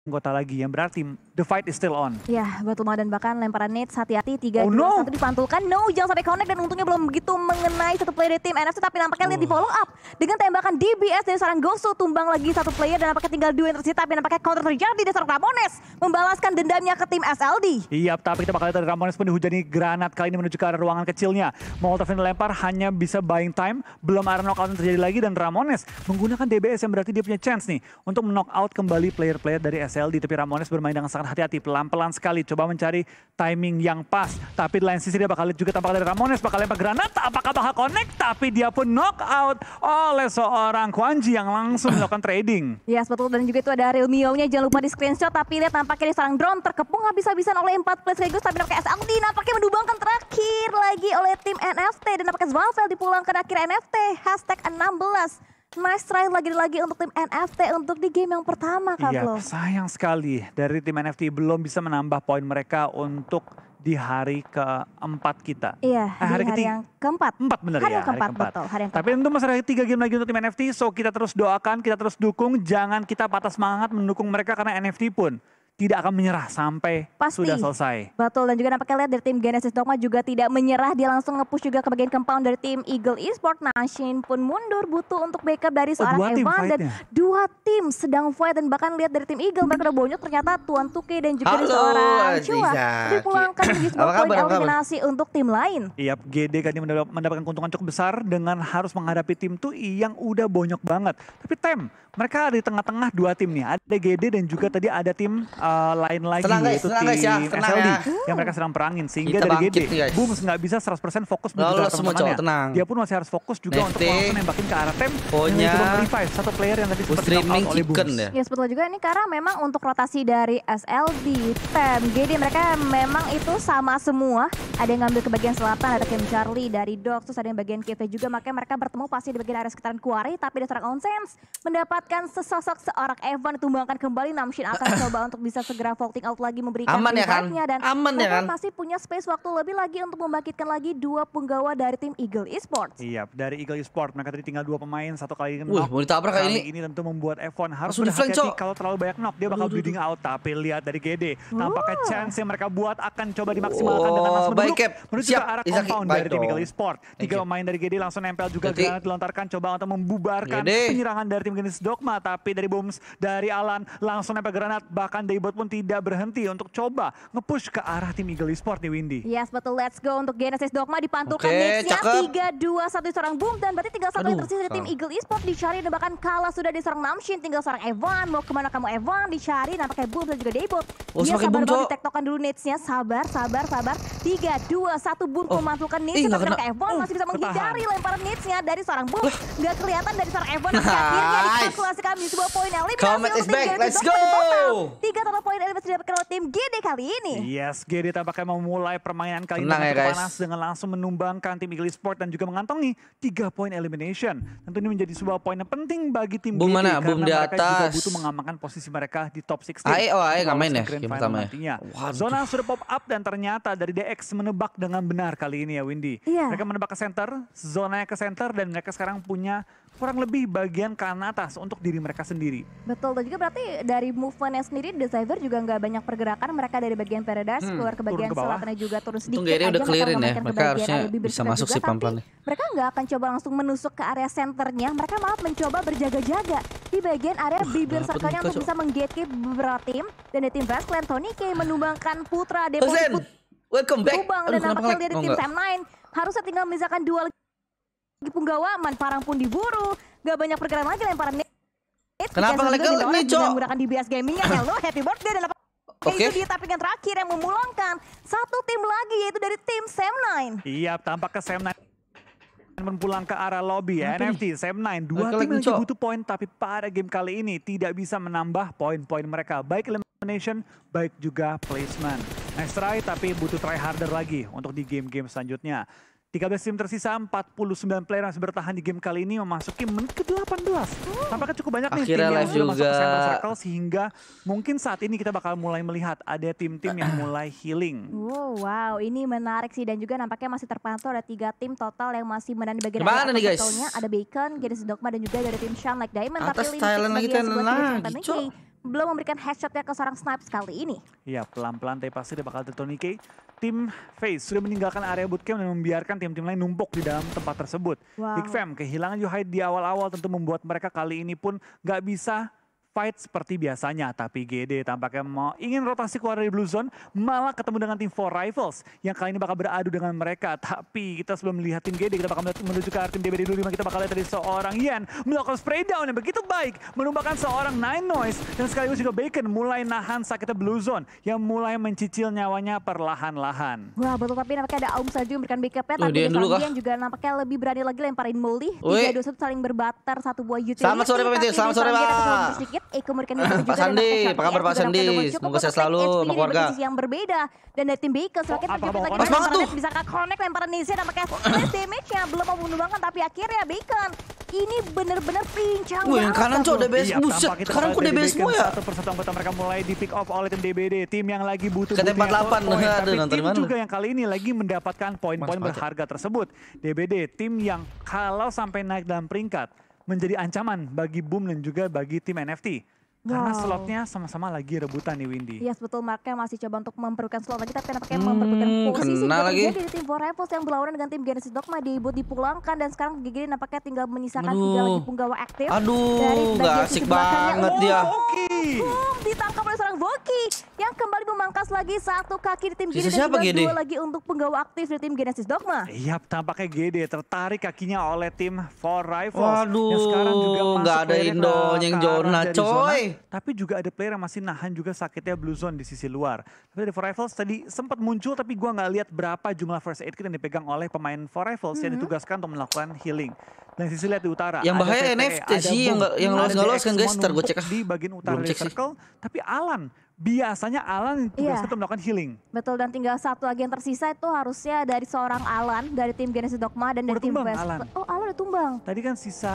anggota lagi yang berarti the fight is still on. Ya, betul banget dan bahkan lemparan Nate hati-hati 3 oh, no. satu dipantulkan. No, jangan sampai connect dan untungnya belum begitu mengenai satu player dari tim NFC tapi nampaknya oh. lihat di oh. follow up dengan tembakan DBS dari seorang Gosu tumbang lagi satu player dan nampaknya tinggal dua yang tersisa tapi nampaknya counter terjadi dari seorang Ramones membalaskan dendamnya ke tim SLD. Iya, tapi kita bakal lihat dari Ramones dihujani granat kali ini menuju ke arah ruangan kecilnya. Molotov yang dilempar hanya bisa buying time, belum ada knockout yang terjadi lagi dan Ramones menggunakan DBS yang berarti dia punya chance nih untuk knockout kembali player-player dari SLD PSL di tepi Ramones bermain dengan sangat hati-hati, pelan-pelan sekali. Coba mencari timing yang pas. Tapi di lain sisi dia bakal lihat juga tampaknya dari Ramones, bakal lempar granat Apakah bakal connect? Tapi dia pun knock out oleh seorang Kwanji yang langsung melakukan trading. Ya, betul. Dan juga itu ada real Mio-nya, jangan lupa di screenshot. Tapi lihat tampaknya di seorang drone terkepung habis-habisan oleh empat plus sekaligus. Tapi nampaknya SLD nampaknya mendubangkan terakhir lagi oleh tim NFT. Dan nampaknya Zwavel dipulangkan akhir NFT. Hashtag 16. Nice try lagi-lagi untuk tim NFT untuk di game yang pertama, Kak Iya, sayang sekali dari tim NFT belum bisa menambah poin mereka untuk di hari keempat kita. Iya, eh, hari, di hari yang keempat. Empat benar hari ya, yang keempat, keempat. Betul, hari yang Tapi untuk masih tiga game lagi untuk tim NFT, so kita terus doakan, kita terus dukung, jangan kita patah semangat mendukung mereka karena NFT pun tidak akan menyerah sampai Pasti. sudah selesai. Betul dan juga nampaknya lihat dari tim Genesis Dogma juga tidak menyerah. Dia langsung nge-push juga ke bagian compound dari tim Eagle Esport. Nah Shane pun mundur butuh untuk backup dari oh, seorang oh, Evan. Dan dua tim sedang fight dan bahkan lihat dari tim Eagle mereka udah bonyok ternyata Tuan Tuke dan juga Halo, dari seorang Chua. Dipulangkan menjadi sebuah poin eliminasi untuk tim lain. Iya GD kan ini mendapatkan keuntungan cukup besar dengan harus menghadapi tim tuh yang udah bonyok banget. Tapi Tem mereka ada di tengah-tengah dua tim nih. Ada GD dan juga tadi ada tim uh, uh, lain lagi tenang guys, yaitu tenang guys ya, tenang SLD ya. yang mereka sedang perangin sehingga Kita dari GD Booms nggak bisa 100% fokus menuju ke semua cowok, tenang. Dia pun masih harus fokus juga Nefti. untuk langsung nembakin ke arah tem Pokoknya revive satu player yang tadi sempat knock oleh Booms. Ya. ya sebetulnya juga ini karena memang untuk rotasi dari SLD, tem GD mereka memang itu sama semua. Ada yang ngambil ke bagian selatan, ada Kim Charlie dari Dogs, terus ada yang bagian KV juga. Makanya mereka bertemu pasti di bagian area sekitaran Kuari, tapi di seorang Onsense mendapatkan sesosok seorang Evan ditumbangkan kembali. Namshin akan coba untuk bisa Segera Voting Out lagi memberikan aman ya kan? dan aman ya kan? masih punya space waktu lebih lagi untuk membangkitkan lagi dua penggawa dari tim Eagle Esports. Iya, dari Eagle Esports mereka tadi tinggal dua pemain, satu kali knock. Wih, mau ditabrak kali ini. Ini tentu membuat F1 harus Langsung hati kalau terlalu banyak knock dia bakal bleeding out. Tapi lihat dari GD, tampaknya chance yang mereka buat akan coba dimaksimalkan dengan langsung baik, cap. menuju ke arah compound dari tim Eagle Esports. Tiga pemain dari GD langsung nempel juga granat dilontarkan coba untuk membubarkan penyerangan dari tim Genesis Dogma. Tapi dari Booms, dari Alan langsung nempel granat bahkan dari Frankfurt pun tidak berhenti untuk coba ngepush ke arah tim Eagle Sport nih Windy. Yes betul, let's go untuk Genesis Dogma dipantulkan okay, next-nya 3, 2, 1 seorang Boom dan berarti tinggal satu yang tersisa di tim Eagle Esports dicari dan bahkan kalah sudah di seorang Namshin tinggal seorang Evan mau kemana kamu Evan dicari nampaknya Boom dan juga Daybot. Oh, Dia sabar banget ditektokan dulu nates-nya. sabar sabar sabar 3, 2, 1 Boom oh. memantulkan nits tapi seorang Evan masih bisa oh, menghindari lemparan nitsnya dari seorang Boom. Gak kelihatan dari seorang Evan akhirnya dikalkulasikan di sebuah poin yang lebih. Comet is back, let's go! 3 total poin Elvis sudah didapatkan oleh tim GD kali ini. Yes, GD tampaknya memulai permainan kali ini ya, guys. panas dengan langsung menumbangkan tim Eagle Sport dan juga mengantongi 3 poin elimination. Tentu ini menjadi sebuah poin yang penting bagi tim boom GD mana? karena boom mereka juga butuh mengamankan posisi mereka di top 16. Ayo, oh AE gak main ya game pertama ya. Zona sudah pop up dan ternyata dari DX menebak dengan benar kali ini ya Windy. Yeah. Mereka menebak ke center, zonanya ke center dan mereka sekarang punya kurang lebih bagian kanan atas untuk diri mereka sendiri. Betul, dan juga berarti dari movementnya sendiri the Cyber juga nggak banyak pergerakan mereka dari bagian Paradise hmm, keluar ke bagian ke selatan juga turun sedikit Tunggu, aja udah clearin ya, mereka harusnya bisa masuk juga, sih pelan-pelan. Mereka nggak akan coba langsung menusuk ke area senternya, mereka malah mencoba berjaga-jaga di bagian area uh, bibir sarkanya untuk bisa menggatekeep beberapa tim dan di tim Vast Clan Tony K menumbangkan Putra Depo Welcome back. Lubang dan nampaknya dari tim Sam9 harusnya tinggal misalkan lagi di punggawaman, parang pun diburu. Gak banyak pergerakan lagi lemparan nih. Kenapa lagi nih, Cok? Menggunakan DBS Gaming-nya. Hello, happy birthday dan apa? Okay. Itu dia yang terakhir yang memulangkan satu tim lagi yaitu dari tim Sam9. Iya, ke Sam9 berpulang ke arah lobby ya. Nanti. NFT Sam9 dua Lek tim lagi butuh poin tapi pada game kali ini tidak bisa menambah poin-poin mereka baik elimination baik juga placement. Nice try tapi butuh try harder lagi untuk di game-game selanjutnya. 13 tim tersisa, 49 player yang bertahan di game kali ini memasuki menit ke-18. Tampaknya cukup banyak nih Akhirnya tim yang sudah masuk ke circle sehingga mungkin saat ini kita bakal mulai melihat ada tim-tim yang mulai healing. Wow, wow, ini menarik sih dan juga nampaknya masih terpantau ada tiga tim total yang masih menang di bagian Kemana nih guys? Ada Bacon, Genesis Dogma dan juga dari tim Shine Like Diamond. Atas Tapi Thailand lagi, Thailand lagi belum memberikan headshotnya ke seorang Snipes kali ini. Iya, pelan-pelan tapi pasti dia bakal tertonike. Tim Face sudah meninggalkan area bootcamp dan membiarkan tim-tim lain numpuk di dalam tempat tersebut. Wow. Big Fam kehilangan Yuhai di awal-awal tentu membuat mereka kali ini pun gak bisa fight seperti biasanya, tapi GD tampaknya mau ingin rotasi keluar dari Blue Zone, malah ketemu dengan tim Four Rivals yang kali ini bakal beradu dengan mereka. Tapi kita sebelum melihat tim GD, kita bakal menuju ke tim DBD dulu, kita bakal lihat dari seorang Ian melakukan spray down yang begitu baik, menumbangkan seorang Nine Noise dan sekaligus juga Bacon mulai nahan sakitnya Blue Zone yang mulai mencicil nyawanya perlahan-lahan. Wah betul, tapi nampaknya ada Aum saja yang memberikan backupnya, tapi Dian dulu kah? juga nampaknya lebih berani lagi lemparin Molly. Tiga dua saling berbatar satu buah YouTube. Selamat sore Pak Selamat sore Pak mengajak Eko Murkanegoro juga Pak Sandi, apa kabar iya, Pak Sandi? Semoga sehat selalu sama keluarga. yang berbeda dan dari tim Bakers Rocket terjepit lagi Mas banget tuh. Bisa ke connect lemparan Nisya dan pakai flash damage-nya belum membunuh banget tapi akhirnya Bacon ini benar-benar pincang Wih, yang kanan cok DBS, iya, buset, Sekarang kok DBS semua ya? Satu persatu anggota mereka mulai di pick up oleh tim DBD, tim yang lagi butuh butuh 48, poin, nah, tim juga yang kali ini lagi mendapatkan poin-poin berharga tersebut. DBD, tim yang kalau sampai naik dalam peringkat, menjadi ancaman bagi boom dan juga bagi tim NFT karena slotnya sama-sama lagi rebutan nih Windy. Yes betul, makanya masih coba untuk memperlukan slot lagi tapi nampaknya hmm, memperlukan posisi kena lagi. Jadi tim Four Apples yang berlawanan dengan tim Genesis Dogma dibuat dipulangkan dan sekarang Gigi nampaknya tinggal menyisakan tiga lagi penggawa aktif. Aduh, dari gak asik banget oh, dia. Oh, Voki. Boom, ditangkap oleh seorang Voki yang kembali memangkas lagi satu kaki di tim Gigi Dogma. dan juga Gede? dua lagi untuk penggawa aktif di tim Genesis Dogma. Iya, tampaknya Gede tertarik kakinya oleh tim Four Rivals. Waduh, yang sekarang juga nggak ada Indonya yang Jona coy. Eh, tapi juga ada player yang masih nahan juga sakitnya Blue Zone di sisi luar. Tapi dari Four tadi sempat muncul tapi gue nggak lihat berapa jumlah first aid kit yang dipegang oleh pemain Four mm -hmm. yang mhm. ditugaskan untuk melakukan healing. Nah, Dan sisi lihat di utara. Yang bahaya NFT e, sih yang nggak yang lolos nggak lolos kan guys. Ntar gue cek di bagian utara dari circle. Tapi Alan biasanya Alan tugasnya yeah. melakukan healing. Betul dan tinggal satu lagi yang tersisa itu harusnya dari seorang Alan dari tim Genesis Dogma dan dari tim West. Alan. Oh Alan udah tumbang. Tadi kan sisa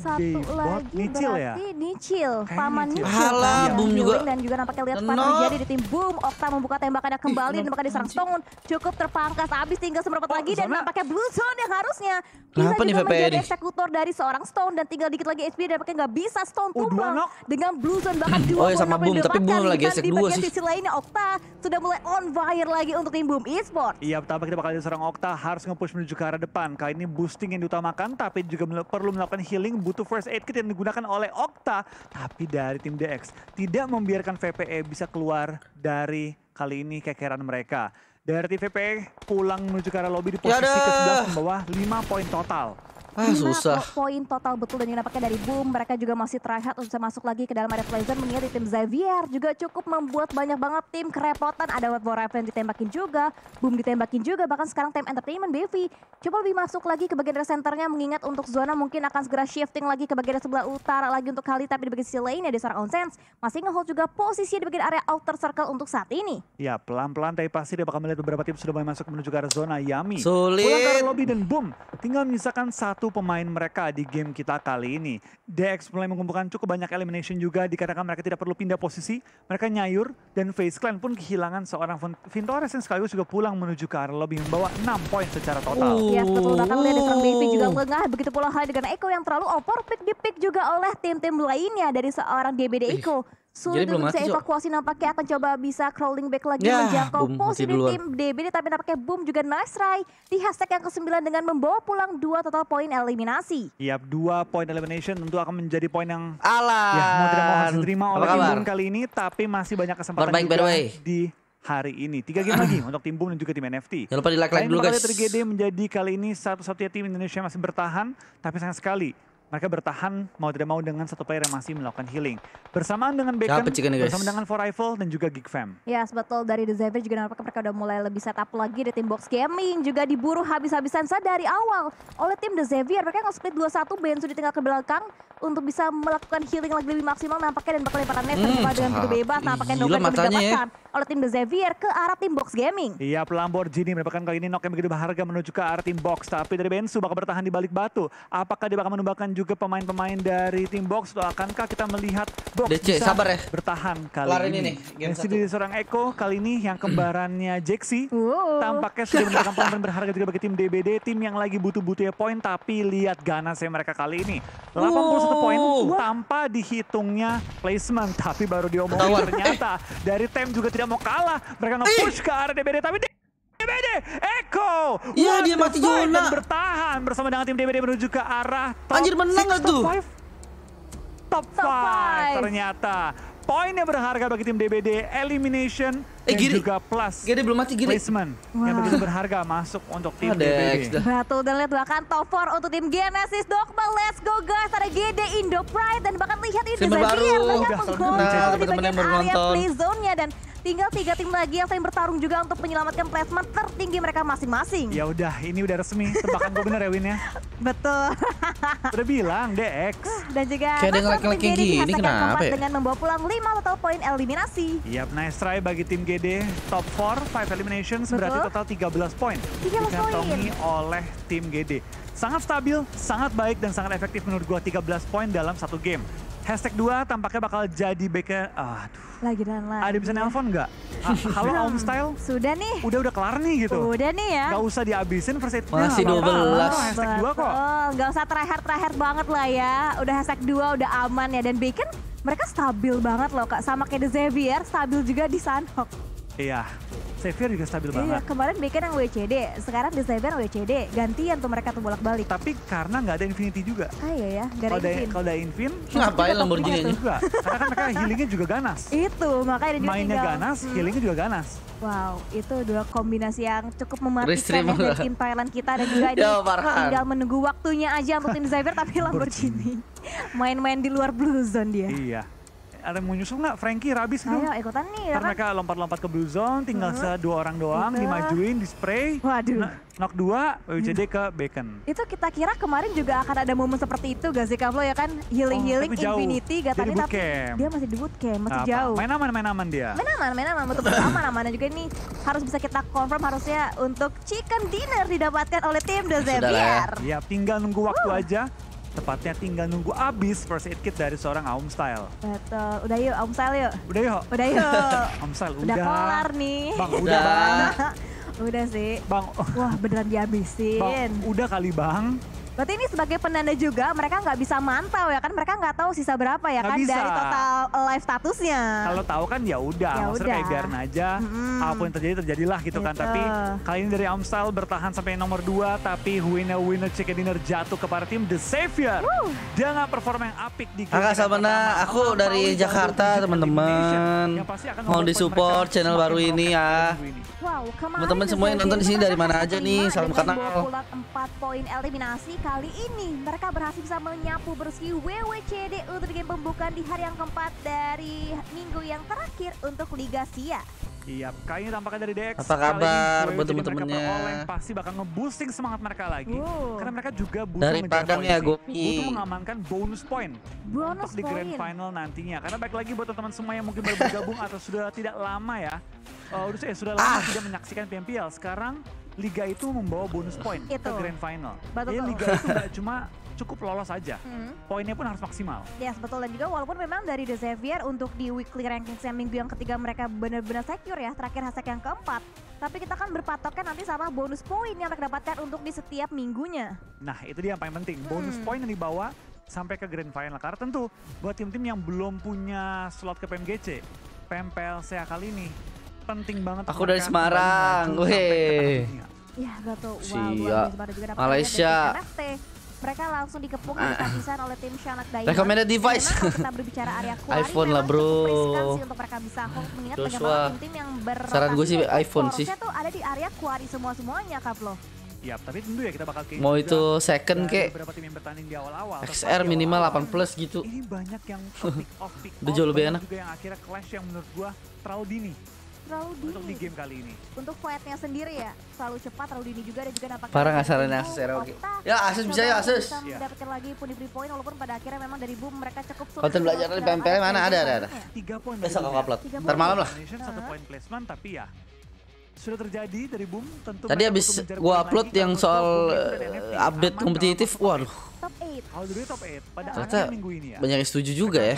satu Debot, lagi Nichil ya? berarti ya? Nichil, paman Nichil. Hala, kan? Boom juga. Dan juga nampaknya lihat no. terjadi di tim Boom. Okta membuka tembakannya kembali Ih, dan bahkan diserang Tongun. Cukup terpangkas habis tinggal seberapa oh, lagi dan nampaknya Blue Zone yang harusnya bisa Kenapa juga e menjadi eksekutor dari seorang Stone dan tinggal dikit lagi HP dan nampaknya nggak bisa Stone oh, tumbang dengan Blue Zone bahkan oh, iya, dua oh, sama Boom tapi Boom lagi ya, tapi di bagian sisi lainnya Okta sudah mulai on fire lagi untuk tim Boom Esports. Iya, tapi kita bakal diserang Okta harus nge-push menuju ke arah depan. Kali ini boosting yang diutamakan, tapi juga perlu melakukan healing, butuh first aid kit yang digunakan oleh Okta. Tapi dari tim DX, tidak membiarkan VPE bisa keluar dari kali ini kekeran mereka. Dari VPE pulang menuju ke arah lobby di ya posisi ke-11 bawah 5 poin total. Ah, susah. poin total betul dan yang didapatkan dari Boom. Mereka juga masih terlihat untuk bisa masuk lagi ke dalam area Pleasant. Mengingat di tim Xavier juga cukup membuat banyak banget tim kerepotan. Ada war Raven ditembakin juga. Boom ditembakin juga. Bahkan sekarang tim Entertainment, Bevi. Coba lebih masuk lagi ke bagian senternya Mengingat untuk zona mungkin akan segera shifting lagi ke bagian sebelah utara lagi untuk kali. Tapi di bagian sisi lainnya ada seorang Onsense. Masih ngehold juga posisi di bagian area outer circle untuk saat ini. Ya, pelan-pelan tapi pasti dia bakal melihat beberapa tim sudah mulai masuk menuju ke arah zona Yami. Sulit. Pulang ke lobby dan Boom. Tinggal menyisakan satu satu pemain mereka di game kita kali ini. DX mulai mengumpulkan cukup banyak elimination juga dikarenakan mereka tidak perlu pindah posisi. Mereka nyayur dan Face Clan pun kehilangan seorang Vintores yang sekaligus juga pulang menuju ke arah lobby membawa 6 poin secara total. Iya yes, betul bahkan lihat diserang Davy juga lengah begitu pula hal dengan Eko yang terlalu overpick dipick juga oleh tim-tim lainnya dari seorang DBD Eko. Ih sulit Jadi belum bisa evakuasi nampaknya akan coba bisa crawling back lagi ya, menjangkau posisi di tim DBD tapi nampaknya boom juga nice try di hashtag yang ke-9 dengan membawa pulang dua total poin eliminasi. Iya, dua poin elimination tentu akan menjadi poin yang Alah. ya mau tidak mau harus diterima oleh tim kali ini tapi masih banyak kesempatan Berbaik, juga di hari ini. Tiga game lagi untuk tim Boom dan juga tim NFT. Jangan lupa di like-like dulu guys. Tergede menjadi kali ini satu-satunya tim Indonesia masih bertahan, tapi sangat sekali mereka bertahan mau tidak mau dengan satu player yang masih melakukan healing. Bersamaan dengan Bacon, bersama dengan Four Rifle dan juga Geek Fam. Ya, yes, betul. Dari The Xavier juga nampaknya mereka udah mulai lebih setup lagi di tim Box Gaming. Juga diburu habis-habisan dari awal oleh tim The Xavier. Mereka nge-split 2-1, Bensu ditinggal ke belakang untuk bisa melakukan healing lagi lebih maksimal nampaknya dan bakal lemparan net hmm, dengan begitu bebas nampaknya Nobel yang ya. oleh tim The Xavier ke arah tim Box Gaming. Iya, Lamborghini merupakan kali ini knock yang begitu berharga menuju ke arah tim Box. Tapi dari Bensu bakal bertahan di balik batu. Apakah dia bakal menumbangkan juga pemain-pemain dari tim box itu akankah kita melihat box DC, bisa sabar ya. bertahan kali Larin ini. ini Masih di seorang Eko kali ini yang kembarannya Jeksi tampaknya sudah mendapatkan poin berharga juga bagi tim DBD tim yang lagi butuh-butuhnya poin tapi lihat ganasnya mereka kali ini 81 poin tanpa dihitungnya placement tapi baru diomongin ternyata eh. dari tim juga tidak mau kalah mereka nge-push eh. ke arah DBD tapi DBD, Eko. Iya dia mati Jona. bertahan bersama dengan tim DBD menuju ke arah top Anjir menang gak tuh? Five. Top 5 ternyata. poinnya berharga bagi tim DBD Elimination eh, Giri. juga plus Giri belum mati Giri. placement wow. yang begitu berharga masuk untuk tim Ada DBD. Betul dan lihat bahkan top 4 untuk tim Genesis Dogma let's go guys ada GD Indo Pride dan bahkan lihat ini Simba baru. Nah, yang banyak menggol di bagian area play zone-nya dan Tinggal tiga tim lagi yang saling bertarung juga untuk menyelamatkan plasma tertinggi mereka masing-masing. Ya udah, ini udah resmi. Tebakan gue bener ya Win ya? Betul. udah bilang, DX. Dan juga Kayak ada tim GD gini, kenapa ya? Dengan membawa pulang lima total poin eliminasi. Yap, nice try bagi tim GD WBD top 4, 5 eliminations, Betul. berarti total 13 poin. 13 dikantongi oleh tim GD. Sangat stabil, sangat baik, dan sangat efektif menurut gua 13 poin dalam satu game. Hashtag 2 tampaknya bakal jadi BK. aduh. Lagi dan lagi. Ada bisa nelpon nggak? Halo Om Style. Sudah nih. Udah udah kelar nih gitu. Udah nih ya. Gak usah dihabisin first aid Masih 12. hashtag 2 kok. Gak usah terakhir-terakhir banget lah ya. Udah hashtag dua udah aman ya. Dan Bacon mereka stabil banget loh kak. Sama kayak The Xavier, stabil juga di Sanhok. Iya. Xavier juga stabil iya, banget. kemarin bikin yang WCD, sekarang di Xavier WCD. Gantian tuh mereka tuh bolak-balik. Tapi karena nggak ada Infinity juga. Ah iya ya, nggak ada Infin. Kalau ada Infin, ngapain lamborghini juga? Karena kan mereka healingnya juga ganas. Itu, makanya dia Mainnya tinggal. ganas, hmm. healingnya juga ganas. Wow, itu dua kombinasi yang cukup mematikan ya dari tim Thailand kita dan juga ini ya, tinggal menunggu waktunya aja untuk tim Xavier tapi Lamborghini. Main-main di luar blue zone dia. Iya ada yang mau nyusul nggak? Frankie, Rabis gitu. Ayo ikutan nih. Ya kan? mereka lompat-lompat ke blue zone, tinggal uh -huh. dua orang doang, Udah. dimajuin, di spray. Waduh. Nah, knock dua, WCD ke Bacon. Itu kita kira kemarin juga akan ada momen seperti itu gak sih Kavlo ya kan? Healing-healing, oh, Infinity, gak tadi tapi dia masih di bootcamp, masih Apa? jauh. Main aman, main aman dia. Main aman, main aman, betul-betul aman, aman. juga ini harus bisa kita confirm harusnya untuk chicken dinner didapatkan oleh tim The Zebier. Ya. ya, tinggal nunggu waktu uh. aja. Tepatnya tinggal nunggu abis first aid kit dari seorang Aum Style. Betul. Udah yuk Aum Style yuk. Udah yuk. Udah yuk. Aum Style udah. Udah kelar nih. Bang udah. udah. sih. Bang. Wah beneran dihabisin. Bang, udah kali bang. Berarti ini sebagai penanda juga mereka nggak bisa mantau ya kan mereka nggak tahu sisa berapa ya gak kan bisa. dari total eh, live statusnya. Kalau tahu kan ya udah, ya maksudnya kayak biarin aja hmm. apa yang terjadi terjadilah gitu, gitu kan. Tapi gitu. kali ini dari Amstel bertahan sampai nomor 2 tapi winner winner chicken dinner jatuh kepada tim The Savior Woo. nggak perform yang apik di Kakak Sabana, aku dari Jakarta teman-teman. Mau di support channel baru ini ya. Wow, teman-teman semua yang nonton di sini dari mana aja nih, salam kenal. poin eliminasi Kali ini mereka berhasil bisa menyapu bersih WWCD untuk game pembukaan di hari yang keempat dari minggu yang terakhir untuk Liga Sia. Iya, kayaknya tampaknya dari DX. Apa kabar buat temen-temennya? Pasti bakal ngeboosting semangat mereka lagi. Wow. Karena mereka juga butuh dari Padang ya, Gopi. Butuh mengamankan bonus point. Bonus di grand final nantinya. Karena baik lagi buat teman-teman semua yang mungkin baru bergabung atau sudah tidak lama ya. Uh, udah, eh, sudah lama ah. tidak menyaksikan PMPL. Sekarang liga itu membawa bonus poin ke grand final. Betul. Jadi liga itu nggak cuma cukup lolos aja. Hmm. Poinnya pun harus maksimal. Ya, yes, betul dan juga walaupun memang dari The Xavier untuk di weekly ranking yang minggu yang ketiga mereka benar-benar secure ya, terakhir hashtag yang keempat. Tapi kita kan berpatokan nanti sama bonus poin yang mereka dapatkan untuk di setiap minggunya. Nah, itu dia yang paling penting. Bonus hmm. poin yang dibawa sampai ke grand final. Karena tentu buat tim-tim yang belum punya slot ke PMGC, pempel saya kali ini penting banget. Aku dari Semarang. Weh. Ya, tau. Wow, Sia. Malaysia. Mereka langsung dikepung habis-habisan ah. oleh tim Shanak Daya. Recommended device. kita berbicara area kuali, iPhone lah bro. untuk mereka bisa hold, mengingat Joshua. bagaimana tim-tim yang ber. Saran gue sih iPhone sih. Iya, tuh ada di area kuari semua semuanya kap lo. Ya, tapi tentu ya kita bakal kayak Mau gitu itu second kek. tim yang bertanding di awal-awal. XR minimal 8 plus gitu. Ini banyak yang pick off pick off. Udah jauh lebih enak. Juga yang akhirnya clash yang menurut gua terlalu dini terlalu dini. Untuk di game kali ini. Untuk fightnya sendiri ya, terlalu cepat, terlalu dini juga dan juga nampaknya. Parah nggak saran Asus ya, ya Asus bisa ya Asus. Bisa ya. mendapatkan lagi pun diberi poin walaupun pada akhirnya memang dari boom mereka cukup sulit. Konten belajar dari PMPL mana ada ada ada. Tiga poin. Besok aku upload. Ntar malam lah. Satu poin placement tapi ya sudah terjadi dari boom tentu tadi habis gua upload yang soal eh, update kompetitif waduh top 8. top 8 pada Ternyata minggu ini ya. Banyak yang setuju juga ya.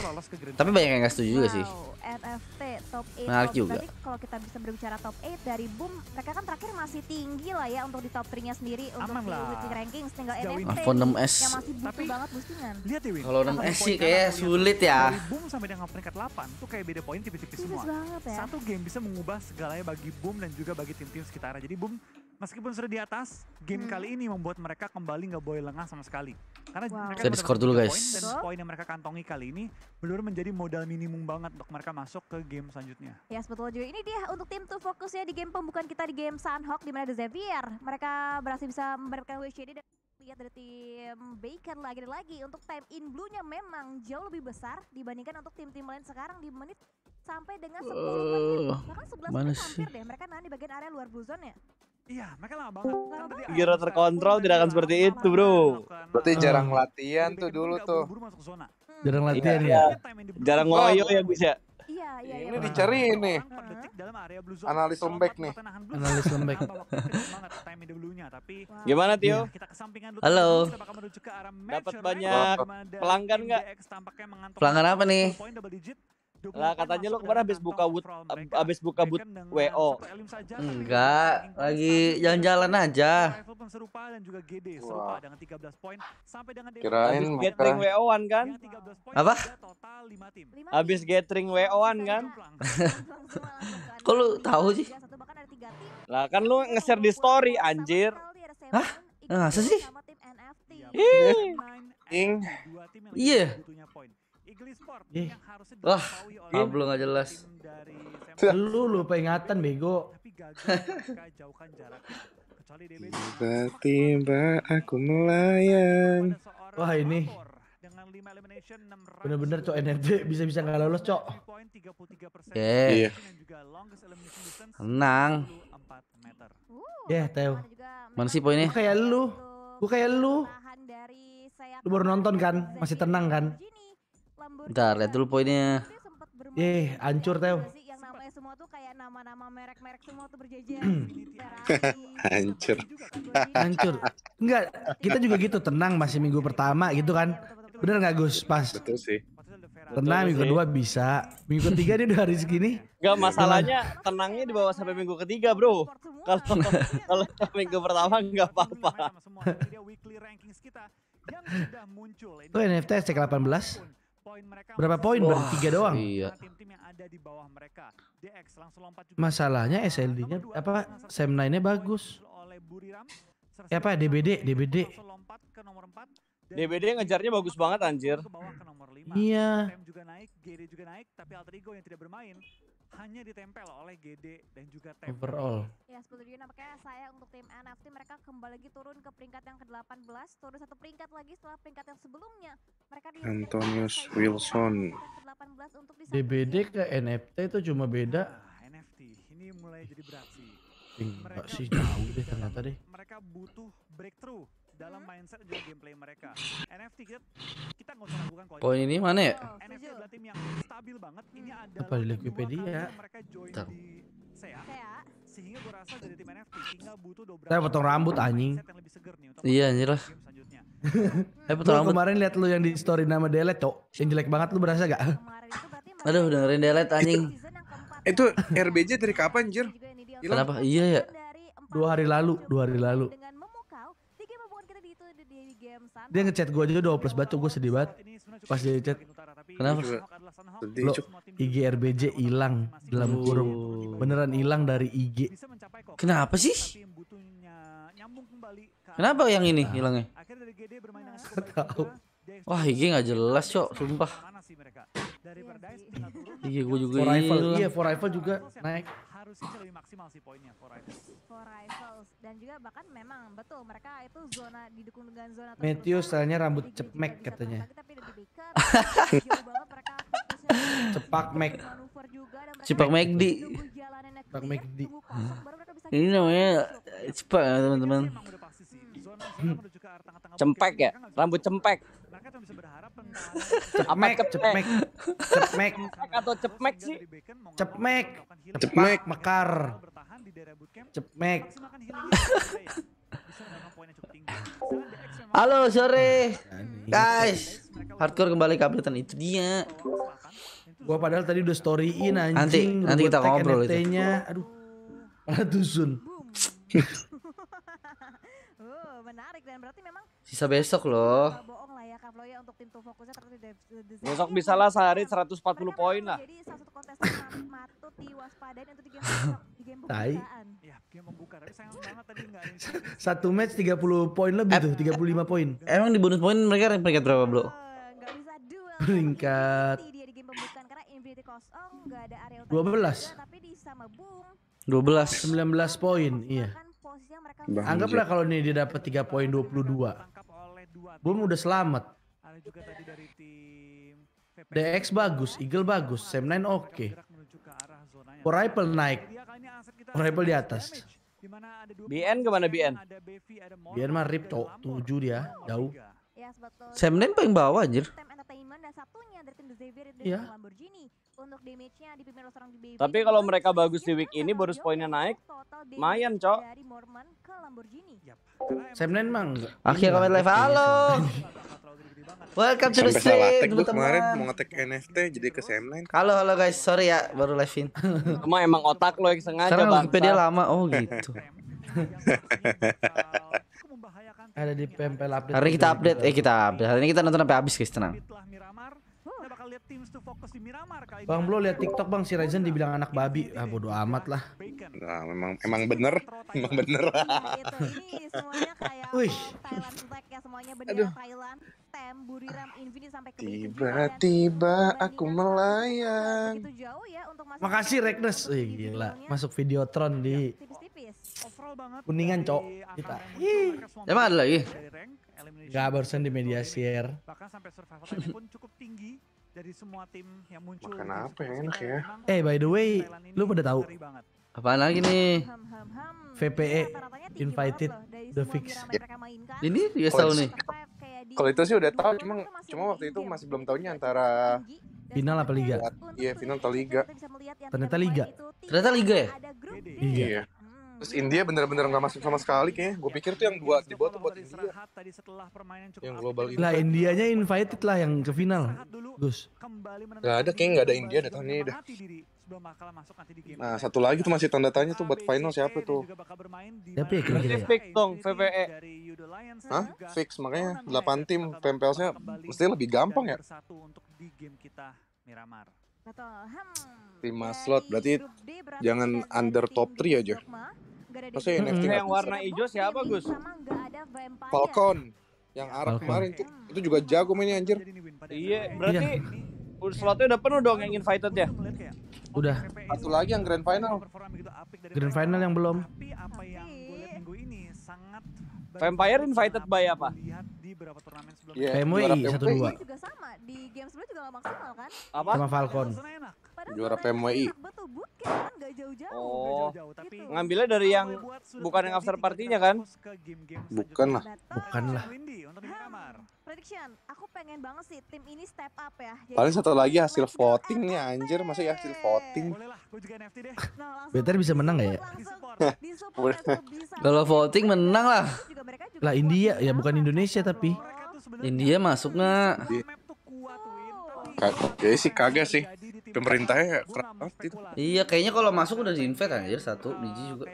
Tapi banyak yang nggak setuju juga sih. NFT top 8. Menarik juga. Tapi kalau kita bisa berbicara top 8 dari Boom, mereka kan terakhir masih tinggi lah ya untuk di top 3-nya sendiri untuk di Wiki ranking tinggal NFT. 6s. Yang masih butuh Tapi, banget boostingan. Lihat ya Kalau 6s sih kayak sulit ya. Boom sampai dengan peringkat 8 tuh kayak beda poin tipis-tipis semua. Banget, ya. Satu game bisa mengubah segalanya bagi Boom dan juga bagi tim-tim sekitarnya. Jadi Boom Meskipun sudah di atas, game hmm. kali ini membuat mereka kembali nggak boleh lengah sama sekali. Karena wow. mereka skor dulu guys. Poin, dan poin yang mereka kantongi kali ini belum menjadi modal minimum banget untuk mereka masuk ke game selanjutnya. Ya sebetulnya juga. Ini dia untuk tim tuh fokusnya di game pembukaan kita di game Sunhawk di mana ada Xavier. Mereka berhasil bisa mendapatkan WCD dan lihat dari tim Baker lagi dan lagi untuk time in blue-nya memang jauh lebih besar dibandingkan untuk tim-tim lain sekarang di menit sampai dengan 10 menit. Bahkan 11 menit hampir deh mereka nahan di bagian area luar blue zone ya. Iya, mereka lama banget. Kan Giro terkontrol tidak akan seperti itu, kan bro. Berarti jarang latihan tuh dulu tuh. Hmm. Jarang iya, latihan iya. ya. Jarang ngoyo ya, Gus ya. Iya, iya, iya. Ini iya. dicari ini. Analis lembek nih. Analis lembek. Gimana Tio? Halo. Dapat banyak pelanggan nggak? Pelanggan apa nih? lah katanya lo kemarin habis buka wood habis buka wood WO. Enggak, lagi jalan-jalan aja. Kirain gathering WO-an kan? Apa? Habis gathering WO-an kan? Kok lu tahu sih? Lah kan lu ngeser di story anjir. Hah? Masa sih? ih Iya. Igli Sport yang harusnya Wah, belum nggak jelas. Lu lupa ingatan bego. Tiba-tiba aku melayang. Wah ini Bener-bener cok NRD bisa-bisa nggak lolos cok. Yeah. Tenang. Ya yeah, Teo. Mana sih poinnya? Gue kayak lu. Gue kayak lu. Lu baru nonton kan? Masih tenang kan? Lamborghini. Bentar, gitu lihat kan. dulu poinnya. Eh, hancur Teo. Yang namanya semua tuh kayak nama-nama merek-merek semua tuh berjejer. Gitu, hancur. Kan hancur. Enggak, kita juga gitu tenang masih minggu iya, pertama iya, gitu kan. Iya, Bener nggak Gus? Pas. Betul sih. Tenang minggu kedua bisa. Minggu ketiga dia udah hari segini. Enggak masalahnya tenangnya dibawa sampai minggu ketiga, Bro. Kalau kalau minggu pertama enggak apa-apa. weekly rankings kita muncul. tuh NFT cek 18. Berapa poin? Berarti tiga doang. Iya. Masalahnya SLD-nya apa Sam 9-nya bagus. Ya apa DBD, DBD. DBD ngejarnya bagus banget anjir. Iya hanya ditempel oleh GD dan juga tempel. Overall. Ya, sebetulnya nah, nampaknya saya untuk tim NFT mereka kembali lagi turun ke peringkat yang ke-18, turun satu peringkat lagi setelah peringkat yang sebelumnya. Mereka di Antonius Wilson. DBD ke NFT itu cuma beda. Nah, NFT ini mulai jadi beraksi. Enggak sih jauh deh ternyata deh. Mereka butuh breakthrough dalam hmm? mindset dan gameplay mereka. NFT kita kita nggak usah ragukan kualitas. Poin ini mana ya? Oh, NFT adalah tim yang stabil banget. Ini hmm. ada Apa di Wikipedia? Mereka join Bentar. di SEA. Sehingga gue rasa jadi tim NFT tinggal butuh dobrak. Saya potong rambut anjing. Iya anjir lah. Saya potong rambut. Kemarin lihat lu yang di story nama Delet, Cok. Yang jelek banget lu berasa gak? Aduh, dengerin Delet anjing. Itu, itu RBJ dari kapan, anjir? Kenapa? Iya ya. Dua hari lalu, dua hari lalu. Dia ngechat gue aja dua plus batu gue sedih banget. Pas dia chat kenapa? Sedih, Lo RBJ hilang dalam kurung. Beneran hilang dari IG. Kenapa sih? Kenapa yang ini hilangnya? Tahu. Wah IG nggak jelas cok, sumpah. IG iya gue juga hilang. iya for rifle juga naik harusnya lebih maksimal sih poinnya for Rivals. For Rivals dan juga bahkan memang betul mereka itu zona didukung dengan zona Matthew stylenya rambut cepmek katanya. Cepak Mac. Cepak di, Cepak di. Ini namanya eh, iya, cepak ya teman-teman. Cempek ya, rambut cempek. Kan bisa berharap cepmek, cepmek, cepmek, atau cepmek sih, cepmek, cepmek, mekar, cepmek. Halo sore, nah, guys. Hardcore kembali ke updatean itu dia. Gua padahal tadi udah storyin anjing. Nanti nanti kita ngobrol itu. Aduh, malah dusun. Oh, sisa besok loh lah ya Kak Floya untuk tim tuh fokusnya terkait dari Besok bisa lah sehari 140 poin lah. Jadi salah satu kontestan matut diwaspadain untuk di game di game pembukaan. Iya, game membuka tapi sayang banget tadi enggak ada. Satu match 30 poin lebih tuh, 35 poin. Emang di bonus poin mereka peringkat berapa, Bro? Enggak eh, bisa duel. Peringkat dia di game pembukaan karena Infinity kosong, enggak ada area utama. 12. Tapi di sama Bung 12 19 poin, iya. Anggaplah kalau ini dia dapat 3 poin 22. Belum udah selamat. Ada juga tadi dari tim DX bagus, Eagle bagus, Sam 9 oke. Okay. Rifle naik. Rifle di atas. BN kemana BN? BN mah rip cok, 7 dia, jauh. Ya, Sam 9 paling bawah anjir. Iya. Untuk damage-nya dipimpin oleh seorang baby. Tapi kalau mereka bagus di week ini baru poinnya naik. mayan Cok. Dari Mormon ke Lamborghini. Yap. Semnen mang. Akhir komen live. Halo. Iya, Welcome to the stream. Gue kemarin mau ngetek NFT jadi ke Semnen. Halo halo guys, sorry ya baru live-in. Cuma emang otak lo yang sengaja Karena Wikipedia lama. Oh gitu. Ada di pempel update. Hari kita ya, update, eh kita update. Hari ini kita nonton sampai habis guys, tenang. Bang Blo lihat TikTok Bang si Ryzen dibilang anak babi. Ah bodo amat lah. Nah, memang emang bener, emang bener. Nah, gitu. Wih. Ya, Aduh. Tiba-tiba aku melayang. Ya Makasih Regnes. Wih gila, masuk Videotron di iya, Kuningan, Cok. Kita. Emang ada lagi? Gak barusan di media share. Bahkan sampai survivalnya pun cukup tinggi dari semua tim yang muncul. Makan apa ya. yang enak ya? Eh by the way, lu pada tahu? apa lagi nih? VPE iya, invited the fix. Ini dia tahu nih. Kalau itu sih udah tahu, cuma cuma waktu itu masih belum tahunya antara final apa liga? Iya final atau liga. Ternyata liga. Ternyata liga ya? Liga. Iya. iya. Terus India bener-bener gak masuk sama sekali kayaknya. Gue pikir tuh yang dua di bawah tuh buat India. Tadi setelah permainan yang global ini. Lah Indianya invited lah yang ke final. Gus. Gak ada kayaknya Gak ada India ada tahun dah. Nah satu lagi tuh masih tanda tanya tuh buat final siapa tuh. Siapa ya kira-kira ya? Fix dong VVE. Hah? Fix makanya 8 tim PMPL-nya mesti lebih gampang ya. Miramar. Betul. Hmm. 5 hmm. slot berarti jangan under top 3 aja. Gak hmm. yang warna hijau siapa Gus? Falcon yang arah kemarin itu, hmm. itu juga jago mainnya anjir. Iya, berarti iya. slotnya udah penuh dong yang invited ya. Udah. Gitu, satu lagi yang grand final. Gitu, grand final yang belum. Vampire invited by apa? Yeah, iya, PMWI satu dua. Kan? Apa? Sama Falcon juara PMWI. Oh. Gitu. Ngambilnya dari yang bukan yang after partinya kan? Bukan lah. Bukan lah. aku pengen banget sih tim ini step up ya. Paling satu lagi hasil voting nih anjir, masa hasil voting. Better bisa menang gak ya? Kalau voting menang lah. Lah India ya bukan Indonesia tapi. India masuk nggak? Kagak ya sih kagak sih pemerintahnya kerap. banget itu. Iya, kayaknya kalau masuk udah diinfek aja satu biji juga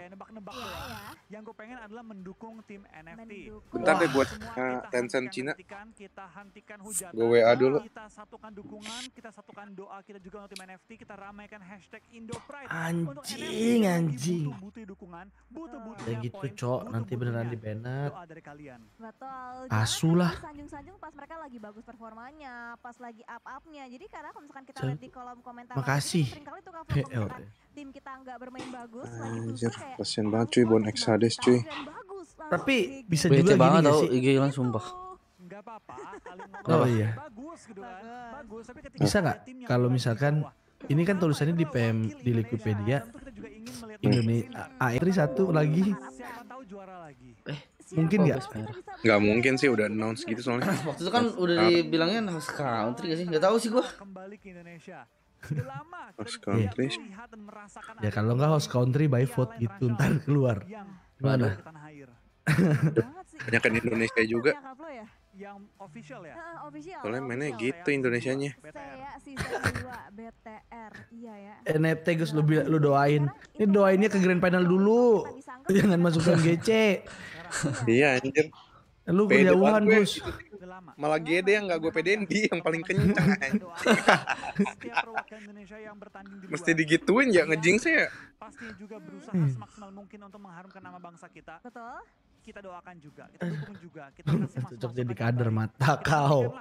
yang gue pengen adalah mendukung tim NFT. Bentar deh buat semua uh, Tencent Cina. Hentikan, Kita hentikan hujan. Gue WA dulu. Kita satukan dukungan, kita satukan doa kita juga untuk tim NFT, kita ramaikan hashtag IndoPride. Anjing, NFT, anjing. Butuh butuh dukungan, butuh butuh. Kayak gitu, Cok. Nanti beneran di banner. Doa dari kalian. Betul. Asu lah. Sanjung-sanjung pas mereka lagi bagus performanya, pas lagi up-upnya. Jadi karena kalau misalkan kita lihat di kolom komentar, makasih. tim kita nggak bermain bagus, lagi tuh kayak. Kasian ah, banget cuy, Bon Exa Hades cuy. Tapi bisa Bece juga banget tau IG apa sumpah. Oh iya. Bisa nggak kalau misalkan ini kan tulisannya di PM di Wikipedia Indonesia A satu lagi. Eh, mungkin nggak? Nggak mungkin sih udah announce gitu soalnya. Waktu itu kan udah dibilangnya house country gak sih? Nggak tau sih gue. Kembali House country. Ya kalau nggak house country by vote gitu ntar keluar. Mana? Banyak kan Indonesia juga. Yang official ya? official. Soalnya mainnya gitu Indonesianya. Saya BTR. Iya ya. NFT Gus lu lu doain. Ini doainnya ke grand final dulu. Jangan masukkan GC. Iya anjir. Lu Wuhan Gus. Gitu lama. Malah Gede yang ya? gak gue pedein di yang paling kenceng. Mesti digituin ya ngejing saya Pasti juga berusaha hmm. semaksimal mungkin untuk mengharumkan nama bangsa kita Betul kita doakan juga, kita eh. dukung juga, kita kasih Cocok jadi kader mata kau.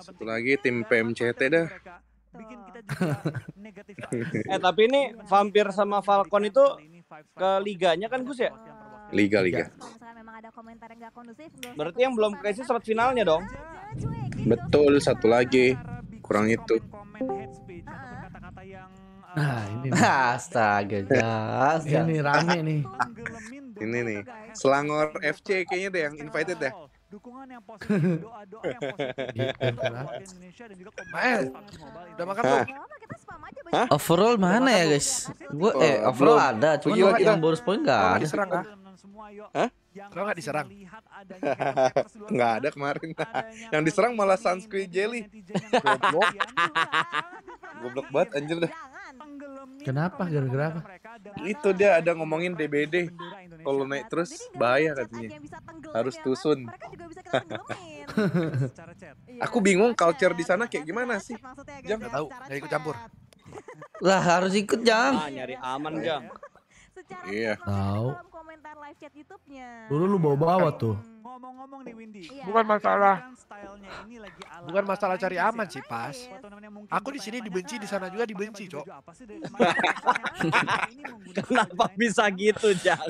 Satu lagi tim PMCT dah bikin kita juga negatif. eh tapi ini iya, vampir sama Falcon itu ke liganya kan Gus ya? Liga Liga. memang ada komentar yang kondusif, Berarti yang belum kasih surat finalnya dong. Iya, gitu. Betul, satu lagi. Iya. Kurang itu. Eh, nah, ini nih. Astaga, astaga. Ini rame nih. ini nih. Selangor FC kayaknya deh yang invited deh dukungan yang positif, doa-doa yang positif iya, untuk Indonesia dan juga komunitas Udah makan tuh? Hah? Overall mana ya guys? Gue eh overall ada, cuma oh, yang bonus point nggak ada. Serang ah semua yuk. Hah? Lo nggak diserang? gak ada kemarin. yang diserang malah sunscreen jelly. Goblok. Goblok banget anjir dah. Kenapa? Gara-gara apa? Itu dia ada ngomongin DBD. Kalau naik terus bahaya katanya. Harus kan tusun. Aku iya, bingung culture di sana kayak gimana sih? Jam nggak tahu. Gak ikut campur. Lah harus ikut jam. Ah, nyari aman jam. Iya. Tahu live chat YouTube-nya. Dulu lu bawa-bawa tuh. Ngomong-ngomong nih Windy. Bukan masalah. Bukan masalah cari aman sih, Pas. Aku di sini dibenci, di sana juga dibenci, Cok. Kenapa bisa gitu, Jang?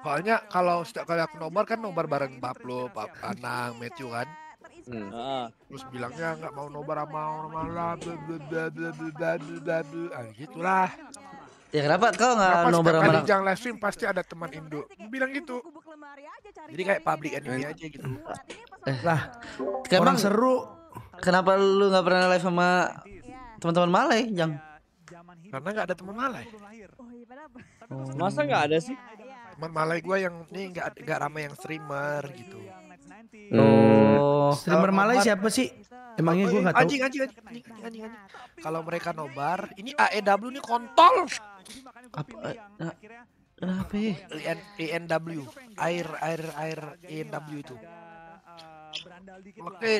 Soalnya kalau setiap kali aku nomor kan nomor bareng Pablo, Pak Anang, Matthew kan. Hmm. Terus bilangnya nggak mau nobar sama orang malam, bla gitulah. Ya kenapa kau nggak nomor sama kali jang live stream pasti ada teman Indo. Bilang gitu. Jadi kayak public enemy eh. aja gitu. Eh. Lah, orang seru. Kenapa lu nggak pernah live sama teman-teman Malay, yang? Karena nggak ada teman Malay. Oh. Masa nggak ada sih? Teman Malay gue yang ini nggak nggak ramai yang streamer gitu. Oh, streamer Malay siapa sih? Emangnya gue nggak tahu. Anjing, anjing, anjing, anjing, anjing. Kalau mereka nobar, ini AEW nih kontol. Eh, eh, apa apa ya? INW air air air iya, INW itu eh, oke.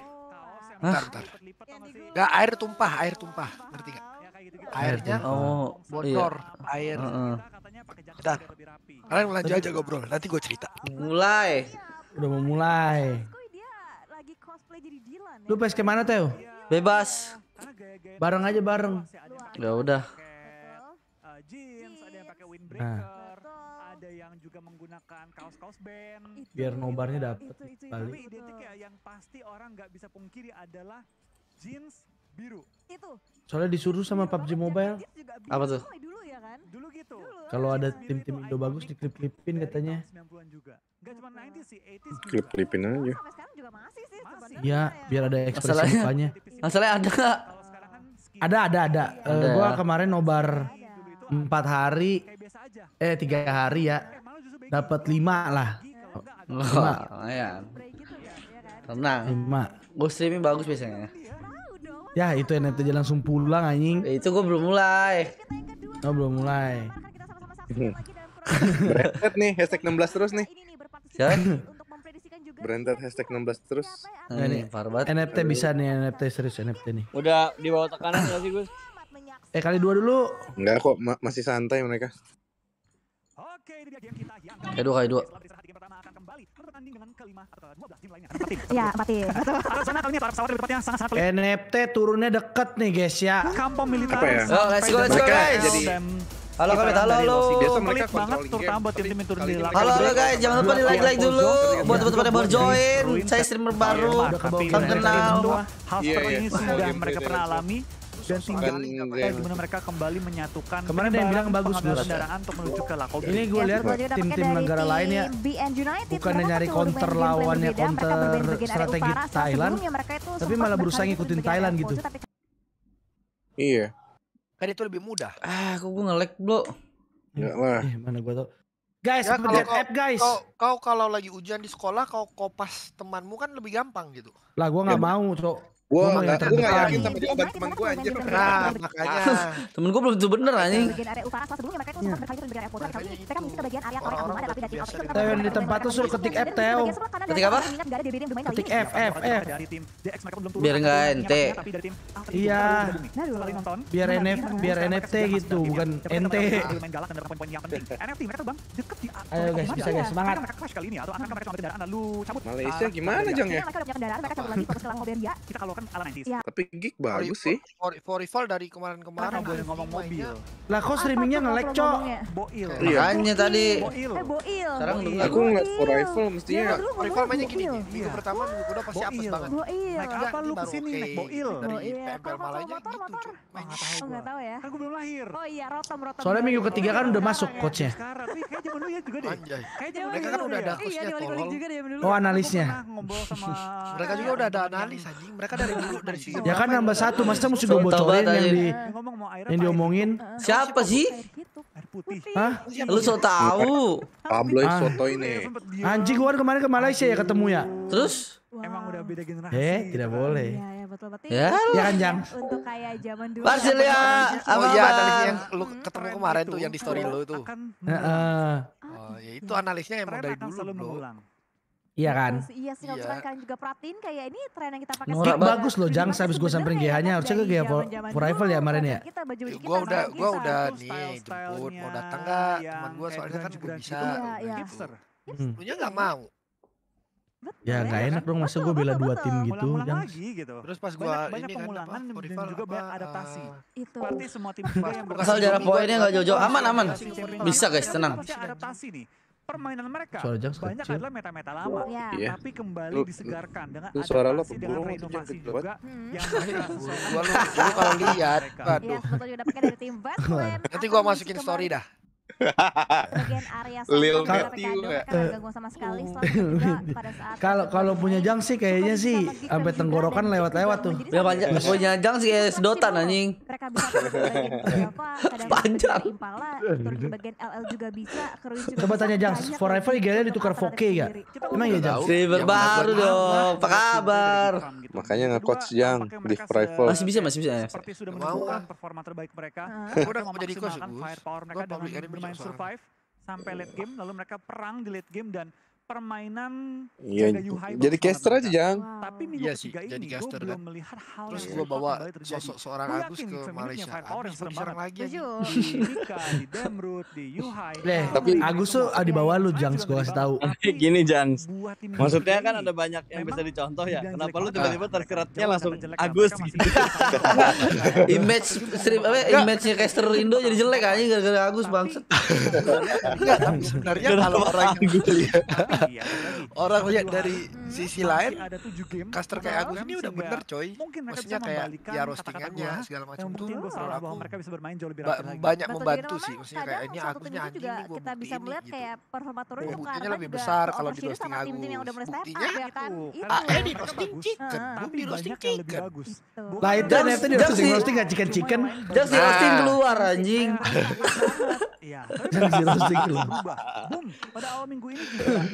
Ntar, nggak air tumpah, air tumpah, ngerti nggak. Ya, Airnya oh, iya. bocor, air. Uh, kalian lanjut aja bro nanti gue cerita. Mulai. Udah mau mulai. Iya, ya? Lu pas kemana Teo? Bebas. Bareng aja bareng. Ya udah. Nah. windbreaker, nah. ada yang juga menggunakan kaos-kaos band. Itu, Biar nobarnya dapat. Tapi identik ya yang pasti orang nggak bisa pungkiri adalah jeans biru. Itu. Soalnya disuruh sama iya, PUBG Mobile. Apa tuh? Dulu ya kan? Dulu gitu. Kalau ada tim-tim Indo bagus diklip-klipin katanya. 90 juga. cuma sih, Klip-klipin aja. Sampai sekarang juga masih sih iya, ya. biar ada ekspresi mukanya. Masalahnya ada Ada, ada, ada. ada. Eh, gua kemarin nobar empat hari eh tiga hari ya eh, dapat lima lah Oh, lima ya gitu kan, iya kan? tenang lima gue streaming bagus biasanya ya itu NFT aja langsung pulang anjing itu gue belum mulai oh belum mulai Berentet kan nih hashtag 16 terus nih Siapa? Branded hashtag 16 terus. Nah, ini parbat. NFT bisa nih NFT serius NFT nih. Udah di bawah tekanan gak sih Gus? Eh kali dua dulu. Enggak kok ma masih santai mereka. Kayak dua kayak dua. Iya, empat tim. sana kali ini Arab pesawat lebih sangat-sangat pelik. NFT turunnya deket nih guys ya. Kampung militer. Apa ya? Oh, let's go, let's go guys. Jadi Halo kalian, halo halo. Pelik banget terutama buat tim-tim yang turun di lapangan. Halo halo guys, jangan lupa di like like iya, dulu buat iya. teman-teman yang baru iya, join. Saya streamer baru, salam kenal. Hal seperti ini sudah oh, mereka pernah alami dan tinggal kayak ya. gimana mereka kembali menyatukan kemarin ada yang bilang bagus kendaraan untuk menuju ke Lakobi ini gue lihat tim-tim negara lain ya bukan nyari counter lawannya counter strategi Thailand tapi malah berusaha ngikutin Thailand gitu kan iya kan itu lebih mudah ah kok gue nge-lag bro Enggak lah. Eh, mana gua tau. Guys, ya, kalau kau, app guys. Kau, kau kalau lagi ujian di sekolah kau kopas temanmu kan lebih gampang gitu. Lah gua nggak ya. mau, Cok gua gak, gue yakin sama jawaban temen gue anjir Nah makanya Temen gua belum bener anjing tapi yang di tempat tuh suruh ketik F Teo Ketik apa? Ketik F F F Biar gak NT Iya Biar NF biar NFT gitu bukan NT Ayo guys bisa guys semangat Malaysia gimana Jang Kan ala 90 Ya. Tapi gig bagus sih. For, for Vorival dari kemarin-kemarin gue -kemarin ngomong mobil. Lah kok streamingnya nge-lag, Cok? Boil. Iya. Makanya tadi. Boil. Eh, eh, boil. Sekarang aku nge-lag for Vorival mestinya. Ya, for Vorival mainnya gini, minggu iya. pertama minggu kedua pasti apes banget. Boil. Naik apa lu kesini naik boil? Dari oh, iya. PMPL malahnya gitu, Cok. Enggak gitu. tahu. Enggak ya. Kan gue belum lahir. Oh iya, rotom rotom. Soalnya minggu ketiga kan udah masuk coachnya. Sekarang kayak zaman dulu ya juga deh. Kayak ya. mereka kan udah ada coachnya tolol. Oh, analisnya. Mereka juga udah ada analis anjing. Mereka Ya kan nambah satu, masa mesti gue bocorin yang di eh, yang diomongin. Siapa sih? Gitu? Hah? Lu so gitu? tau? Pablo ah. Soto ini. Iya, Anjing gua kemarin ke Malaysia ya ketemu ya. Terus? Emang udah beda generasi. Eh, tidak boleh. Ya, betul betul. Ya, iya, ya kan Untuk kayak zaman dulu. apa ya oh yang lu hmm, ketemu kemarin tuh gitu. yang di story lu tuh. Heeh. Oh, ya itu analisnya emang dari dulu, loh. Iya gitu kan? Iya sih kalau iya. misalkan kalian juga perhatiin kayak ini tren yang kita pakai. Norak bagus loh Jang habis gue samperin GH-nya harusnya ke GH for Rival ya kemarin ya. Kita Gua udah gitu, gua udah nih jemput mau datang enggak? Teman gua soalnya kan juga iya, bisa. Iya, gitu, iya. Kan. Hmm. nggak mau. Betul, ya nggak ya, enak dong masa gue bela betul, dua betul. tim gitu Yang gitu terus pas gue banyak, banyak kan pemulangan dan rival, juga banyak adaptasi itu berarti semua tim yang asal jarak poinnya nggak jojo aman aman bisa guys tenang adaptasi nih permainan mereka suara banyak kecil. adalah meta-meta lama, yeah. yeah. tapi iya. kembali lu, disegarkan dengan lu, suara lo dengan renovasi juga yang hmm. iya. gua lu, kalau lihat aduh. Iya, dari tim Batman. Nanti gua masukin story dah. Lil Matthew kalau kalau punya jang sih kayaknya sih sampai tenggorokan lewat-lewat tuh ya panjang punya jang sih kayak sedotan anjing panjang coba tanya jang forever gaya ditukar 4K ya emang ya jang silver baru dong apa kabar makanya nge-coach jang di forever masih bisa masih bisa seperti sudah menunjukkan performa terbaik mereka udah mau jadi coach gue public bermain iya, survive sampai late game lalu mereka perang di late game dan permainan ya jadi caster aja jang wow. tapi iya minggu sih, ketiga jadi ini caster, gue kan? belum melihat hal terus gue bawa sosok seorang gue Agus ke Malaysia Agus lagi di di Demrut di Yuhai Leh, nah, tapi Agus tuh di bawah lu Jangs gue kasih tahu gini Jangs maksudnya kan ada banyak yang bisa dicontoh ya kenapa lu tiba-tiba terkeratnya langsung Agus gitu? image stream apa image-nya caster Indo jadi jelek aja gara-gara Agus bangset enggak tapi sebenarnya kalau orang yang Iya, orang lihat dari sisi lain ada tujuh game caster kayak aku ini udah ya bener coy mungkin maksudnya kayak ya roastingannya segala macam tuh bahwa mereka bisa bermain jauh lebih rapih lagi banyak membantu sih kan maksudnya kayak ini aku ini anjing ini kita bisa melihat gitu. kayak performa turun itu karena lebih besar kalau di ya kan? roasting aku buktinya AE di roasting chicken belum roasting chicken lain dan itu di roasting roasting iya. gak chicken chicken just di roasting keluar anjing Iya. Jadi roasting keluar. Boom. Pada awal minggu ini juga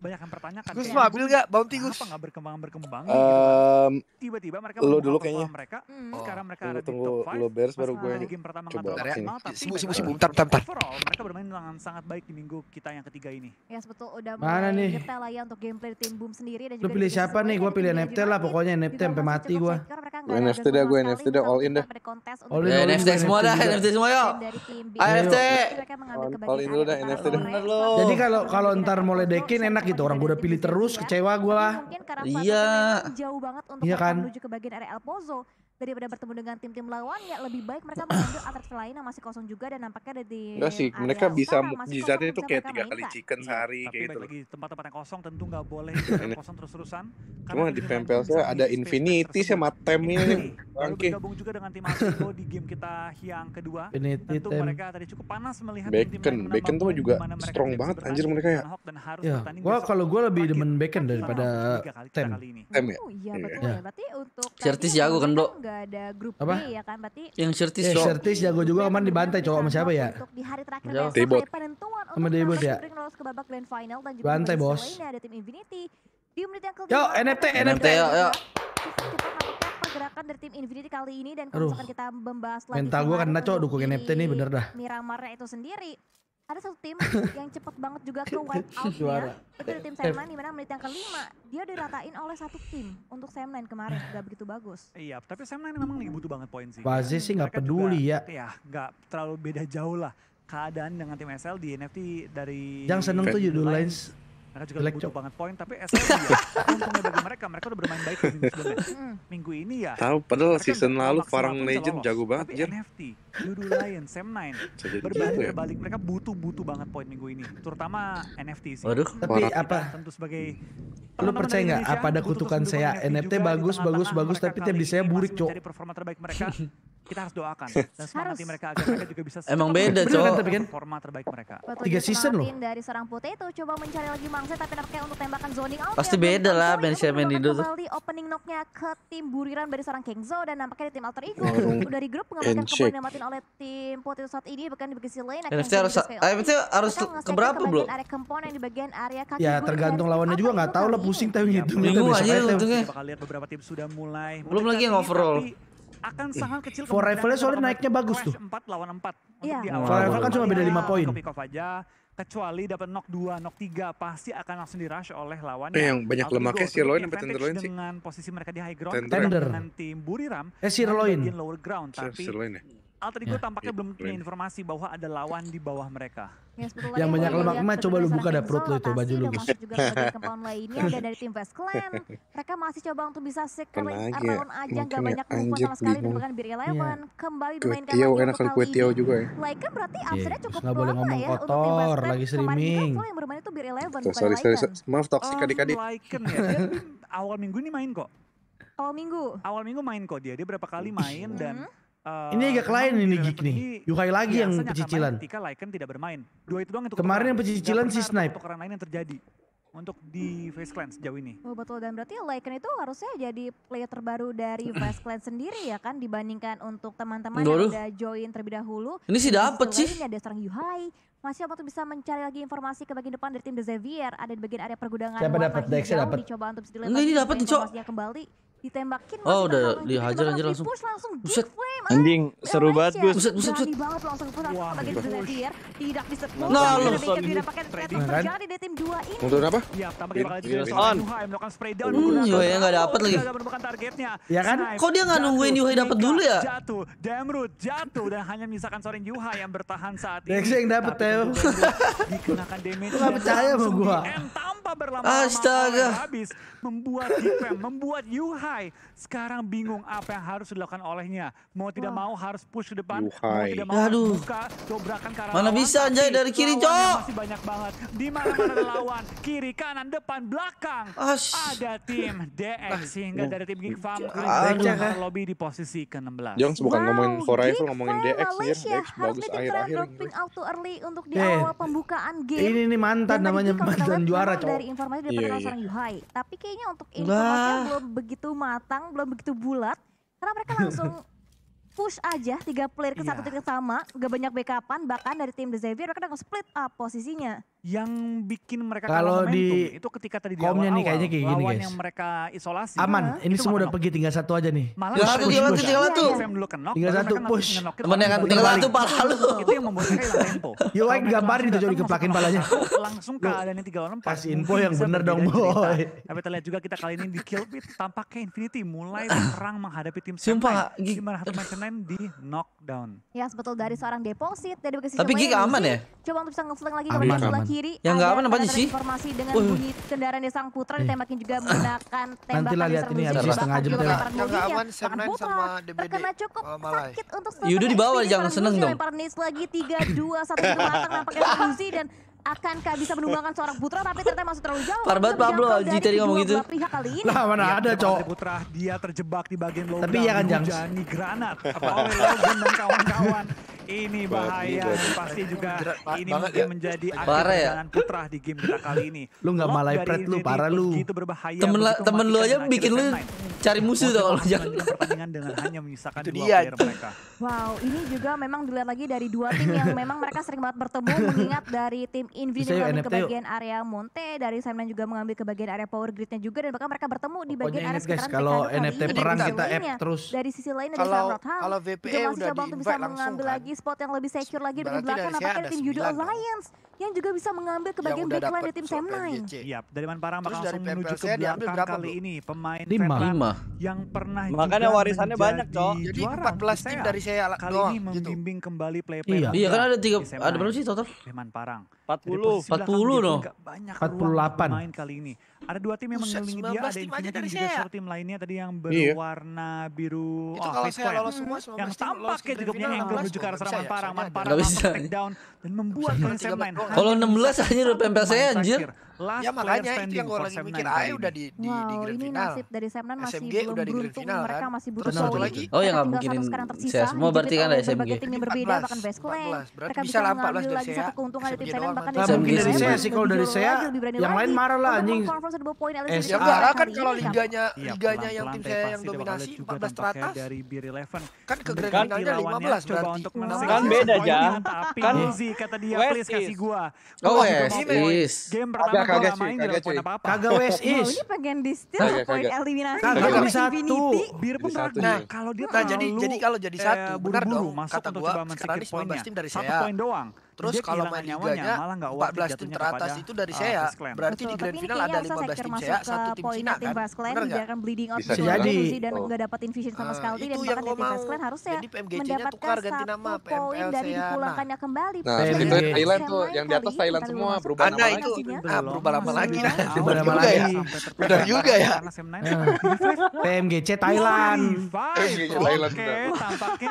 banyak yang pertanyakan. Gus mobil gak bounty Gus? Apa gak berkembang berkembang? Um, gitu, Tiba-tiba mereka lo dulu kayaknya. Mereka, hmm. Oh. Sekarang mereka ada tunggu, di top Lo beres baru gue game pertama coba ya. Sibu sibu sibu bentar bentar bentar. Overall mereka bermain dengan sangat baik di minggu kita yang ketiga ini. Ya sebetulnya udah Mana nih? detail lah ya untuk gameplay tim Boom sendiri dan juga. pilih siapa nih? Gue pilih NFT lah pokoknya NFT sampai mati gue. NFT dah gue NFT dah all in dah. All in NFT semua dah NFT semua yuk. NFT. All in dulu dah NFT dah. Jadi kalau kalau ntar mulai dekin enak gitu orang gue udah pilih terus kecewa gue iya iya kan? daripada bertemu dengan tim-tim lawannya lebih baik mereka mengambil atraksi lain yang masih kosong juga dan nampaknya ada di Enggak sih, mereka bisa mukjizatnya itu kayak tiga kali chicken iya, sehari Tapi kayak gitu. Tapi tempat-tempat yang kosong tentu nggak boleh iya. kosong terus-terusan. Cuma di pempel saya ada Infinity sama Tem ini Lalu bergabung juga dengan tim Asiko di game kita yang kedua. Tentu mereka tadi cukup panas melihat tim Bacon, Bacon tuh juga strong banget anjir mereka ya. Ya, gua kalau gua lebih demen Bacon daripada Tem. Tem ya. Oh iya, iya. betul. Ya. Berarti untuk Certis jago kan, Dok juga ada grup Apa? B ya kan berarti yang Certis yeah, Certis jago iya, juga kemarin dibantai cowok sama siapa ya untuk di hari terakhir iya. besok Debot. hari penentuan sama untuk Debot, ya. lolos ke babak grand final dan juga bantai bos ini ada tim Infinity di menit yang kelima yo NFT NFT yo yo pergerakan dari tim Infinity kali ini dan kalau kita membahas lagi mental gue kena cowok dukung NFT nih bener dah Miramarnya itu sendiri ada satu tim yang cepet banget juga ke wipe outnya itu dari tim Sam Nine dimana menit yang kelima dia diratain oleh satu tim untuk Sam Nine kemarin gak begitu bagus iya tapi Sam Nine memang lagi butuh banget poin sih Waze sih nggak peduli juga, ya ya nggak terlalu beda jauh lah keadaan dengan tim SL di NFT dari yang seneng tuh judul lines mereka juga Black butuh job. banget poin tapi SL ya untungnya bagi mereka mereka udah bermain baik minggu sebelumnya mm. minggu ini ya tahu padahal season lalu Farang Legend jago banget tapi NFT Judo Lion, Sam 9. Berbalik ya? berbalik mereka butuh-butuh banget poin minggu ini, terutama NFT sih. Waduh, tapi Warap. apa? Tentu sebagai Lu percaya nggak apa ada kutukan saya NFT, bagus bagus bagus tapi tim saya burik, Cok. Cari performa terbaik mereka. Kita harus doakan dan semangati mereka agar mereka juga bisa Emang beda, Cok. Kan, tapi kan performa terbaik mereka. Tiga season loh. Dari serang putih itu coba mencari lagi mangsa tapi nampaknya untuk tembakan zoning out. Pasti ya. beda lah Ben Shaman itu. Kembali opening knocknya ke tim buriran dari seorang Kengzo dan nampaknya di tim Alter Ego. Dari grup mengamankan kembali dipimpin oleh tim Potato saat ini bahkan di bagian lain akan NFC harus mesti eh, harus ke berapa belum? Ada komponen di bagian area kaki Ya tergantung lawannya juga enggak tahu lah pusing tapi gitu. minggu aja untungnya. Bakal lihat beberapa tim sudah mulai. Belum lagi yang overall akan sangat kecil. For rival soalnya naiknya bagus tuh. 4 lawan 4. Yeah. For rival kan cuma beda 5 iya, poin. kecuali dapat knock 2, knock 3 pasti akan langsung di rush oleh lawan eh, Yang banyak lemaknya Loin sampai Tenderloin sih. Dengan posisi mereka di high ground Tender. tender. dengan tim Buriram. Eh Sirloin. Di lower ground tapi Sirloin ya. Alter ego ya, tampaknya ya, belum punya informasi bahwa ada lawan di bawah mereka. Ya, yang banyak lemak emak coba lu buka dah perut lu itu baju lu guys. juga dari tim vest Clan. Mereka masih coba untuk bisa sekali round aja nggak banyak movement sama sekali dan bahkan Eleven iya. kembali dimainkan lagi untuk kali kue Tio juga ya. Like kan berarti absennya iya, cukup lama boleh ngomong ya, kotor Lagi streaming. Kemarin yang bermain sorry, sorry, Maaf toksik oh, adik-adik. Ya? Awal minggu ini main kok. Awal minggu. Awal minggu main kok dia. Dia berapa kali main hmm. dan Uh, ini agak lain ini gig nih. Yukai lagi iya, yang pecicilan. Ketika tidak bermain. Dua itu doang itu Kemarin yang pecicilan si Snipe. Untuk lain yang terjadi untuk di Face Clan sejauh ini. Oh betul dan berarti Lycan itu harusnya jadi player terbaru dari Face Clan sendiri ya kan dibandingkan untuk teman-teman yang udah join terlebih dahulu. Ini sih dapat sih. Ini ada seorang Yuhai masih apa tuh bisa mencari lagi informasi ke bagian depan dari tim The Xavier ada di bagian area pergudangan. Siapa dapat? Dexter dapat. Dicoba untuk bisa dilihat. ini dapat, Cok. Informasinya kembali ditembakin oh udah dihajar anjir langsung push langsung buset anjing seru banget gue buset buset buset nah lu son ini terjadi tim 2 ini untuk apa ya lagi ya kan kok dia enggak nungguin Yuhai dapat dulu ya jatuh jatuh dan hanya misalkan seorang Yuhai yang bertahan saat ini Dex yang dapat Teo dikenakan damage percaya sama gua Astaga membuat membuat Yuhai sekarang bingung apa yang harus dilakukan olehnya. Mau tidak mau harus push ke depan, Yuhai. mau tidak mau Aduh. buka dobrakan ke Mana lawan, bisa anjay dari kiri, Cok. Masih banyak banget. Di mana ada lawan, kiri, kanan, depan, belakang. Ash. Ada tim DX ah, sehingga iya. dari tim Geek Farm Green lobby di posisi ke-16. Jong bukan wow, ngomongin Forever, ngomongin DX ya. DX bagus akhir-akhir. Dropping out early untuk di eh. awal pembukaan game. Ini ini mantan namanya mantan juara, kan, Cok. Dari informasi dari yeah, yeah. Tapi kayaknya untuk informasi belum begitu matang, belum begitu bulat. Karena mereka langsung push aja tiga player ke satu yeah. titik sama, gak banyak backupan, bahkan dari tim The Xavier mereka langsung split up posisinya yang bikin mereka kalau di itu ketika tadi di awal, nih kayaknya kayak gini guys. yang mereka isolasi aman nah, ini semua udah pergi tinggal satu aja nih malah tinggal satu tinggal satu tinggal satu tinggal satu push temen kan yang tinggal satu pala lu itu yang membuat kayak tempo you like gambar itu jadi keplakin palanya langsung ke ada yang tiga empat kasih info yang bener dong boy tapi terlihat juga kita kali ini di kill pit tampaknya Infinity mulai terang menghadapi tim Sumpah gimana satu Mansion di knockdown ya sebetul dari seorang deposit dari tapi Gig aman ya coba untuk bisa ngeflank lagi ke kiri. Yang nggak apa namanya sih? Informasi dengan uh. bunyi kendaraan sang Putra eh. ditembakin juga nah, menggunakan tembakan Nanti lah lihat ini ada ya. Yang nggak aman sama Terkena cukup oh, ya. sakit untuk Yudo di bawah jangan seneng dong. Lempar lagi 3 2 1 itu belakang nampaknya solusi dan akankah bisa menumbangkan seorang putra tapi ternyata masuk terlalu jauh. Parbat Pablo Aji tadi ngomong gitu. Pihak Lah mana iya, ada cowok. Putra dia terjebak di bagian Tapi ya kan Jang. granat oleh dan kawan-kawan. Ini bahaya. Pasti juga ini mungkin ya. menjadi akhir ya. perjalanan putra di game kita kali ini. Lu nggak malai pret lu, parah lu. Gitu temen, temen lu aja bikin lu cari musuh tuh kalau jangan. pertandingan dengan hanya menyisakan dua player mereka. Wow, ini juga memang dilihat lagi dari dua tim yang memang mereka sering banget bertemu mengingat dari tim Infinity mengambil kebagian area Monte, dari Simon juga mengambil kebagian area Power Gridnya juga dan bahkan mereka bertemu di oh, bagian area sekitaran Kalau NFT perang kita app terus. Dari sisi lain ada Kalau VPE udah bisa mengambil kan? lagi spot yang lebih secure lagi Berarti dari belakang nampaknya tim Judo Alliance yang juga bisa mengambil ke bagian backline dari tim Sam Nine. Iya, dari Manparang bakal langsung menuju ke belakang berapa, kali bro? ini pemain lima. lima yang pernah Makanya warisannya banyak, Cok. Jadi 14 tim dari saya kali doang, ini membimbing gitu. kembali play play. Iya, iya kan ada tiga ada berapa sih total? Manparang. 40 40 loh. 48 main kali ini. Ada dua tim yang mengelilingi dia, ada Infinity dan juga satu tim lainnya tadi yang iya. berwarna biru. Itu oh, kalau saya lolos semua, yang tampak kayak juga punya yang menuju ke arah serangan parah, parah, take down dan membuat kalian Kalau 16 aja udah pempel saya anjir. Last ya makanya itu yang gue lagi mikir AE ah, udah di di, wow, di grand ini final. nasib dari Semnan masih SMG belum udah di grand final mereka kan? masih butuh satu lagi. Oh yang nggak mungkin saya semua berarti kan ada SMG. Tim yang berbeda bahkan best claim. Mereka bisa ngambil lagi satu keuntungan dari tim Semnan bahkan dari mungkin dari saya sih kalau dari saya yang lain marah lah anjing. Eh ya marah kan kalau liganya iya, liganya yang tim saya yang dominasi 14 teratas dari bir 11. kan ke kan grand finalnya 15 berarti kan beda aja kan kata dia please kasih gua. Oh, yes. Game pertama kagak sih, kagak cuy. Kagak wes is. Ini pengen di steal poin eliminasi. Kagak jadi satu. Bir pun nah, nah, kalau dia nah, jadi jadi kalau jadi satu, eh, benar dong. Kata gua sekarang ini 19 tim dari saya. Satu poin doang. Terus kalau main liganya empat belas 14 tim teratas itu dari saya. Uh, ah, berarti Betul, di grand iya, final ada belas tim saya, satu tim Cina kan. Benar enggak? bleeding out Bisa jadi. dan oh. dapetin vision sama ah, sekali dan yang dari Tim harus harusnya mendapatkan satu poin dari dipulangkannya kembali. Nah, itu Thailand tuh yang di atas Thailand semua ah, berubah nama lagi. berubah nama lagi. Ya. Berubah nama lagi. Benar juga ya. ya. ya. PMGC Thailand. PMGC Thailand. Oke, tampaknya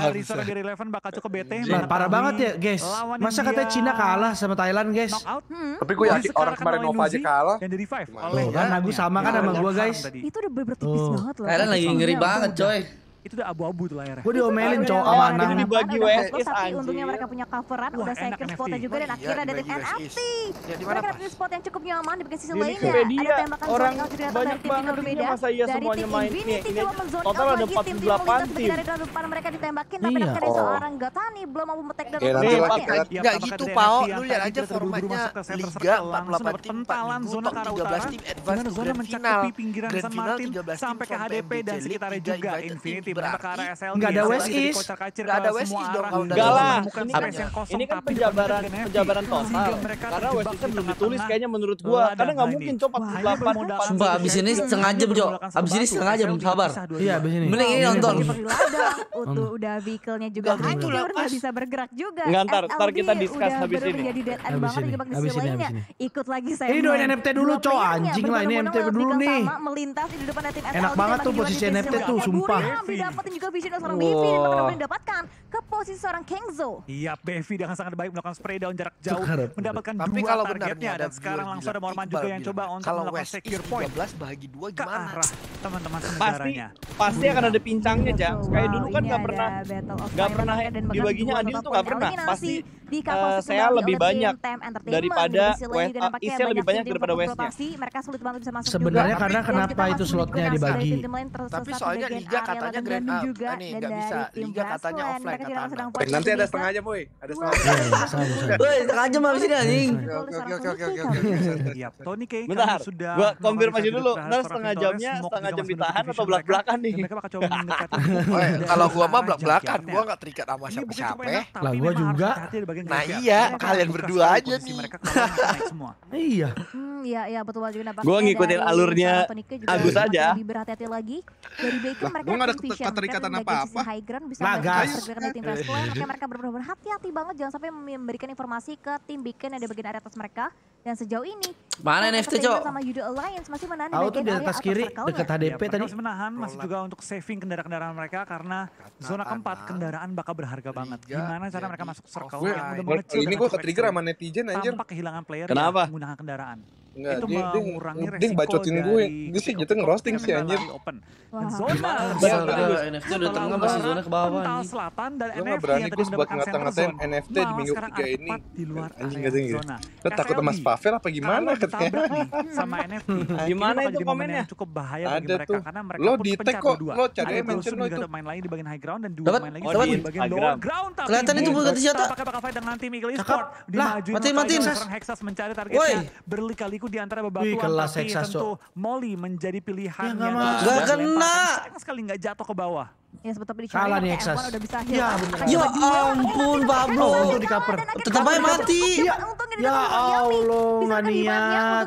hari sore dari Eleven bakal cukup bete. Parah banget banget ya, guys. Masa katanya Cina kalah sama Thailand, guys? Hmm. Tapi gue yakin orang kemarin Nova aja kalah. Dan di five. kan aku sama kan iya, sama gue, guys. Itu udah berarti oh. banget loh. Thailand lagi ngeri banget, coy itu udah abu-abu tuh layarnya. Gue diomelin iya, cowok iya, sama iya. anak. Itu dibagi WSIS Tapi untungnya mereka punya coveran, udah second spotnya juga dan akhirnya ada detik NFT. Ya, mereka dapetin spot yang cukup nyaman di bagian sisi lainnya. Ada tembakan orang banyak banget timnya masa iya semuanya main ini. Total ada 48 tim. Dari depan mereka ditembakin tapi ada oh. seorang Gatani belum mampu metek dan Enggak gitu Pao, lu lihat aja formatnya Liga 48 tim, pentalan zona 13 tim advance zona mencakap pinggiran San Martin sampai ke HDP dan sekitarnya juga Infinity tim berarti ke arah nggak ada West East Enggak ada West East dong kalau lah ini kan, penjabaran penjabaran total karena West East kan belum ditulis kayaknya menurut gua karena nggak mungkin coba 48 sumpah abis ini setengah jam Jo abis ini setengah jam sabar iya abis ini mending ini nonton udah vehicle-nya juga hancur nggak bisa bergerak juga nggak ntar kita discuss habis ini Habis ini. Habis ini. ikut lagi saya ini doain NFT dulu cok anjing lah ini NFT dulu nih enak banget tuh posisi NFT tuh sumpah dapetin juga vision seorang wow. Bevy dan teman mendapatkan ke posisi seorang Kengzo. Iya, Bevy dengan sangat baik melakukan spray down jarak jauh Tukar, mendapatkan Tapi dua kalau targetnya dan sekarang langsung ada Morman juga yang coba untuk kalau melakukan West secure point. 13 bagi 2 gimana? Ke arah teman-teman saudaranya. Pasti pasti akan ada pincangnya, Wow, Kayak dulu kan iya, nggak pernah nggak pernah dibaginya adil tuh nggak pernah. Pasti eh, saya lebih banyak daripada West Isya lebih banyak daripada Westnya. Sebenarnya karena kenapa itu slotnya dibagi? Tapi soalnya Liga katanya Grand Up. Juga, ah, nih gak bisa. Liga katanya offline anak. Nanti ada setengah jam, boy. Ada setengah jam. Boy, setengah jam habis ini anjing. Oke oke oke oke oke. Tony kayak Bentar. sudah gua konfirmasi dulu. Ntar setengah jamnya setengah jam ditahan atau belak-belakan nih. Mereka bakal coba Kalau gua mah belak-belakan, gua nggak terikat sama siapa-siapa. Ya? Lah gua juga. Nah iya, kalian berdua aja nih. Iya. Hmm, iya iya betul juga nah, Gue ngikutin alurnya Agus aja. Lebih berhati-hati lagi dari Bacon mereka gue gak ada Iya, keterikatan apa-apa. High ground bisa Magas. tim Makanya mereka benar-benar berhati-hati banget jangan sampai memberikan informasi ke tim Beacon yang ada bagian area atas mereka. Dan sejauh ini mana NFT Cok? Sama Yudo Alliance masih menahan Aku tuh di atas kiri dekat HDP iya, tadi. Masih menahan masih juga untuk saving kendaraan-kendaraan mereka karena zona keempat kendaraan bakal berharga banget. Gimana cara mereka masuk circle yang nah, Ini gue trigger sama netizen anjir. Tanpa kehilangan player Kenapa? menggunakan kendaraan. Nggak, itu dia, mengurangi dia, resiko bacotin dari gue. Dia sih jatuh ngerosting sih anjir. Open. Wow. Zona NFT udah tengah masih zona ke bawah nih. selatan dan NFT yang berani gue buat ngata-ngatain NFT di minggu ketiga ini. Di luar anjing anjing gitu. Lo takut sama Spavel apa gimana katanya? Sama NFT. Hmm. Gimana itu komennya? Cukup bahaya bagi mereka karena mereka lo di tag kok lo cari mention lo itu. main lain di bagian high ground dan dua main lagi di bagian lower ground. Kelihatan itu bukan senjata. Bakal fight dengan tim Lah, matiin matiin. Woi. berlikaliku di antara bebatuan Wih, kelas tapi tentu Molly menjadi pilihan ya, yang gagal sekali nggak jatuh ke bawah. Iya, ya sebetulnya tapi Kalah nih Excess. bisa Ya, ya ampun Pablo oh, untuk di cover. Tetap aja mati. Iya. Ya, Allah Nggak oh, niat.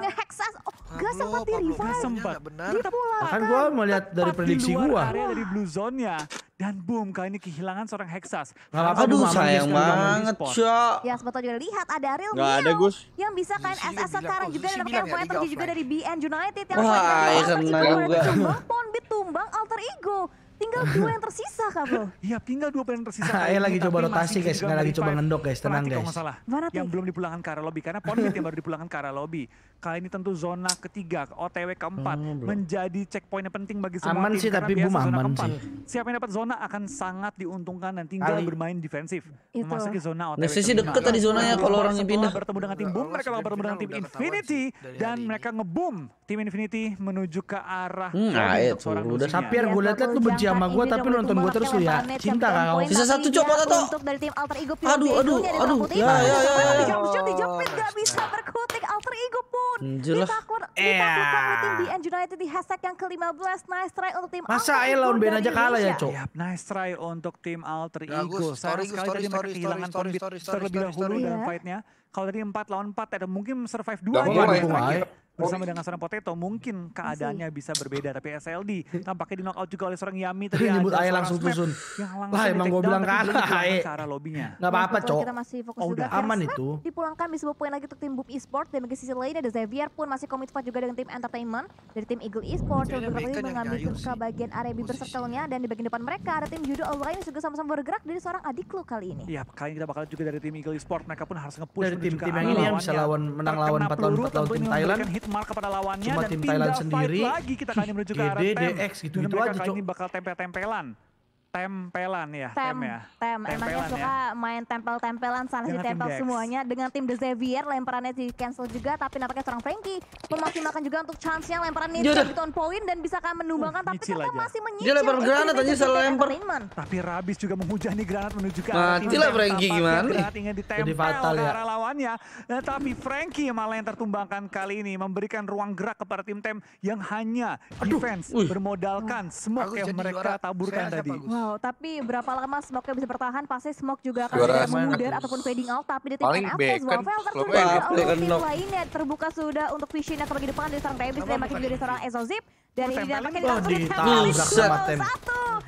Gak sempat di revive. Sempat. Dia pulang. Kan gua melihat dari prediksi gua. Area dari blue zone-nya dan boom kali ini kehilangan seorang Hexas. Nggak Aduh sayang banget, Cok. Ya sebetulnya juga lihat ada real Gak ada, Gus. yang bisa kain SS sekarang juga dan pakai poin terjadi juga dari BN United yang Wah, iya, kena juga. Tumbang Ponbit tumbang Alter Ego. Tinggal dua yang tersisa kak bro. Iya tinggal dua yang tersisa. Ayo ah, iya, lagi coba rotasi guys, nggak lagi coba ngendok guys, tenang guys. masalah salah, yang belum dipulangkan ke arah lobby karena poni yang baru dipulangkan ke arah lobby. Kali ini tentu zona ketiga, OTW keempat hmm, menjadi checkpoint yang penting bagi semua aman tim. Sih, tapi boom, aman keempat. sih, Siapa yang dapat zona akan sangat diuntungkan dan tinggal bermain defensif. Itu. Memasuki zona OTW. Nah, sih deket tadi zonanya kalau orang yang pindah. Bertemu dengan tim boom, mereka bakal bertemu dengan tim Infinity dan mereka ngeboom tim Infinity menuju ke arah. Hmm, nah, itu udah sapir gue liat tuh benci sama gue tapi lu nonton gue terus lu ya. Cinta kau. Bisa satu cok mau Aduh aduh aduh. Ya ya ya ya. bisa berkutik alter ego pun. Ditaklur ditaklurkan di end United di hashtag yang ke-15 nice try untuk tim Masa aja lawan ben aja kalah ya cok. Nice try untuk tim alter ego. sorry sekali tadi mereka kehilangan terlebih dahulu dalam fightnya. Kalau tadi empat lawan empat ada mungkin survive dua aja bersama dengan seorang Potato mungkin keadaannya bisa berbeda tapi SLD tampaknya di knockout juga oleh seorang Yami tadi nyebut Ae langsung tusun lah emang gue bilang kalah eh. cara lobinya nggak iya, apa-apa cok kita masih fokus oh, udah kan. aman itu dipulangkan bisa sebuah poin lagi untuk tim Boop Esports dan bagi sisi lainnya ada Xavier pun masih komit fight juga dengan tim Entertainment dari tim Eagle Esports yang beberapa kali mengambil ke bagian area bibir circle-nya dan di bagian depan mereka ada tim Judo Online yang juga sama-sama bergerak dari seorang adik lu kali ini iya kali ini kita bakal juga dari tim Eagle Esports mereka pun harus nge-push dari tim-tim yang ini yang bisa lawan menang lawan 4 lawan 4 lawan tim Thailand hit mark kepada lawannya Cuma dan tim Thailand sendiri lagi kita akan menuju ke arah GDDX gitu, gitu aja, ini bakal tempel-tempelan tempelan ya, tem, tem ya. Tem, emangnya suka ya? main tempel-tempelan sana si tempel semuanya dengan tim The Xavier lemparannya di cancel juga tapi nampaknya seorang Frankie memaksimalkan juga untuk chance lemparan ini jadi on point dan bisa kan menumbangkan uh, tapi aja. masih menyicil. Dia lempar granat aja salah lempar. Tapi Rabis juga menghujani granat menuju ke arah tim. lah Frankie gimana? jadi fatal, ya arah lawannya. Nah, tapi Frankie malah yang tertumbangkan kali ini memberikan ruang gerak kepada tim Tem yang hanya defense bermodalkan smoke yang mereka taburkan tadi. Wow, tapi berapa lama smoke bisa bertahan? Pasti smoke juga akan segera memudar ataupun fading out. Tapi detik tingkat atas Wafel tersudah oleh tim lainnya. Terbuka sudah untuk vision ke bagi depan dari seorang Rebis dan makin juga dari seorang Ezozip dan ini didapatkan di langsung ditabrak sama tim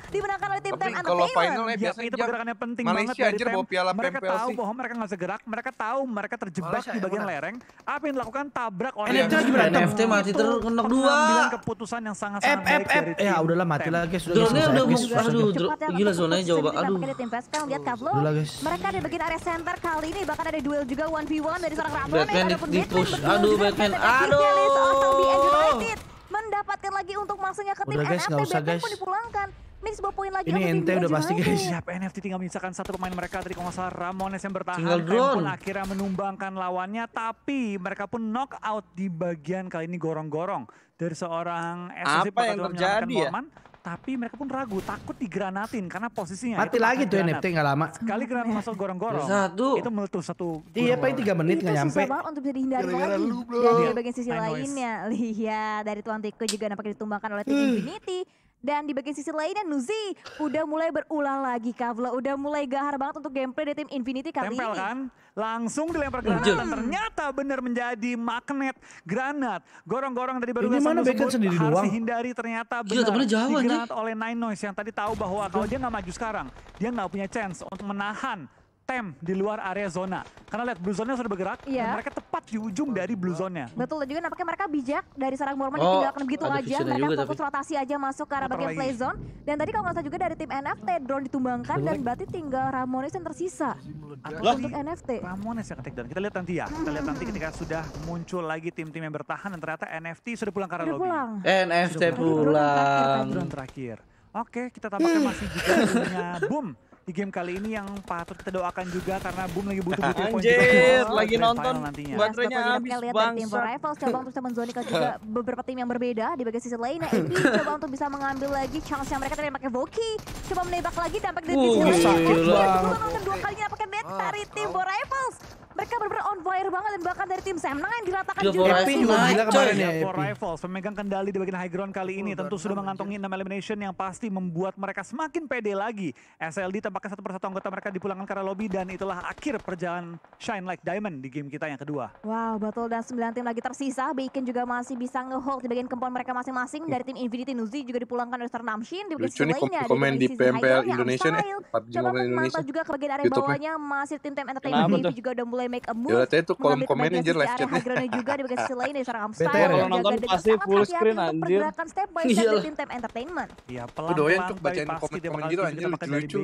dimenangkan oleh tim Tapi Time kalau finalnya biasanya itu pergerakannya penting Malaysia banget dari tim piala mereka PMPL tahu sih. bahwa mereka nggak segerak mereka tahu mereka terjebak Malaysia, di bagian ya, lereng apa yang dilakukan tabrak oleh NFT gimana NFT mati terus kena dua keputusan yang sangat sangat baik dari ya, tim ya udahlah mati lah guys drone udah guys aduh gila zonanya jauh banget aduh tim Pascal lihat Kavlo mereka di bagian area center kali ini bahkan ada duel juga 1v1 dari seorang Ramon Batman di push aduh Batman aduh mendapatkan lagi untuk masuknya ke tim NFT usah, pun dipulangkan. Miss bawa poin lagi. Ini NFT udah pasti guys. Siapa NFT tinggal menyisakan satu pemain mereka dari kalau Ramon salah yang bertahan. Tinggal drone. Pun akhirnya menumbangkan lawannya tapi mereka pun knock out di bagian kali ini gorong-gorong dari seorang SSC Apa yang terjadi ya? tapi mereka pun ragu takut digranatin karena posisinya mati lagi tuh NFT nggak lama sekali granat masuk gorong-gorong satu itu meletus satu iya paling tiga menit nggak nyampe susah banget untuk bisa dihindari lagi dari iya. bagian sisi lainnya lihat dari tuan tiku juga nampaknya ditumbangkan oleh tim eh. Infinity dan di bagian sisi lainnya Nuzi udah mulai berulah lagi Kavla. Udah mulai gahar banget untuk gameplay dari tim Infinity kali Tempel, ini. kan? Langsung dilempar ke hmm. ternyata benar menjadi magnet granat. Gorong-gorong tadi baru ngasih sebut sendiri harus doang? dihindari ternyata benar Gila, oleh Nine Noise yang tadi tahu bahwa kalau dia nggak maju sekarang, dia nggak punya chance untuk menahan tem di luar area zona. Karena lihat blue zone-nya sudah bergerak, yeah. dan mereka tepat di ujung dari blue zone-nya. Betul, dan juga nampaknya mereka bijak dari sarang Mormon oh, ditinggalkan begitu aja. Mereka juga, fokus tapi... rotasi aja masuk ke arah bagian play zone. Dan tadi kalau nggak salah juga dari tim NFT, drone ditumbangkan dan berarti tinggal Ramones yang tersisa. Loh? untuk NFT. Ramones yang ketik down. Kita lihat nanti ya. Kita lihat nanti ketika sudah muncul lagi tim-tim yang bertahan dan ternyata NFT sudah pulang karena arah lobby. Pulang. NFT sudah pulang. Drone terakhir. Drone terakhir. Oke, kita tampaknya masih juga punya boom di game kali ini yang patut kita doakan juga karena Boom lagi butuh-butuh poin juga. Anjir, lagi nonton baterainya habis kita lihat dari tim Rivals coba untuk bisa menzonika juga beberapa tim yang berbeda di bagian sisi lain. Nah, ini coba untuk bisa mengambil lagi chance yang mereka tadi pakai Voki. Coba menembak lagi dampak dari sisi lain. Sakit dua kali pakai net ah, dari tim Rivals mereka benar-benar on fire banget dan bahkan dari tim Sam9 diratakan Epi juga. gila kemarin ya. For Rivals pemegang kendali di bagian high ground kali ini oh, tentu sudah mengantongi 6 elimination yang pasti membuat mereka semakin pede lagi. SLD Tampaknya satu persatu anggota mereka dipulangkan karena lobby dan itulah akhir perjalanan Shine Like Diamond di game kita yang kedua. Wow, betul dan 9 tim lagi tersisa. Bacon juga masih bisa ngehold di bagian kempon mereka masing-masing. Dari tim Infinity Nuzi juga dipulangkan oleh Namshin. Di Lucu nih komen, komen di PMPL ya, Indonesia nih. Coba mantap juga ke bagian area bawahnya masih tim-tim Entertainment Navy juga udah mulai make a move. Yaudah, itu kolom komen aja live chatnya. juga di bagian sisi lain dari seorang Betul, Kalau nonton pasti full screen anjir. Pergerakan step by step iya. dari tim-tim Entertainment. Iya, pelan-pelan bacain komen-komen gitu anjir lucu-lucu.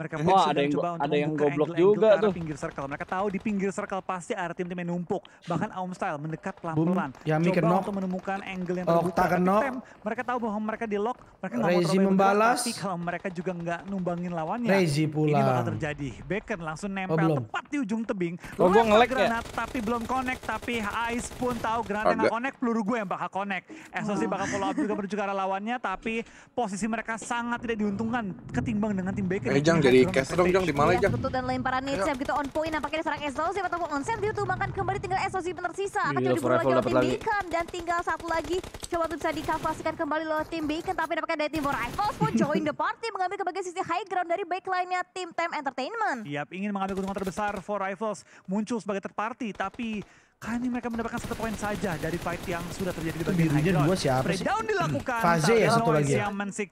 Mereka sudah ada yang coba ada yang goblok juga tuh. pinggir circle. Mereka tahu di pinggir circle pasti ada tim-tim yang numpuk. Bahkan Aum Style mendekat pelan-pelan. ya, coba untuk menemukan angle yang oh, terbuka. tem, mereka tahu bahwa mereka di lock. Mereka nggak mau membalas. Tapi kalau mereka juga nggak numbangin lawannya, Rezi pula. ini bakal terjadi. Bacon langsung oh, nempel oh, tepat di ujung tebing. Oh, gue ngelek ya? Tapi belum connect, tapi Ice pun tahu granat oh, yang connect, peluru gue yang bakal connect. SOC bakal follow up juga menuju lawannya, tapi posisi mereka sangat tidak diuntungkan ketimbang dengan tim Bacon. Jang iya, dari caster dong Jang di Malay iya, Jang? Betul dan lemparan siap gitu on point nampaknya diserang esos siapa tahu on set itu makan kembali tinggal esos yang tersisa iya, akan jadi diburu lagi oleh tim dan tinggal satu lagi coba tuh bisa dikavasikan kembali oleh tim Beacon tapi dapatkan dari tim Rivals pun join the party mengambil kebagian sisi high ground dari backline-nya tim Time Entertainment. Yap, ingin mengambil keuntungan terbesar for Rivals muncul sebagai third party tapi Kali ini mereka mendapatkan satu poin saja dari fight yang sudah terjadi di bagian high Dua siapa sih? Breakdown hmm. dilakukan. Faze ya satu lagi.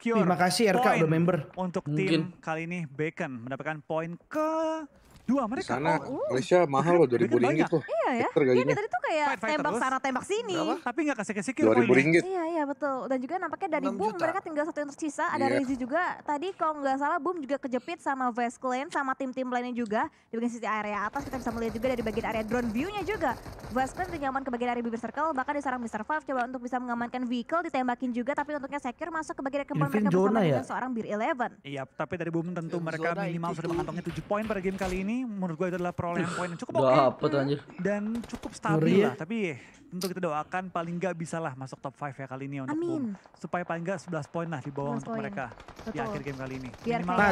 Terima kasih RK udah member. Untuk tim kali ini Bacon mendapatkan poin ke Dua mereka. Di sana oh, uh. Malaysia mahal loh 2000 ringgit loh. Iya ya. Iya tadi tuh kayak fight, fight tembak terus. sana tembak sini. Berapa? Tapi nggak kasih kesikir. 2000 ringgit. Iya iya betul. Dan juga nampaknya dari boom juta. mereka tinggal satu yang tersisa. Ada yeah. Rezi juga tadi kalau nggak salah boom juga kejepit sama Vesclan sama tim-tim lainnya juga di bagian sisi area atas kita bisa melihat juga dari bagian area drone view-nya juga. Vesclan udah nyaman ke bagian area bibir circle bahkan sarang Mr. Five coba untuk bisa mengamankan vehicle ditembakin juga tapi untungnya secure masuk ke bagian kembali mereka bersama dengan ya? seorang Bir Eleven. Iya tapi dari boom tentu mereka minimal sudah mengantongi tujuh poin pada game kali ini menurut gue itu adalah perolehan poin yang cukup oke. Okay. Dan cukup stabil Ngeri. Ya. lah. Tapi tentu kita doakan paling nggak bisa lah masuk top 5 ya kali ini untuk Amin. Boom. Supaya paling nggak 11 poin lah di bawah untuk point. mereka Betul. di akhir game kali ini. Biar ya. minimal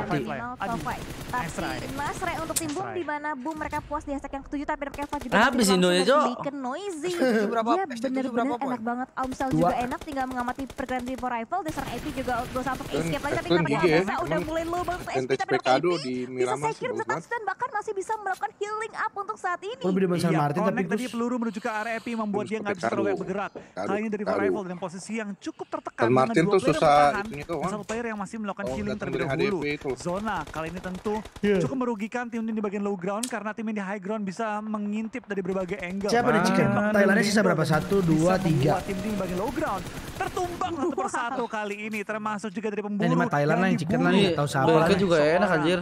top 5 Top 5. Tapi Mas Ray untuk tim Boom di mana Boom mereka puas di hashtag yang ketujuh tapi mereka flash juga. Habis Indonesia, Cok. Bikin noisy. Dia bener-bener enak banget. Aumsel juga enak tinggal mengamati pergerakan di Rival. Dasar AP juga go ke escape lagi tapi kenapa Aumsel ya? udah mulai low banget tapi mereka AP bisa sekir bisa dan bahkan masih bisa melakukan healing up untuk saat ini. Iya, Connect tadi peluru menuju ke area AP membuat dia nggak bisa terlalu bergerak. Kali ini dari Rival dengan posisi yang cukup tertekan. Dan Martin tuh susah itu kan. Satu player yang masih melakukan oh, healing terlebih dahulu. Zona kali ini tentu yeah. cukup merugikan tim ini di bagian low ground karena tim ini high ground bisa mengintip dari berbagai angle. Siapa nih ah, chicken? Thailandnya sisa berapa? Satu, dua, tiga. Tim ini bagian low ground tertumbang satu persatu kali ini termasuk juga dari pemburu. Ini Thailand lah yang chicken lah nih tahu siapa Mereka juga enak anjir.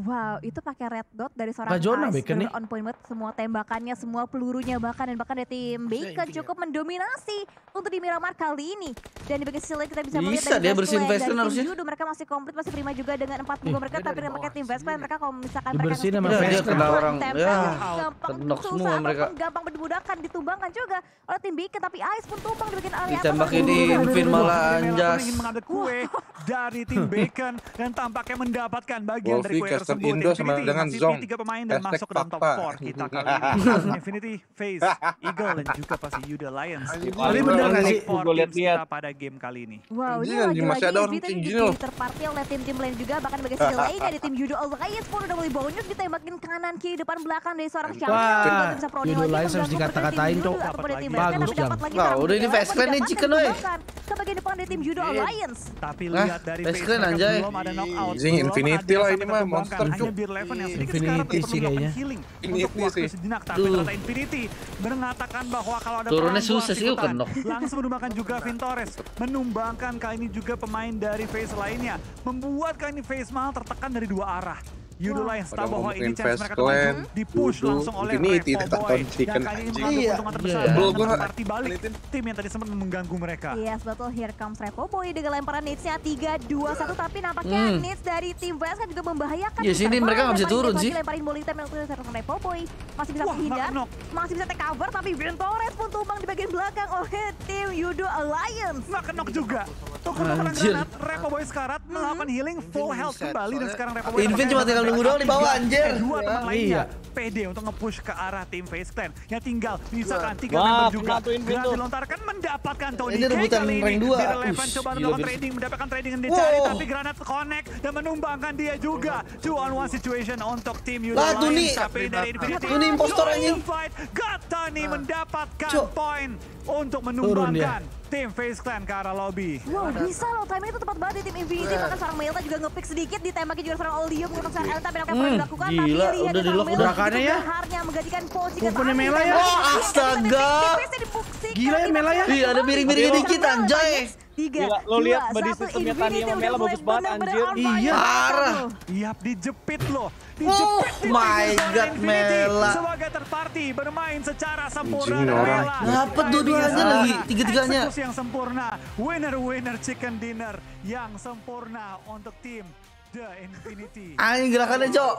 Wow, itu pakai red dot dari seorang Ice. On point semua tembakannya, semua pelurunya bahkan dan bahkan dari tim B Bacon iya, cukup mendominasi untuk di Miramar kali ini. Dan di bagian sisi lain kita bisa, bisa melihat dari dia bersihin Veslan harusnya. Judo mereka masih komplit masih prima juga dengan empat bunga iya. mereka tapi dengan tim Veslan mereka kalau misalkan mereka bersihin sama dia kena orang ya, ya gampang semua mereka gampang dibudakan ditumbangkan juga oleh tim Bacon. tapi Ice pun tumbang di bagian area ditembak ini Finn malah anjas mengambil kue dari tim Bacon. dan tampaknya mendapatkan bagian dari kue tersebut Indo sama dengan Zong tiga pemain dan masuk ke dalam top 4 kita kali ini Infinity Face Eagle dan juga pasti Yuda Lions. Tapi benar nggak sih gue lihat pada game kali ini? Wow, ini lagi-lagi orang tinggi loh. Terparti oleh tim-tim lain juga. Bahkan bagi skill lainnya di tim Yuda Lions pun udah mulai bonus makin kanan kiri depan belakang dari seorang champion. Wah, Yuda Lions harus dikata-katain tuh. Bagus jam. Nah, udah ini fast clan nih chicken oi. Sebagai depan dari tim Yuda iya. Lions. Tapi lihat dari fast anjay. Zing Infinity lah ini mah monster cuk. Infinity sih kayaknya. Infinity sih. Tapi ternyata Infinity mengatakan bahwa Wah, kalau ada Turunnya susah sih kenok. Langsung menumbangkan juga Vintores. Menumbangkan kali ini juga pemain dari face lainnya. Membuat kali ini face mahal tertekan dari dua arah. Yudula yang tahu bahwa ini chance mereka terbaik dipush langsung oleh Repo Boy dan kali ini iya. mengambil iya. arti terbesar balik tim yang tadi sempat mengganggu mereka yes iya, betul here comes Repo Boy dengan lemparan Nitsnya 3, 2, 1 tapi nampaknya hmm. Nits dari tim Blast kan juga membahayakan yes ini mereka nggak bisa turun sih lemparin Molitem yang terus Repo Boy masih bisa menghindar masih bisa take cover tapi Brian Torres pun tumbang di bagian belakang oleh tim Yudo Alliance nggak kenok juga tuh kenok granat Repo Boy sekarat melakukan hmm. healing full health kembali dan sekarang Repo Boy cuma tinggal nunggu doang di bawah anjir. Dua teman iya. lainnya PD untuk ngepush ke arah tim Face Clan yang tinggal misalkan tiga member juga dan dilontarkan mendapatkan Tony ini rebutan kali rank ini 2 coba melakukan trading mendapatkan trading yang dicari wow. tapi Granat connect dan menumbangkan dia juga two on one situation untuk tim Yuda lah Tuni Tuni impostor anjing Gatani ah. mendapatkan poin untuk menumbangkan tim Face Clan ke arah lobby. Wow, bisa loh. Timing itu tepat banget di tim Infinity. Yeah. Bahkan seorang Melta juga ngepick sedikit. Ditembaki juga seorang Olio menggunakan seorang Elta. benar yang hmm, pernah dilakukan. Gila, tapi lihat udah di lock ya. Harnya menggantikan posisi ke Mela, Mela ya. Iya, oh, astaga. Gila ya Mela ya. Iya, ada miring-miringnya dikit anjay tiga, Gila, lo lihat body sistemnya Tani sama Mela bagus banget anjir. Iya, parah. Iya, dijepit lo. Oh dijepit. Oh my god, Mela. Sebagai third party bermain secara sempurna ngapa Dapat dua-duanya lagi, tiga-tiganya. yang sempurna. Winner winner chicken dinner yang sempurna untuk tim The Infinity. Ayo ah, gerakannya, Cok.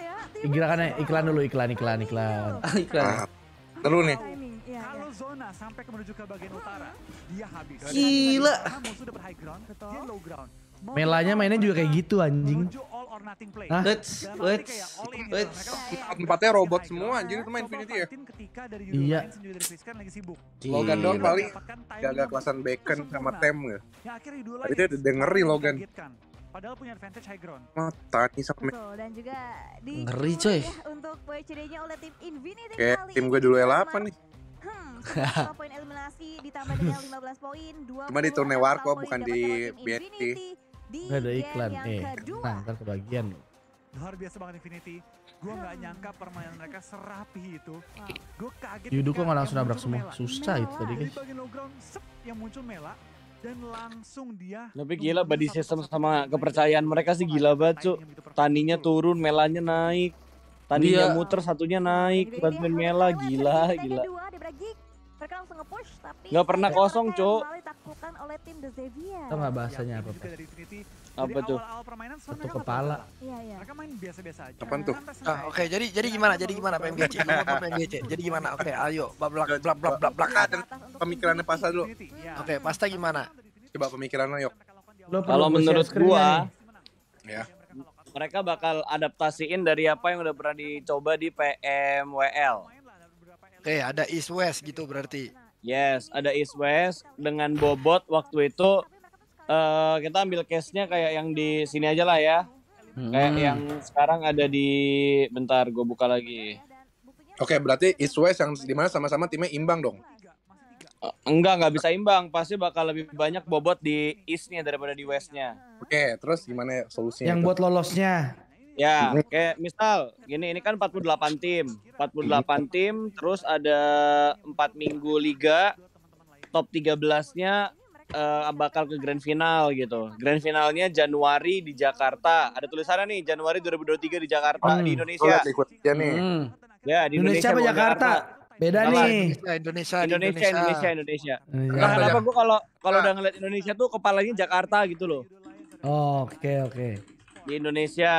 Ya? Gerakannya iklan dulu, iklan, iklan, iya. iklan. Ah, iklan. Terus nih. Kalau zona sampai menuju ke bagian utara, Gila. Melanya mainnya juga kayak gitu anjing. Nah, let's, let's, let's. Tempatnya robot semua anjing itu main Infinity ya. Iya. Logan dong paling gagak kelasan Bacon sama Tem ya. ya Tadi dia dengeri Logan. Padahal punya advantage high ground. Mata nih sama. dan juga di ngeri coy. Ya untuk boy nya oleh tim Infinity Kayak tim gue dulu L8 nih poin eliminasi ditambah dengan 15 poin. Cuma di turnamen Warco bukan di BT. Gak ada iklan, nih. Eh, nah, ntar kebagian Luar biasa banget Infinity. Gue gak hmm. nyangka permainan mereka serapi itu. Gue kaget. Yudu kok gak langsung nabrak semua. Susah itu tadi guys. yang muncul Mela dan langsung dia tapi gila body system sama kepercayaan mereka sih gila banget cuk taninya turun melanya naik taninya dia. muter satunya naik bantuin mela gila gila mereka langsung nge-push tapi nggak pernah kosong, Cuk. ditaklukkan oleh tim The Xavier. nggak bahasanya apa? apa, Apa tuh? Satu kepala. Iya, iya. Mereka main biasa-biasa aja. Kapan tuh? Ah, oke. Okay. Jadi jadi gimana? Jadi gimana PMGC? PMGC. Jadi gimana? Oke, ayo. Blak blak blak blak blak. Pemikirannya Pasta dulu. Iya. Oke, Pasta gimana? Coba pemikirannya yuk. Kalau menurut gua ya mereka bakal adaptasiin dari apa yang udah pernah dicoba di PMWL. Oke, ada East West gitu berarti. Yes, ada East West dengan bobot waktu itu uh, kita ambil case-nya kayak yang di sini aja lah ya. Hmm. Kayak yang sekarang ada di bentar gue buka lagi. Oke, berarti East West yang di mana sama-sama timnya imbang dong. Uh, enggak, nggak bisa imbang. Pasti bakal lebih banyak bobot di East-nya daripada di West-nya. Oke, terus gimana solusinya? Yang itu? buat lolosnya. Ya, iya. kayak misal gini ini kan 48 tim. 48 iya. tim terus ada 4 minggu liga. Top 13-nya uh, eh, bakal ke grand final gitu. Grand finalnya Januari di Jakarta. Ada tulisannya nih Januari 2023 di Jakarta hmm. di Indonesia. Oh, Ikut ya, nih. Hmm. ya di Indonesia, Indonesia apa Jakarta? Jakarta. Beda Lama, nih. Indonesia, Indonesia, Indonesia, Indonesia. Indonesia. Indonesia. Nah, kenapa gue kalau kalau nah. udah ngeliat Indonesia tuh kepalanya Jakarta gitu loh. Oke, oh, oke. Okay, okay. Di Indonesia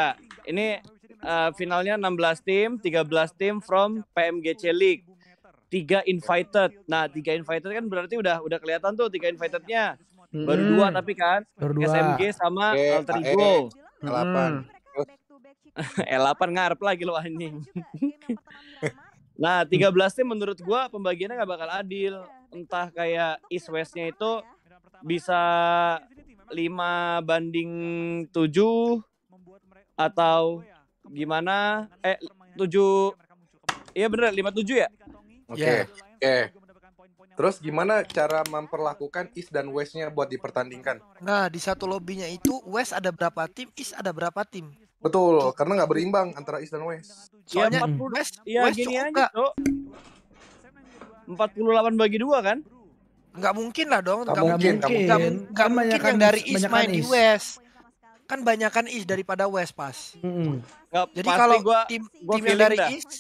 ini uh, finalnya 16 tim, 13 tim from PMGC League. Tiga invited. Nah, tiga invited kan berarti udah udah kelihatan tuh tiga invitednya. Hmm. Baru dua tapi kan Berdua. SMG sama e, Alter Ego. E, L8. L8 ngarep lagi lo anjing. nah, 13 tim menurut gua pembagiannya nggak bakal adil. Entah kayak East West-nya itu bisa 5 banding 7 atau ya, gimana eh tujuh Iya bener tujuh ya? Oke. Okay. Yeah. Oke. Okay. Terus gimana cara memperlakukan East dan West-nya buat dipertandingkan? Nah, di satu lobbynya itu West ada berapa tim, East ada berapa tim? Betul, gitu. karena nggak berimbang antara East dan West. Soalnya ya, 40, West, ya, West gini aja, Cok. 48 bagi dua kan? Nggak mungkin lah dong. Nggak mungkin. Nggak mungkin, mungkin, mungkin yang kan dari East main di West kan banyakan East daripada West pas. Hmm. Nggak, Jadi kalau gua, tim gua tim yang dari dah. East,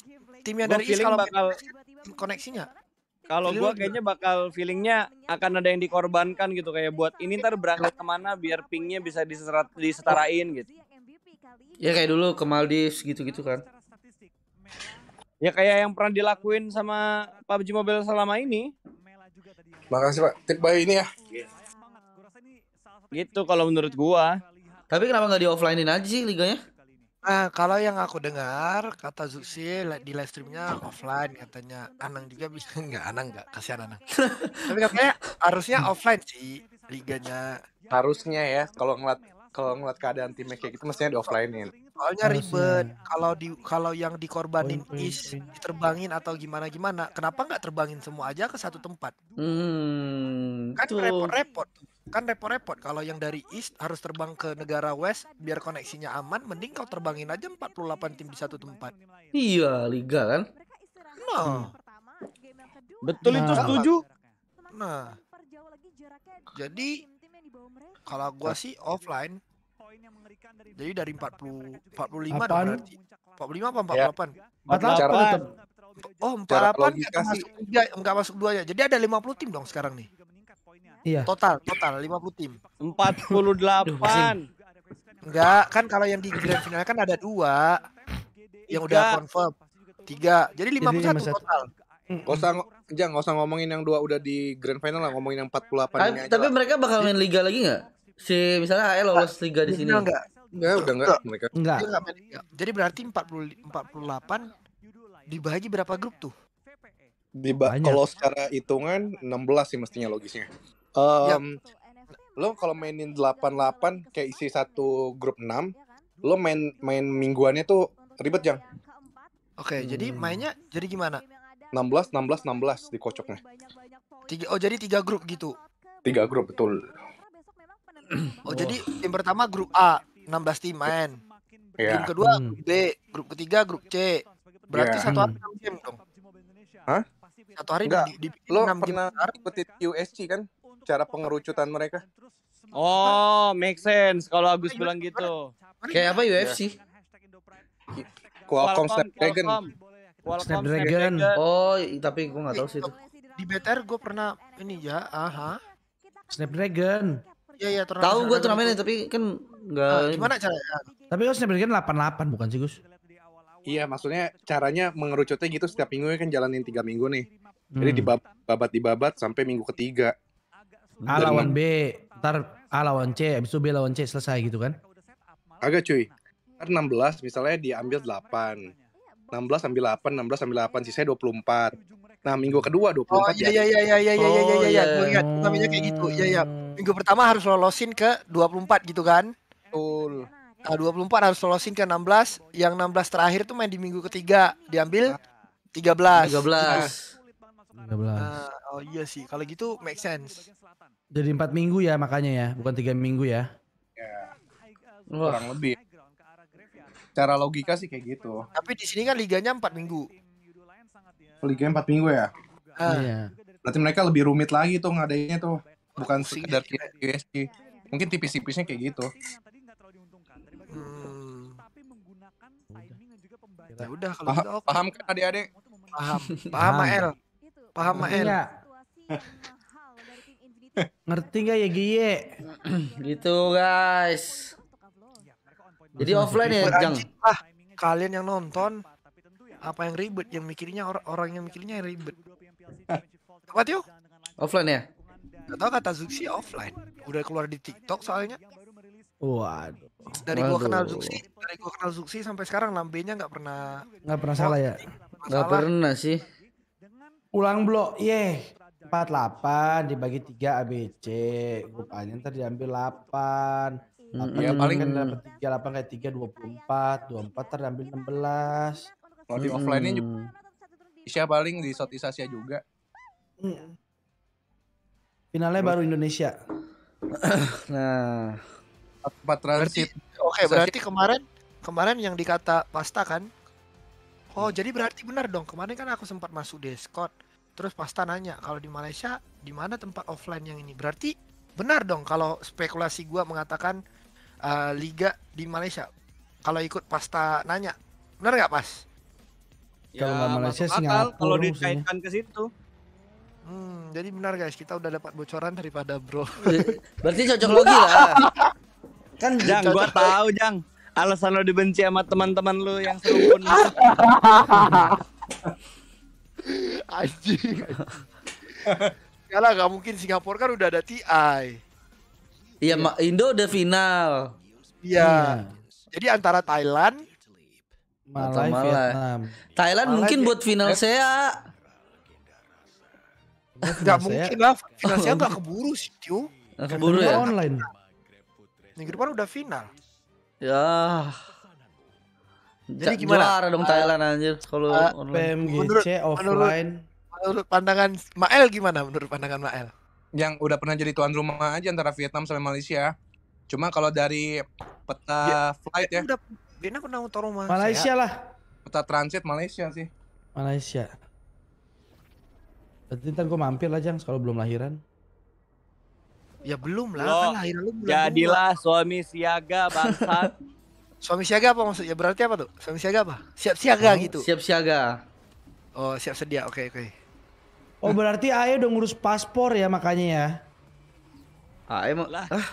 tim yang gua dari East kalau bakal kan koneksinya. Kalau gue kayaknya bakal feelingnya akan ada yang dikorbankan gitu kayak buat ini ntar berangkat kemana biar pingnya bisa diserat, disetarain gitu. Ya kayak dulu ke Maldives gitu-gitu kan. Ya kayak yang pernah dilakuin sama PUBG Mobile selama ini. Makasih Pak. Tip bayi ini ya. Gitu kalau menurut gua. Tapi kenapa nggak di offline offlinein aja sih liganya? Nah, kalau yang aku dengar kata Zuxi di live streamnya offline katanya Anang juga bisa nggak Anang nggak kasihan Anang. Tapi katanya harusnya offline sih liganya. Harusnya ya kalau ngeliat kalau ngeliat keadaan timnya kayak gitu mestinya di offline -in. Soalnya ribet. Kalau di kalau yang dikorbanin oh, is diterbangin atau gimana gimana, kenapa nggak terbangin semua aja ke satu tempat? Hmm, kan repot-repot kan repot-repot kalau yang dari East harus terbang ke negara West biar koneksinya aman mending kau terbangin aja 48 tim di satu tempat iya liga kan nah hmm. betul nah. itu setuju nah jadi kalau gua sih offline jadi dari 40 45 berarti 45 apa 48 ya. 48 oh 48 enggak masuk 3 enggak masuk 2 ya jadi ada 50 tim dong sekarang nih Iya. Total, total 50 tim. 48. Enggak, kan kalau yang di grand final kan ada dua yang udah confirm. Tiga. Jadi 51 Jadi, total. Enggak usah jangan enggak usah ngomongin yang dua udah di grand final lah, ngomongin yang 48 delapan aja. Tapi mereka bakal main liga lagi enggak? Si misalnya HL lolos liga di sini. Enggak. Enggak, udah enggak mereka. Enggak. Jadi berarti 40 48 dibagi berapa grup tuh? Dibagi kalau secara hitungan 16 sih mestinya logisnya. Um, ya. Lo kalau mainin 88 kayak isi satu grup 6, iya kan? lo main main mingguannya tuh ribet, Jang. Oke, hmm. jadi mainnya jadi gimana? 16 16 16 dikocoknya. Tiga, oh jadi tiga grup gitu. Tiga grup betul. oh, oh jadi tim pertama grup A 16 tim main. Yeah. Grup kedua hmm. B, grup ketiga grup C. Berarti yeah. satu hari hmm. game dong. Hah? Satu hari Nggak. di, di, lo 6 pernah ikutin USC kan? cara pengerucutan mereka. Oh, make sense kalau Agus Ay, bilang gitu. Kayak apa iya. UFC? Yeah. Qualcomm, Snapdragon. Qualcomm Snapdragon. Oh, tapi gue nggak tahu sih itu. Di BTR gue pernah ini ya, aha. Snapdragon. Iya iya Tahu gue turnamennya tapi kan nggak. ah, gimana caranya? Tapi kalau Snapdragon 88 bukan sih, Gus? Iya, maksudnya caranya mengerucutnya gitu setiap minggu ya kan jalanin tiga minggu nih. Jadi hmm. dibabat dibabat sampai minggu ketiga. A lawan B, ntar A lawan C, habis itu B lawan C selesai gitu kan? Agak cuy. Ntar 16 misalnya diambil 8. 16 ambil 8, 16 ambil 8, sisanya 24. Nah, minggu kedua 24 Oh, iya iya iya iya iya iya iya iya iya. iya, ingat namanya kayak gitu. Iya iya. Oh. Minggu pertama harus lolosin ke 24 gitu kan? Betul. Nah, 24 harus lolosin ke 16, yang 16 terakhir tuh main di minggu ketiga, diambil 13. 13. 13. Nah, oh iya sih, kalau gitu make sense. Jadi empat minggu ya makanya ya, bukan tiga minggu ya. Ya. Kurang lebih. Cara logika sih kayak gitu. Tapi di sini kan liganya empat minggu. Liga empat minggu ya? Ah. Iya. Berarti mereka lebih rumit lagi tuh ngadainnya tuh. Bukan sekedar USG. Mungkin tipis-tipisnya kayak gitu. Hmm. Ya udah kalau paham, gitu, paham kan adik-adik? Paham. Paham, Mael. Paham, Mael. Ngerti gak ya Gie? gitu guys. Jadi offline ya, Jang. Ah, kalian yang nonton apa yang ribet yang mikirnya or orang yang mikirnya yang ribet. what yuk? Offline ya? Gak tau kata Zuxi offline. Udah keluar di TikTok soalnya. Waduh. Dari gua kenal Zuxi, dari gua kenal Zuxi sampai sekarang lambenya gak pernah gak pernah salah ya. gak pernah sih. Ulang blok, yeh 48 dibagi 3 ABC. Grup ntar diambil 8. 8 ya, paling kan dapat 3, 8 kayak 3, 24, 24 terambil 16. Kalau di offline ini juga Asia paling di Southeast Asia juga. Hmm. Finalnya Terus. baru Indonesia. nah, tempat transit. Oke, berarti kemarin kemarin yang dikata Pasta kan. Oh, jadi berarti benar dong. Kemarin kan aku sempat masuk Discord. Terus Pasta nanya kalau di Malaysia di mana tempat offline yang ini? Berarti benar dong kalau spekulasi gue mengatakan uh, liga di Malaysia. Kalau ikut Pasta nanya, benar nggak pas? Ya, kalau di Malaysia sih Kalau dikaitkan ke situ. Hmm, jadi benar guys, kita udah dapat bocoran daripada bro. Berarti cocok lagi lah. kan Jang, gua tahu Jang. Alasan lo dibenci sama teman-teman lo yang serupun anjing. lah nggak mungkin Singapura kan udah ada TI. Iya, ya. Indo udah final. Iya. Hmm. Jadi antara Thailand Malai. Vietnam. Thailand Malai mungkin buat final eh. saya. Gak mungkin lah, final saya nggak keburu sih, Tio. Keburu ya. Online. Minggu depan udah final. Ya. Jadi gimana? Juara dong Thailand uh, anjir kalau uh, ah, PMGC offline. Menurut, menurut pandangan Mael gimana menurut pandangan Mael? Yang udah pernah jadi tuan rumah aja antara Vietnam sama Malaysia. Cuma kalau dari peta ya, flight ya. Udah, Vietnam pernah tuan rumah. Malaysia saya. lah. Peta transit Malaysia sih. Malaysia. Berarti ntar gue mampir lah Jang kalau belum lahiran. Ya belum lah, Loh, kan lahiran lu belum. Jadilah dulu. suami siaga bangsat. Suami siaga apa maksudnya? Berarti apa tuh? Suami siaga apa? Siap siaga oh, gitu. Siap siaga. Oh, siap sedia. Oke, okay, oke. Okay. Oh, hmm. berarti Ae udah ngurus paspor ya makanya ya. Ae mau lah. Ah.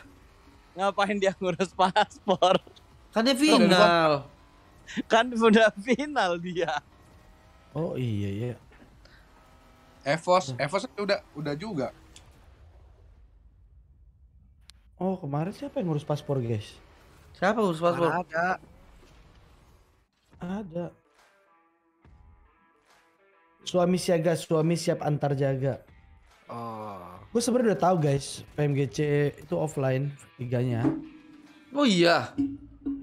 Ngapain dia ngurus paspor? Kan dia final. kan udah final dia. Oh iya iya. Evos, Evos udah udah juga. Oh, kemarin siapa yang ngurus paspor, guys? Siapa khusus paspor? ada. Ada. Suami siaga, suami siap antar jaga. Oh. Gue sebenarnya udah tahu guys, PMGC itu offline tiganya. Oh iya.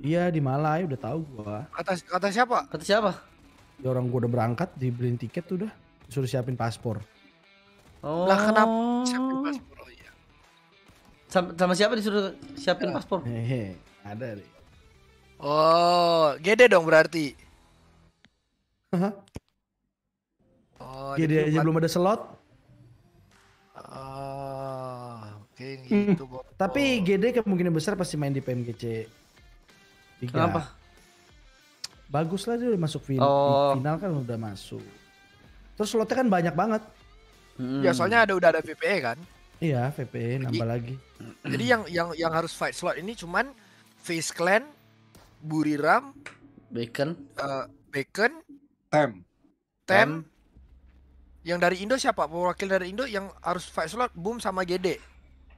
Iya di Malai udah tahu gua. Kata kata siapa? Kata siapa? Ya orang gua udah berangkat dibeliin tiket tuh udah, suruh siapin paspor. Oh. Lah kenapa siapin paspor? Oh iya. Sama, sama siapa disuruh siapin ya. paspor? Hehe. Ada deh. Oh, gede dong berarti. Hah? Oh, gede aja belum ada slot. oke oh, okay, hmm. gitu. Hmm. Tapi GD kemungkinan besar pasti main di PMGC. Kenapa? Bagus lah dia udah masuk final. Oh. Final kan udah masuk. Terus slotnya kan banyak banget. Hmm. Ya soalnya ada udah ada VPE kan. Iya VPE nambah lagi. Jadi yang yang yang harus fight slot ini cuman Face Clan, Buriram, Bacon, uh, Bacon, Tem. Tem. Yang dari Indo siapa? Wakil dari Indo yang harus fight slot Boom sama Gede.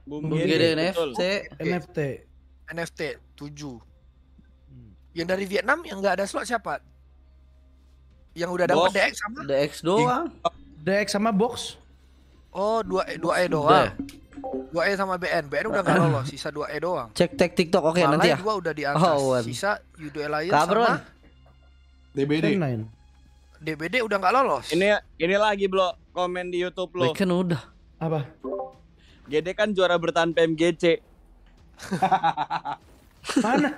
Boom, Boom Gede, NFT, NFT. NFT tujuh, Hmm. Yang dari Vietnam yang nggak ada slot siapa? Yang udah dapat DX sama? DX doang. DX sama box. Oh, dua e, dua E doang. 2E sama BN. BN udah gak lolos, sisa 2E doang. Cek cek TikTok oke okay, nanti ya. dua udah di atas. Oh, sisa Yudo elias sama DBD. Nine. DBD udah gak lolos. Ini ini lagi blo komen di YouTube lo. Kan udah. Apa? GD kan juara bertahan PMGC. Mana?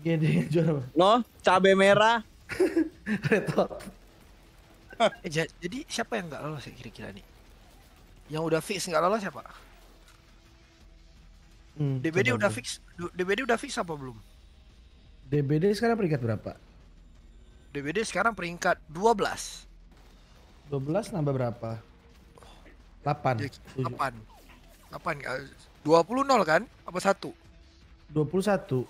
GD juara. No, cabe merah. Retot eh, jadi siapa yang nggak lolos ya kira-kira nih? Yang udah fix nggak lolos siapa? Hmm, DBD udah fix, DBD udah fix apa belum? DBD sekarang peringkat berapa? DBD sekarang peringkat 12. 12 nambah berapa? 8. 8. 8. 20 0 kan? Apa 1? 21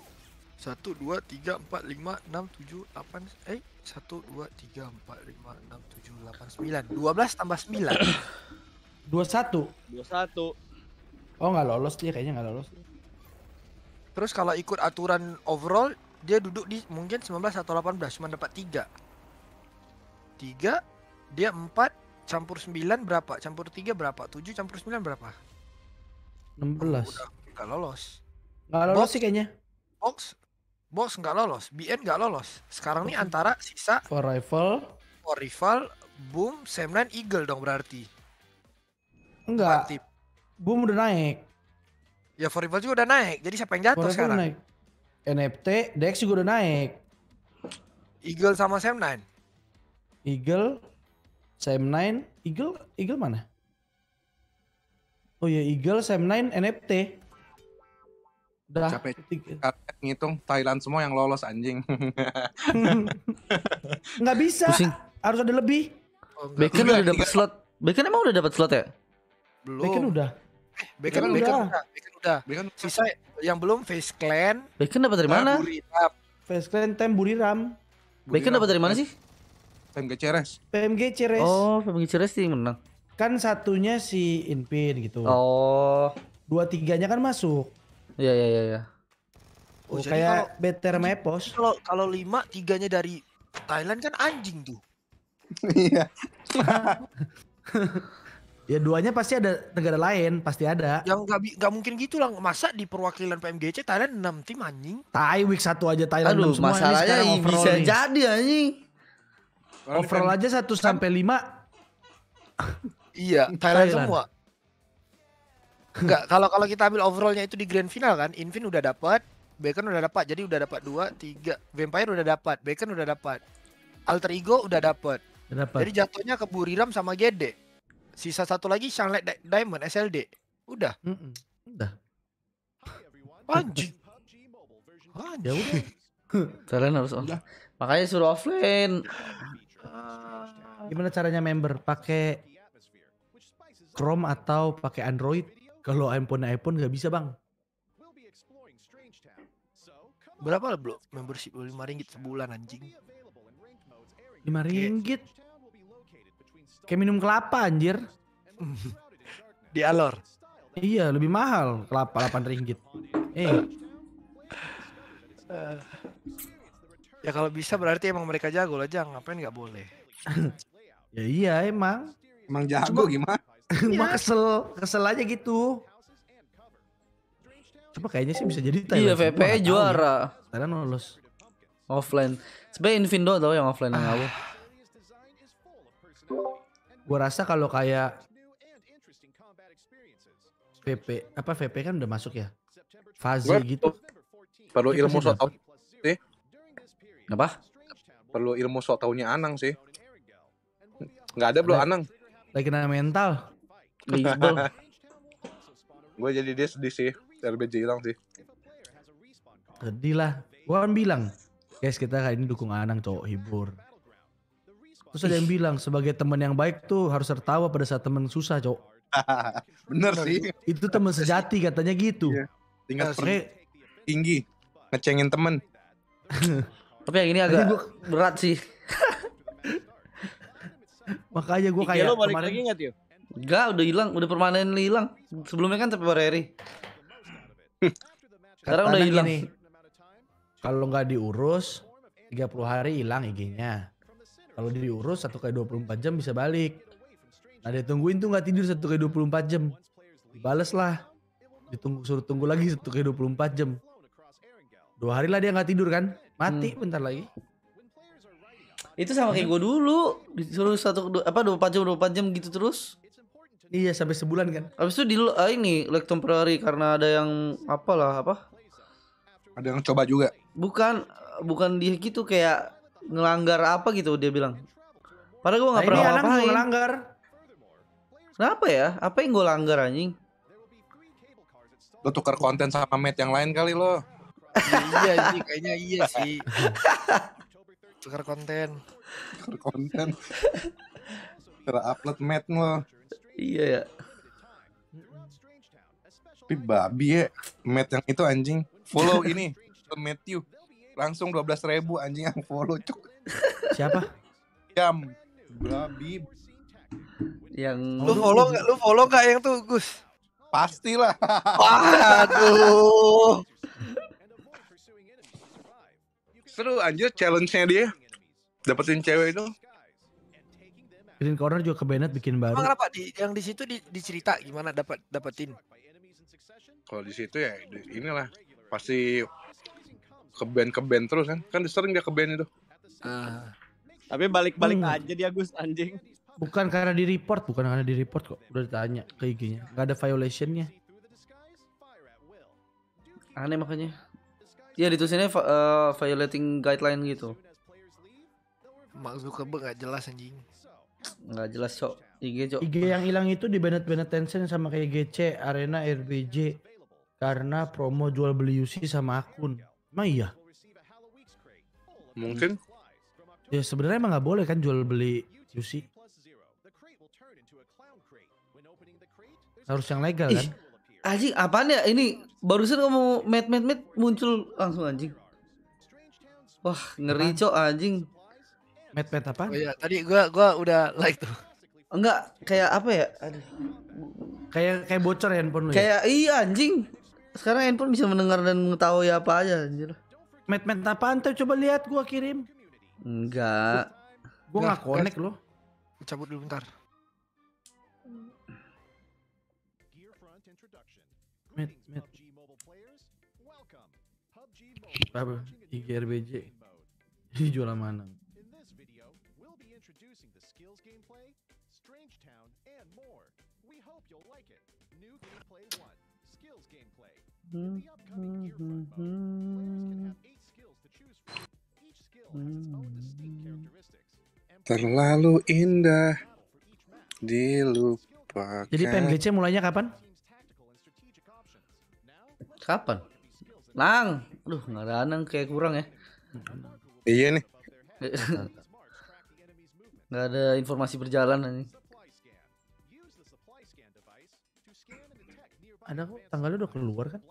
satu dua tiga empat lima enam tujuh delapan eh satu dua tiga empat lima enam tujuh delapan sembilan dua belas tambah sembilan dua satu dua satu oh nggak lolos dia kayaknya nggak lolos terus kalau ikut aturan overall dia duduk di mungkin 19 atau 18 cuma dapat tiga tiga dia empat campur sembilan berapa campur tiga berapa tujuh campur sembilan berapa 16 belas nggak lolos nggak lolos sih kayaknya box Box nggak lolos, BN nggak lolos. Sekarang nih hmm. antara sisa For Rival, For Rival, Boom, semen, Eagle dong berarti. Enggak. Mantip. Boom udah naik. Ya For Rival juga udah naik. Jadi siapa yang jatuh sekarang? Naik. NFT, Dex juga udah naik. Eagle sama Semnan. Eagle, Semnan, Eagle, Eagle mana? Oh ya Eagle, Semnan, NFT. Udah. Capek Kalian ngitung Thailand semua yang lolos anjing. Nggak bisa. Pusing. Harus ada lebih. Oh, Bacon udah dapat slot. Bacon emang udah dapat slot ya? Belum. Bacon udah. Eh, Bacon, udah. Bacon udah. Bacon Sisa yang belum Face Clan. Bacon dapat dari mana? Face Clan tem Buriram. Bacon dapat dari mana sih? PMG Ceres. PMG Ceres. Oh, PMG Ceres sih menang. Kan satunya si Inpin gitu. Oh. Dua tiganya kan masuk. Iya iya iya. Ya. Oh, oh kayak kalau, better mepos. Kalau kalau lima tiganya dari Thailand kan anjing tuh. Iya. ya duanya pasti ada negara lain, pasti ada. Yang nggak nggak mungkin gitu lah masa di perwakilan PMGC Thailand 6 tim anjing. Thai week 1 aja Thailand Aduh, 6 semua masalahnya ini bisa nih. jadi anjing. Overall aja 1 sampai 5 Iya, Thailand, Thailand semua. Enggak, kalau kalau kita ambil overallnya itu di grand final kan, Invin udah dapat, Bacon udah dapat. Jadi udah dapat dua, tiga, Vampire udah dapat, Bacon udah dapat. Alter Ego udah dapat. Jadi jatuhnya ke Buriram sama Gede. Sisa satu lagi Sunlight Diamond SLD. Udah. Mm -mm. Udah. Anjing. Ya udah. Kalian harus online. Makanya suruh offline. Gimana caranya member? Pakai Chrome atau pakai Android? Kalau iPhone iPhone nggak bisa bang. Berapa lah bro membership lima ringgit sebulan anjing? Lima ringgit? Kayak minum kelapa anjir. Di alor. Iya lebih mahal kelapa delapan ringgit. Eh. eh. ya kalau bisa berarti emang mereka jago lah jang ngapain nggak boleh. ya iya emang. Emang jago Cuma, gimana? Cuma iya. kesel, kesel aja gitu. Cuma kayaknya sih bisa jadi Thailand. Iya, VP juara. Ya. Thailand lolos. Offline. Sebenarnya Invindo tau yang offline yang aku. Ah. Gua rasa kalau kayak VP apa VP kan udah masuk ya. Fazi gitu. Perlu iya, ilmu sok tahu sih. Apa? Perlu ilmu sok taunya Anang sih. Nggak ada belum Anang. Lagi nanya mental. gue jadi dia sedih sih. RBJ hilang sih. Sedih lah. Gue kan bilang, guys kita kali ini dukung Anang cowok hibur. Terus ada yang bilang sebagai teman yang baik tuh harus tertawa pada saat teman susah cowok. Bener sih. Itu teman sejati katanya gitu. yeah. Tinggal per- tinggi ngecengin temen. Tapi yang ini agak gua... berat sih. Makanya gue kayak lo balik kemarin... lagi gak, Enggak, udah hilang, udah permanen hilang. Sebelumnya kan tapi temporary. Sekarang udah hilang. Kalau nggak diurus 30 hari hilang IG-nya. Kalau diurus 1 kali 24 jam bisa balik. Nah dia tungguin tuh nggak tidur 1 kali 24 jam. Dibales lah. Ditunggu suruh tunggu lagi 1 kali 24 jam. Dua hari lah dia nggak tidur kan. Mati hmm. bentar lagi. Itu sama kayak gue dulu. Disuruh satu apa 24 jam 24 jam gitu terus. Iya sampai sebulan kan. Abis itu di uh, ini like temporary karena ada yang apalah apa? Ada yang coba juga. Bukan bukan dia gitu kayak ngelanggar apa gitu dia bilang. Padahal gue nggak nah, pernah apa ngelanggar. Kenapa ya? Apa yang gue langgar anjing? Lo tukar konten sama Matt yang lain kali lo. iya sih, kayaknya iya sih. tukar konten. Tukar konten. Tukar upload Matt lo. Iya ya. Tapi babi ya, Matt yang itu anjing. Follow ini, Matthew. Langsung dua belas ribu anjing yang follow cuk. Siapa? Jam. Babi. Yang lu follow nggak? Lu follow nggak yang tuh Gus? Pastilah. Waduh. Seru anjir challenge-nya dia. Dapetin cewek itu Green Corner juga ke Bennett bikin baru. Emang kenapa di yang di situ di, dicerita gimana dapat dapetin? Kalau di situ ya inilah pasti ke band ke band terus kan. Kan sering dia ke band itu. Uh. Tapi balik-balik hmm. aja dia Gus anjing. Bukan karena di report, bukan karena di report kok. Udah ditanya ke IG-nya. Gak ada violationnya. Aneh makanya. Ya sini uh, violating guideline gitu. Mak Zuckerberg gak jelas anjing nggak jelas cok IG cok IG yang hilang itu di Bennett Bennett Tencent sama kayak GC Arena RPG karena promo jual beli UC sama akun emang iya mungkin ya sebenarnya emang nggak boleh kan jual beli UC harus yang legal Ih, kan anjing apaan ya ini barusan kamu met met met muncul langsung anjing wah ngeri cok anjing Mad Mad apa? Oh, iya. Tadi gua gua udah like tuh. Enggak, kayak apa ya? Aduh. Kayak kayak bocor handphone lu. Ya? Kayak iya anjing. Sekarang handphone bisa mendengar dan mengetahui apa aja anjir. Mad Mad apa? tuh? Coba lihat gua kirim. Enggak. Gua nggak connect loh. Cabut dulu bentar. Mad Mad. Apa? IGRBJ. Ini jualan mana? Terlalu indah dilupakan. Jadi PMGC mulainya kapan? Kapan? Nang, aduh nggak ada nang kayak kurang ya. Iya nih. nggak ada informasi berjalan nih. Ada kok tanggalnya udah keluar kan?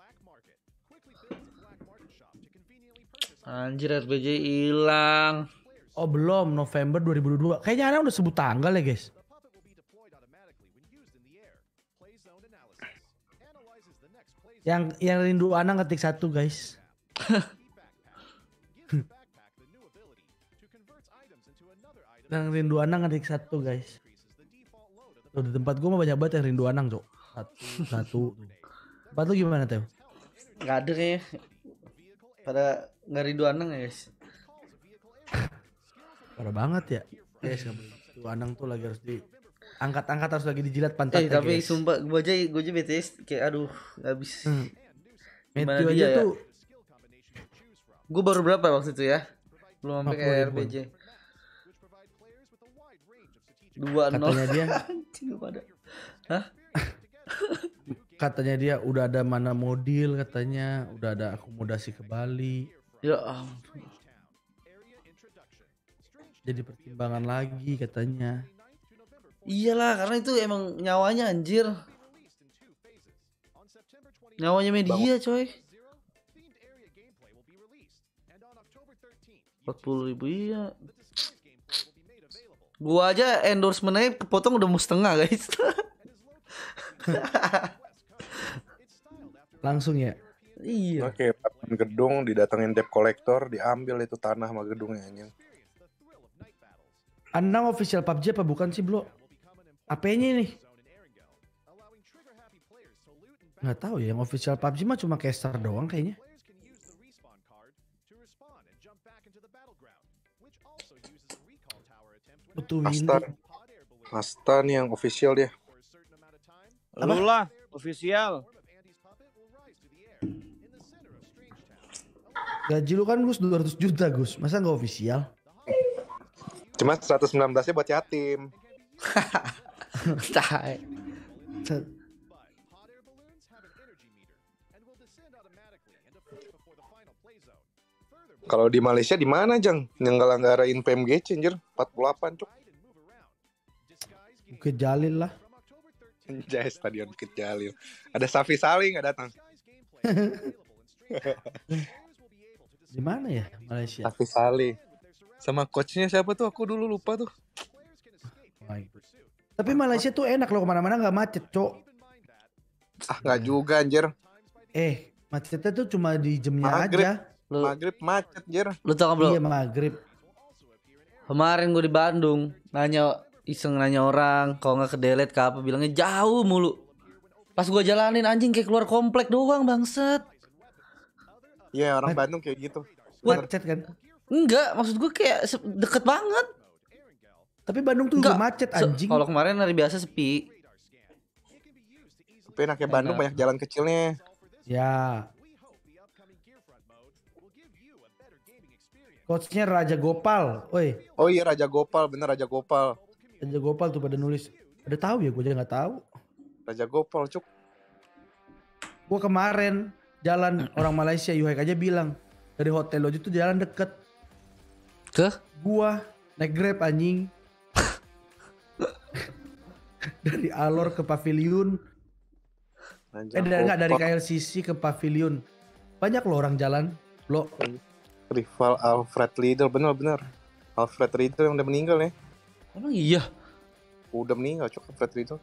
Anjir RPJ hilang. Oh belum, November 2022. Kayaknya anak udah sebut tanggal ya guys. Yang yang rindu Ana ngetik satu guys. yang rindu Anang ngetik satu guys. Tuh, di tempat gue mau banyak banget yang rindu Anang cok. Satu, satu. Tempat lu gimana tuh Gak ada nih. Pada nggak ridho Anang ya guys parah banget ya guys tuh Anang tuh lagi harus di angkat-angkat harus lagi dijilat pantatnya eh, tapi guys. sumpah gue aja gue aja BTS kayak aduh nggak bisa hmm. Matthew aja ya? tuh gue baru berapa waktu itu ya belum sampai kayak RPG. dua nol dia Hah? katanya dia udah ada mana modil katanya udah ada akomodasi ke Bali Ya ampun. Jadi pertimbangan lagi katanya. Iyalah karena itu emang nyawanya anjir. Nyawanya media coy. 40 ribu iya Gua aja endorsementnya kepotong udah mau setengah guys Langsung ya Iya. Oke, okay, gedung didatengin debt collector, diambil itu tanah sama gedungnya anjing. Anam official PUBG apa bukan sih, Bro? Apanya nih? Nggak tahu ya, yang official PUBG mah cuma caster doang kayaknya. Butuh Asta. nih yang official dia. Apa? Lu lah, official. Gaji lu kan Gus 200 juta Gus. Masa nggak ofisial? Cuma 119-nya buat yatim. Tai. Kalau di Malaysia di mana, jeng Yang ngelanggarain PMG changer 48, cuk. Bukit Jalil lah. Anjay, stadion Bukit Jalil. Ada Safi Saling nggak datang. Di mana ya Malaysia? Tapi sali Sama coachnya siapa tuh? Aku dulu lupa tuh. Oh Tapi Malaysia tuh enak loh kemana-mana nggak macet, cok. Ah nggak juga anjir. Eh macetnya tuh cuma di jamnya maghrib. aja. maghrib macet anjir. Lu tau kan belum? Iya maghrib. Kemarin gue di Bandung nanya iseng nanya orang kok nggak delete ke apa bilangnya jauh mulu. Pas gue jalanin anjing kayak keluar komplek doang bangset. Iya, yeah, orang Bandung kayak gitu. Buat macet kan? Enggak, maksud gue kayak deket banget. Tapi Bandung tuh Enggak. macet anjing. Kalau kemarin hari biasa sepi. Tapi enaknya Bandung banyak jalan kecilnya. Ya. Coachnya Raja Gopal, woi. Oh iya Raja Gopal, bener Raja Gopal. Raja Gopal tuh pada nulis. Ada tahu ya, gue jadi nggak tahu. Raja Gopal cuk. Gue kemarin jalan orang Malaysia Yuhaik aja bilang dari hotel lo itu jalan deket ke gua naik grab anjing dari Alor ke Pavilion Anjang eh dari enggak dari KLCC ke Pavilion banyak lo orang jalan lo rival Alfred Riedel bener-bener Alfred Riedel yang udah meninggal ya emang iya udah meninggal cok Alfred Riedel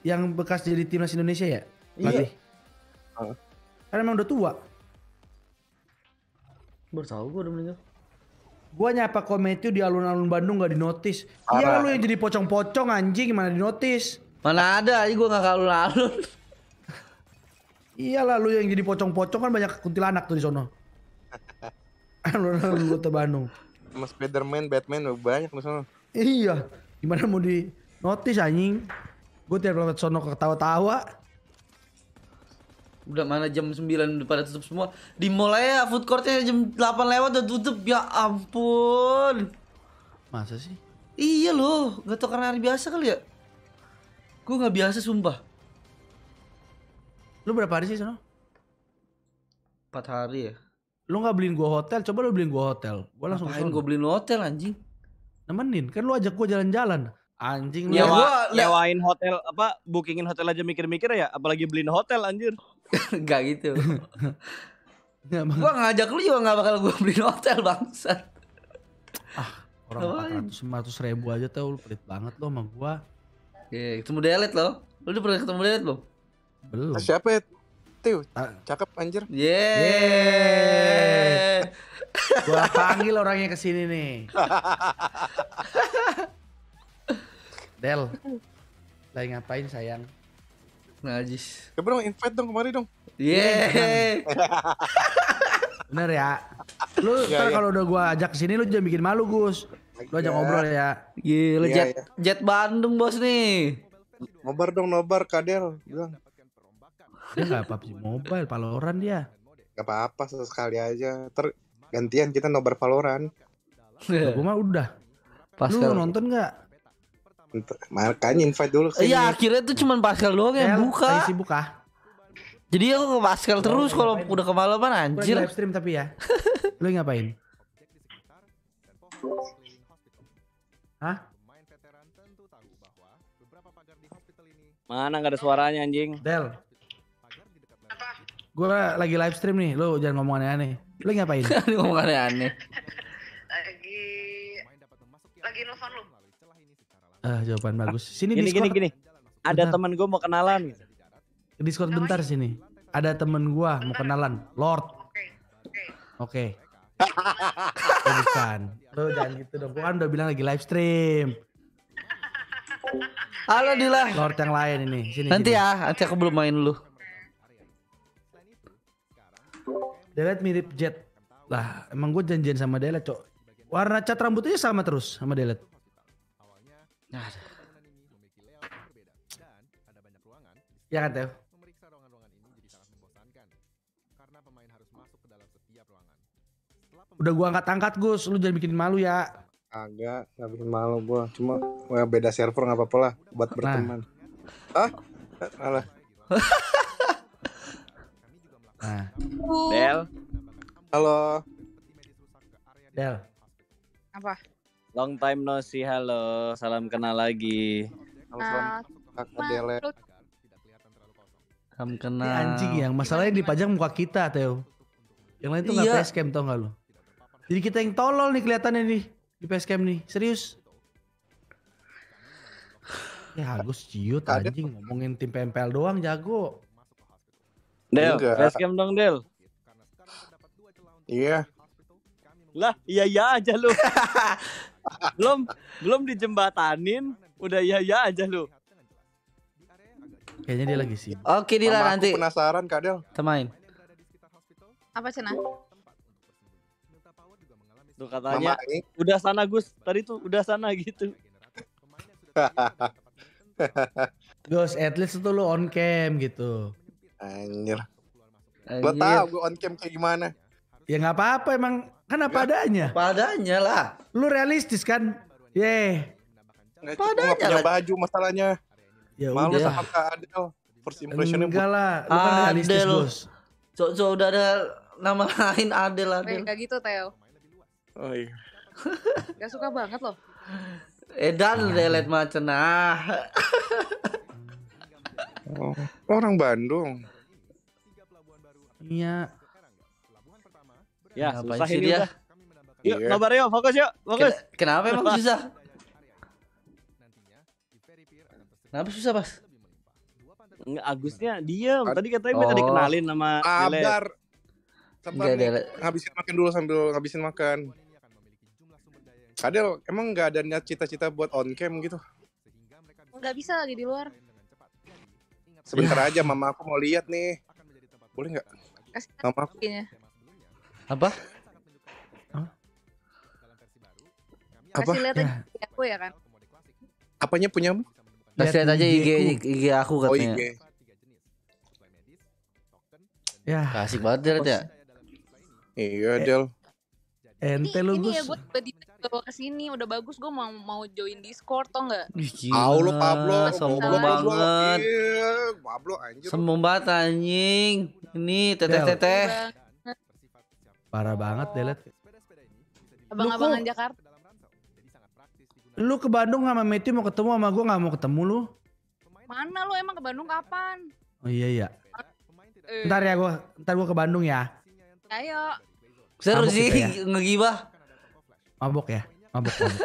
yang bekas jadi timnas Indonesia ya iya karena emang udah tua. Baru tahu gue udah meninggal. Gue nyapa komen itu di alun-alun Bandung gak dinotis. Iya lu yang jadi pocong-pocong anjing gimana dinotis. Mana ada aja gue gak ke alun-alun. Iyalah lu yang jadi pocong-pocong kan banyak kuntilanak tuh di sono. alun-alun Kota Bandung. Mas Spiderman, Batman banyak di sono. Iya. Gimana mau di notis anjing? Gue tiap lewat sono ketawa-tawa udah mana jam 9 udah pada tutup semua di mall aja food courtnya jam 8 lewat udah tutup ya ampun masa sih iya loh gak tau karena hari biasa kali ya gue nggak biasa sumpah lu berapa hari sih sana empat hari ya lu nggak beliin gua hotel coba lu beliin gua hotel gua langsung ngapain gua beliin lu hotel anjing nemenin kan lu ajak gua jalan-jalan anjing Nyewa, lu gua nyewain hotel apa bookingin hotel aja mikir-mikir ya apalagi beliin hotel anjir gak gitu. Gak gua ngajak lu juga gak bakal gua beliin hotel bangsat. Ah, orang empat ratus ribu aja tau lu pelit banget lo sama gua. Iya, yeah, ketemu Delet lo. Lu udah pernah ketemu Delet belum? Belum. Ah, siapa ya? Tiu, cakep anjir. Yeay. Yeah. gua panggil orangnya ke sini nih. Del. Lagi ngapain sayang? najis Ya bro, invite dong kemari dong yeah. Iya, iya. bener ya lu iya, ntar kalau udah gua ajak sini lu jangan bikin malu Gus lu ajak ngobrol ya gila jet jet Bandung bos nih nobar dong nobar Kadel. dia gak apa sih mobile Valorant dia Gak apa-apa sesekali aja ter gantian kita nobar Valorant gue mah udah Pas lu nonton nggak Makanya invite dulu sih. Iya, akhirnya tuh cuman Pascal doang yang buka. sih buka. Jadi aku ke Pascal terus oh, kalau udah kemalaman anjir. live stream tapi ya. Lu ngapain? Hah? Mana nggak ada suaranya anjing? Del. Gue lagi live stream nih, lu jangan ngomong aneh-aneh. Lu ngapain? Lu ngomong aneh-aneh. lagi lagi nelfon lu. Ah, jawaban bagus. Ah, sini gini, Discord. Gini, gini. Ada temen gue mau kenalan. Gitu. Discord bentar sini. Ada temen gue mau kenalan. Lord. Oke. Okay. oh, bukan. Lo jangan gitu dong. Gue kan udah bilang lagi live stream. Halo Dila. Lord yang lain ini. Sini, nanti sini. ya, nanti aku belum main lu. Delet mirip Jet. Lah, emang gue janjian sama Delet, Cok. Warna cat rambutnya sama terus sama Delet. Nah. Ya kan Teo? Memeriksa ruangan-ruangan ini jadi sangat membosankan karena pemain harus masuk ke dalam setiap ruangan. Udah gua angkat-angkat Gus, lu jangan bikin malu ya. Agak, gak bikin malu gua. Cuma well, ya beda server nggak apa-apa lah buat nah. berteman. Nah. Hah? Alah. nah. Del. Halo. Del. Apa? Long time no see, halo. Salam kenal lagi. Salam ah, Salam kenal. Eh, anjing yang masalahnya dipajang muka kita, Teo. Yang lain tuh nggak iya. facecam tau gak lo? Jadi kita yang tolol nih kelihatannya nih di facecam nih, serius. Ya harus ciut anjing ngomongin tim PMPL doang jago. Del, facecam dong Del. Iya. Lah, iya iya aja lu. belum belum dijembatanin udah iya iya aja lu kayaknya dia lagi sih oke Dila Mama nanti penasaran Kak Del temain apa cina tuh katanya Mama, udah sana Gus tadi tuh udah sana gitu Gus at least itu lu on cam gitu anjir Gue tau gue on cam kayak gimana Ya nggak apa-apa emang Kan apa ya. adanya? Padanya lah. Lu realistis kan? Ye. Yeah. Padanya lah. baju masalahnya. Ya Malu udah. sama Kak Adel. First impressionnya Enggak lah, lu kan realistis Adel. bos. Cok, cok udah ada nama lain Adel eh, Adel. Enggak gitu, Teo. Oh iya. Gak suka banget loh. Edan eh, ah. lelet macen ah. oh, orang Bandung. Iya. Ya, Kenapa susah sih ini dia? Udah. Yuk, yeah. nobar yuk, fokus yuk, fokus. Ken kenapa emang susah? Kenapa susah, Bas? Enggak, Agusnya diam. Tadi katanya minta oh. dikenalin sama Kabar. Sabar habisin makan dulu sambil ngabisin makan. Kadel, emang nggak ada niat cita-cita buat on cam gitu? Nggak bisa lagi di luar. Sebentar iya. aja, mama aku mau lihat nih. Boleh nggak? Mama aku. Kayaknya apa huh? apa kasih lihat ya. aku ya kan apanya punya kasih lihat aja IG IG aku katanya oh, IG. ya kasih banget Del ya iya eh. Del ente lu ini ya gue tiba-tiba bawa ke sini udah bagus gue mau mau join Discord tau nggak? Tahu lo Pablo, sombong banget. Pablo anjing Sombong banget anjing. Ini teteh teteh. Parah banget deh, Let. Abang-abangan Jakarta. Lu ke Bandung sama Matthew mau ketemu sama gue nggak mau ketemu lu. Mana lu emang ke Bandung kapan? Oh iya iya. Eh. Ntar ya gue, ntar gue ke Bandung ya. Ayo. Seru sih ya? ya? ngegibah. Mabok ya, mabok. mabok.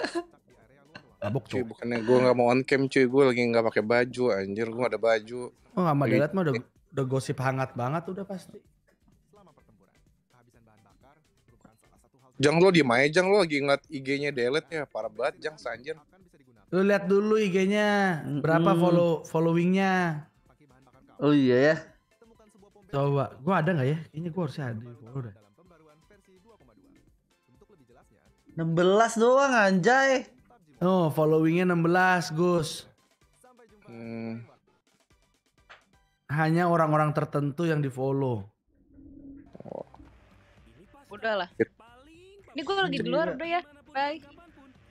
mabok cuy. Bukannya gue nggak mau on cam cuy, gue lagi nggak pakai baju anjir, gue gak ada baju. Oh sama dilihat iya. mah udah, udah gosip hangat banget udah pasti. Jang lo diem aja Jang lo lagi ngeliat IG-nya delete ya parah banget Jang sanjir. Lo lihat dulu IG-nya berapa hmm. follow followingnya. Oh iya ya. Coba, gua ada gak ya? Ini gua harusnya ada. Gua udah. 16 doang anjay. Oh, followingnya 16, Gus. Hmm. Hanya orang-orang tertentu yang di follow. Oh. Udah lah. Ini gue lagi di luar udah ya. ya. Bye.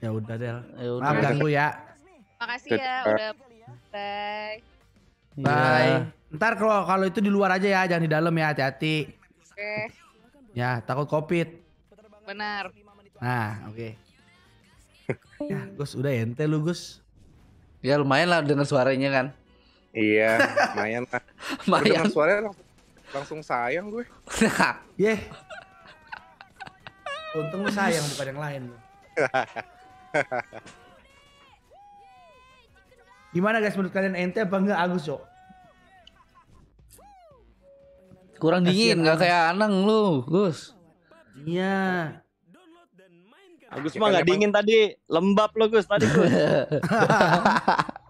Ya udah Del. Ya Maaf ganggu ya. Makasih ya udah. Bye. Iya. Bye. Ya. Ntar kalau kalau itu di luar aja ya, jangan di dalam ya, hati-hati. Oke. Okay. Ya, takut Covid. Benar. Nah, oke. Okay. ya, Gus, udah ya, ente lu, Gus. Ya lumayan lah dengar suaranya kan. Iya, lumayan lah. Lumayan. suaranya langsung, langsung sayang gue. ya yeah. Untung lu sayang bukan yang lain. Gimana guys menurut kalian ente apa enggak Agus, Cok? Kurang dingin, nggak kayak Anang lu, Gus. Iya. Agus mah nggak dingin tadi, lembab lo Gus tadi Gus.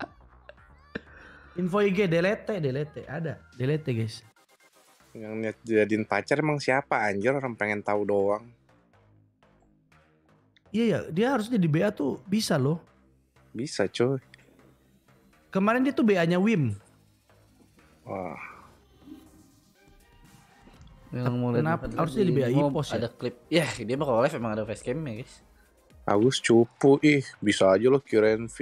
Info IG delete, delete, ada, delete guys. Yang niat jadiin pacar emang siapa anjir orang pengen tahu doang. Iya ya, dia harusnya di BA tuh bisa loh. Bisa coy. Kemarin dia tuh BA-nya Wim. Wah. Yang mau Kenapa? Harusnya di BA IPOS ya. Ada klip. Ya, dia mah kalau live emang ada facecam ya guys. Agus cupu ih, bisa aja loh V.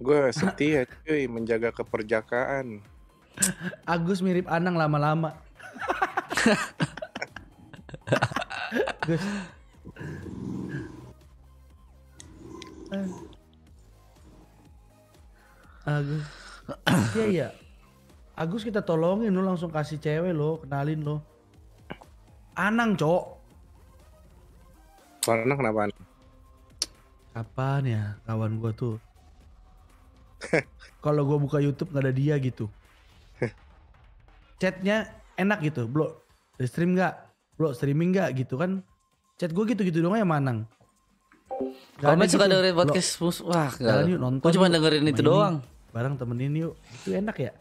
Gue setia cuy menjaga keperjakaan. Agus mirip Anang lama-lama. Gus. Agus. Iya iya. Agus kita tolongin lo langsung kasih cewek lo, kenalin lo. Anang, Cok. Karena kenapa? Kapan ya kawan gua tuh? Kalau gua buka YouTube nggak ada dia gitu. Chatnya enak gitu bro di stream nggak bro streaming nggak gitu kan chat gue gitu gitu doang ya manang Kamu suka gitu. dengerin podcast mus wah gak yuk nonton gue cuma dengerin itu doang ini, bareng temenin yuk itu enak ya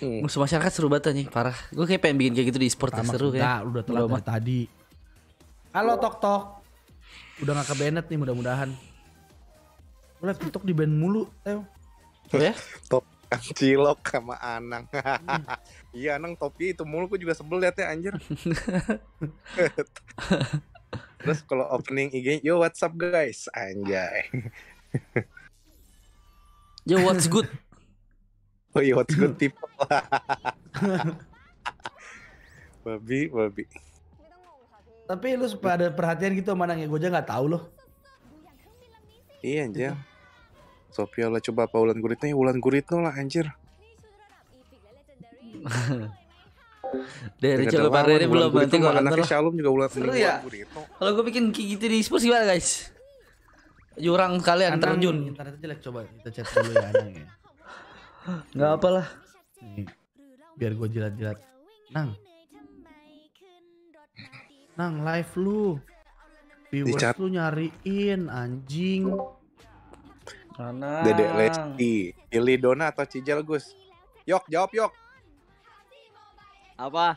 hmm. musuh masyarakat seru banget nih parah gue kayak pengen bikin kayak gitu di e-sport seru kayak udah telat dari tadi halo tok tok udah gak kebenet nih mudah-mudahan gue liat tiktok di band mulu Oh ya tok Cilok sama Anang. iya Anang topi itu mulu gue juga sebel liatnya anjir. Terus kalau opening IG, yo what's up guys, anjay. yo what's good. Oh iya what's good people. babi, babi. Tapi lu suka ada perhatian gitu mana ya gue aja nggak tahu loh. Iya anjir. Sofia lah coba apa ulan Guritno eh, ya Ulan Guritno lah anjir dari Jalur Barriere belum nanti gue anaknya Shalom juga Wulan Seru ya Kalau gue bikin kayak gitu di Spurs gimana guys? Jurang kalian Anang, terjun Internet lah coba kita chat dulu ya Anang ya Gak apalah Biar gue jilat-jilat Nang Nang live lu Viewers lu nyariin anjing Nanang. Dede Lesti. Pilih Dona atau Cijel Gus? Yok, jawab Yok. Apa?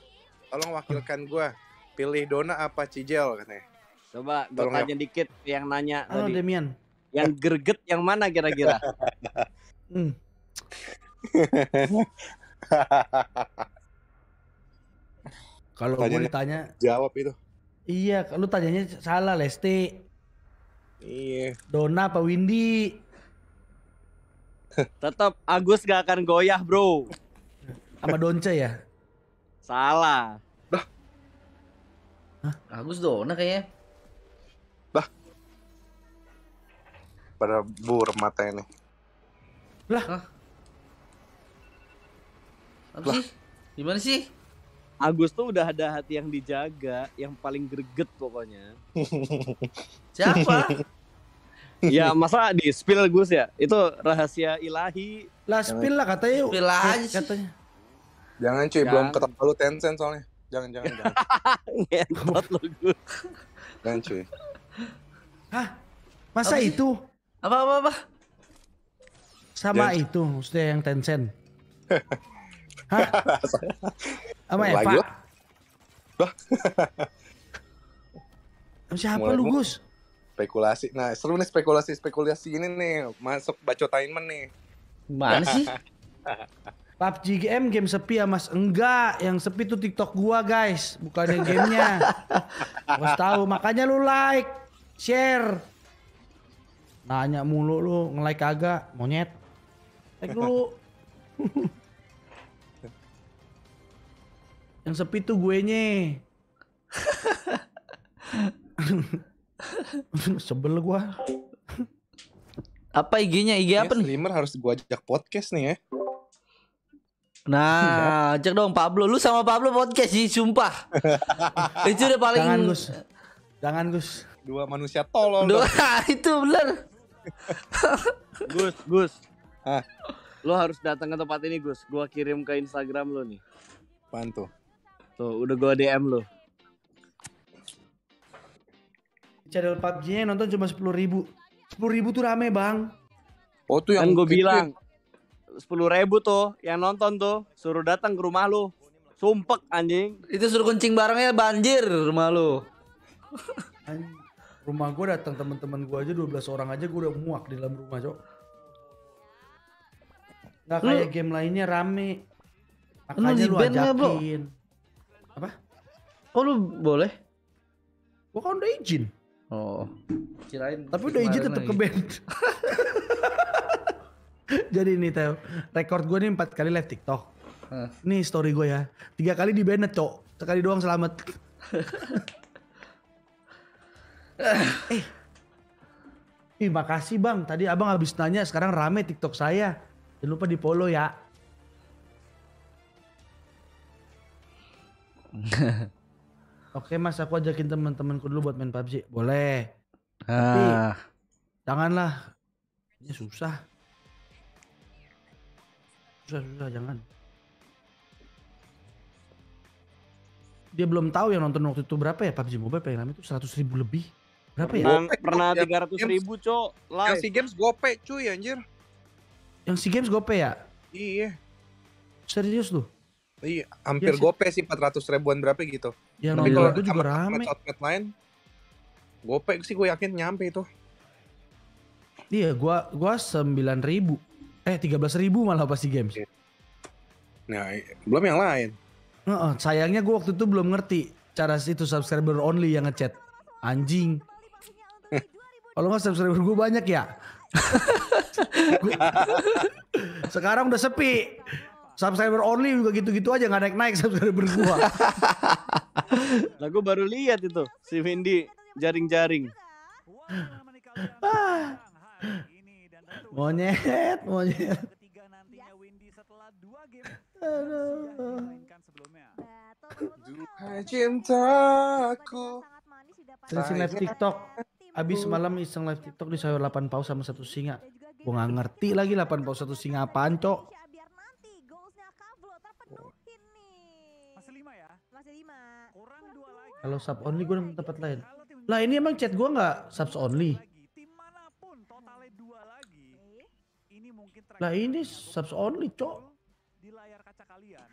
Tolong wakilkan gue Pilih Dona apa Cijel katanya. Coba gue tanya yok. dikit yang nanya Halo, tadi. Demian. Yang gerget yang mana kira-kira? hmm. Kalau gue ditanya jawab itu. Iya, kalau tanyanya salah Lesti. Iya. Dona apa Windy? Tetap Agus gak akan goyah, Bro. Apa Donce ya? Salah. Bah. Hah? Agus Dona kayaknya. Bah. Pada bur mata ini. Lah. Hah? Apa sih? Gimana sih? Agus tuh udah ada hati yang dijaga, yang paling greget pokoknya. Siapa? ya masa di spill Gus ya? Itu rahasia ilahi. Lah spill lah katanya. Spill aja eh, sih. katanya. Jangan cuy, jangan. belum ketemu lu Tencent soalnya. Jangan jangan jangan. Ngentot lu Gus. Jangan cuy. Hah? Masa apa itu? Apa apa apa? Sama jangan. itu maksudnya yang Tencent. Hah? Sama Eva. Lah. Siapa lu Gus? spekulasi. Nah, seru nih spekulasi-spekulasi ini nih masuk bacotainment nih. Mana sih? PUBG game game sepi ya mas? Enggak, yang sepi tuh TikTok gua guys, Bukannya gamenya. Mas tahu, makanya lu like, share. Nanya mulu lu, nge-like kagak, monyet. Like dulu. yang sepi tuh gue nye. Sebel gua. Apa IG-nya? IG apa nih? Streamer harus gua ajak podcast nih ya. Nah, ajak dong Pablo. Lu sama Pablo podcast sih, sumpah. itu udah paling Jangan Gus. Jangan Gus. Dua manusia tolong. Dua, itu bener. Gus, Gus. Ah. Lu harus datang ke tempat ini, Gus. Gua kirim ke Instagram lu nih. Pantu. Tuh, udah gua DM lu. channel PUBG-nya nonton cuma sepuluh ribu. Sepuluh ribu tuh rame bang. Oh tuh yang gue bilang sepuluh ribu tuh yang nonton tuh suruh datang ke rumah lu. Sumpek anjing. Itu suruh kencing barengnya banjir rumah lu. rumah gue datang teman-teman gue aja 12 orang aja gue udah muak di dalam rumah cok nggak kayak lu, game lainnya rame makanya lu, ajakin apa kok lu boleh Gua kan udah izin Oh. Kirain. Tapi udah izin tetap ke band. Jadi ini Teo, rekor gue nih empat kali live TikTok. Huh. Nih story gue ya, tiga kali di band cok, sekali doang selamat. eh, ih makasih bang, tadi abang habis nanya sekarang rame TikTok saya. Jangan lupa di follow ya. Oke mas, aku ajakin teman-temanku dulu buat main PUBG. Boleh. Ah. Tapi janganlah. Ini susah. Susah, susah, jangan. Dia belum tahu yang nonton waktu itu berapa ya PUBG Mobile paling ramai itu 100 ribu lebih. Berapa ya? pernah, ya? Pernah, pernah 300 ratus ribu, Cok. Live. Yang si games gope cuy anjir. Yang si games gope ya? Iya. Serius lu? Iya, hampir ya, gope sih 400 ribuan berapa gitu. Yang nonton itu juga rame. Outlet lain, gopek sih gue yakin nyampe itu. Iya, gua gua sembilan ribu, eh tiga belas ribu malah pasti games. Iya. Nah, belum yang lain. Uh, uh, sayangnya gue waktu itu belum ngerti cara itu subscriber only yang ngechat. Anjing. Kalau nggak subscriber gue banyak ya. Sekarang udah sepi subscriber only juga gitu-gitu aja nggak naik-naik subscriber gua. Lagu baru lihat itu si Windy jaring-jaring. Ah. monyet, monyet. Aduh. Cintaku. Terus live TikTok. Abis malam iseng live TikTok di sayur 8 paus sama satu singa. Gue nggak ngerti lagi 8 paus satu singa apaan, Cok. Kalau sub only gue nemu tempat lain. Lah ini emang chat gue nggak subs only. Lah ini subs only, cok. Di layar kaca kalian.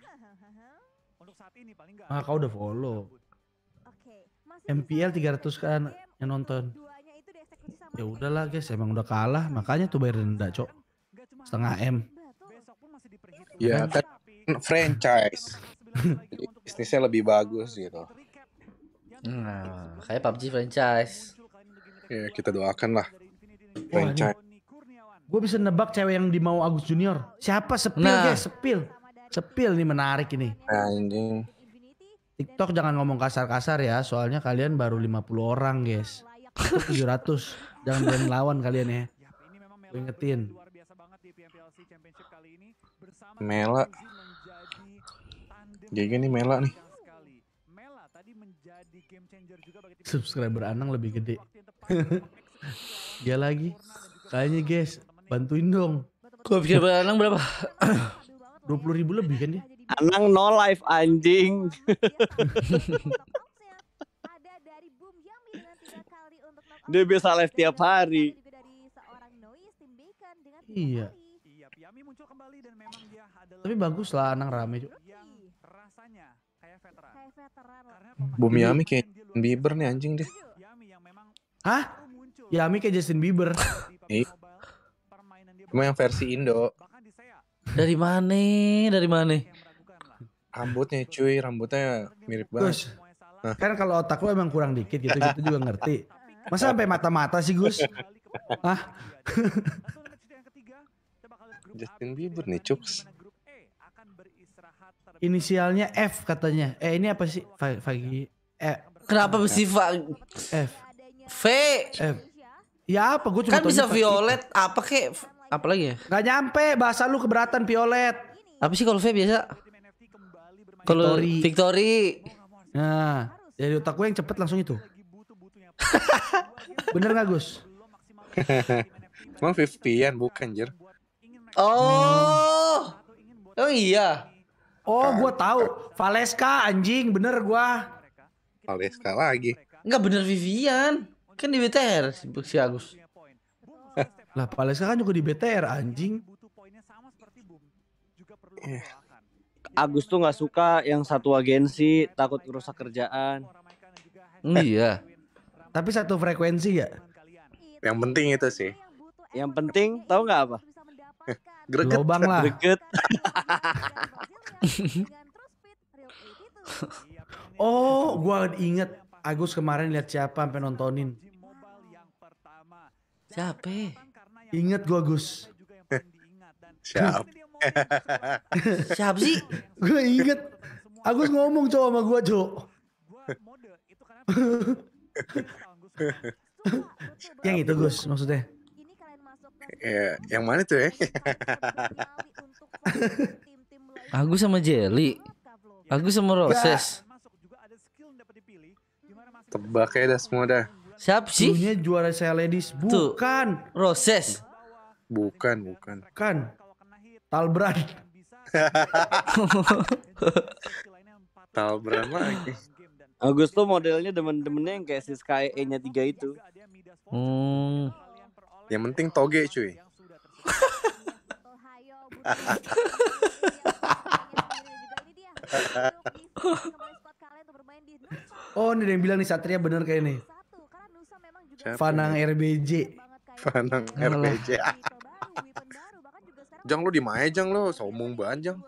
Untuk saat ini paling enggak. Ah, kau udah follow. Oke. MPL 300 kan yang nonton. Ya udahlah guys, emang udah kalah, makanya tuh bayar denda, cok. Setengah M. Ya, kan franchise. Bisnisnya lebih bagus gitu. Nah, kayak PUBG franchise. Ya, kita doakan lah. Franchise. Gue bisa nebak cewek yang dimau Agus Junior. Siapa sepil nah. guys, sepil. Sepil nih menarik ini. Nah, ini TikTok jangan ngomong kasar-kasar ya, soalnya kalian baru 50 orang guys. 700. jangan berani lawan kalian ya. Gue ingetin. Mela. Jadi nih Mela nih subscriber Anang lebih gede. Dia lagi. Kayaknya guys, bantuin dong. Subscriber Anang berapa? 20 ribu lebih kan dia? Anang ya? no life anjing. Iya, dia bisa live tiap hari. Iya. iya Tapi bagus lah Anang rame iya. juga. Rasanya kayak veteran. Kayak veteran. Bumi Yami kayak Justin Bieber nih anjing deh. Hah? Yami ya, kayak Justin Bieber. Iya. Cuma yang versi Indo. Dari mana? Dari mana? Rambutnya cuy, rambutnya mirip banget. Gus, nah. kan kalau otak lu emang kurang dikit gitu, gitu juga ngerti. Masa sampai mata-mata sih Gus? Hah? Justin Bieber nih, Cuks inisialnya F katanya. Eh ini apa sih? Fagi. Eh, Kenapa mesti F? F. V. F. Ya apa? Gue cuma kan bisa violet. Itu. Apa kek? Apa lagi ya? Gak nyampe. Bahasa lu keberatan violet. Apa sih kalau V biasa? Kalau Victory. Victory. Nah, jadi otak gue yang cepet langsung itu. Bener gak Gus? Emang Vivian bukan jer. Oh. Oh iya. Oh, kan. gue tahu. Valeska anjing, bener gue. Valeska lagi. Enggak bener Vivian. Kan di BTR si Agus. lah, Valeska kan juga di BTR anjing. Eh. Agus tuh nggak suka yang satu agensi, takut ngerusak kerjaan. iya. Tapi satu frekuensi ya. Yang penting itu sih. Yang penting tahu nggak apa? Greget. Lobang lah. Greget. oh, gua inget Agus kemarin lihat siapa sampai nontonin. Siapa? Ingat gua Agus. siapa? siapa sih? gue inget. Agus ngomong cowok sama gua, Jo. yang itu Gus maksudnya. Ya, yang mana tuh ya? Agus sama Jelly. Agus sama Roses. Tebak ya dah semua dah. Siapa sih? Dunia juara saya ladies. Bukan. Tuh. Roses. Bukan, bukan. Kan. Talbran. Talbran lagi. Agus tuh modelnya demen-demennya yang kayak si Sky E-nya tiga itu. Hmm. Yang penting toge cuy. oh, ini ada yang bilang nih Satria bener kayak ini. Fanang RBJ. Fanang RBJ. Jang lu di mana Jang lu? Sombong banget Jang.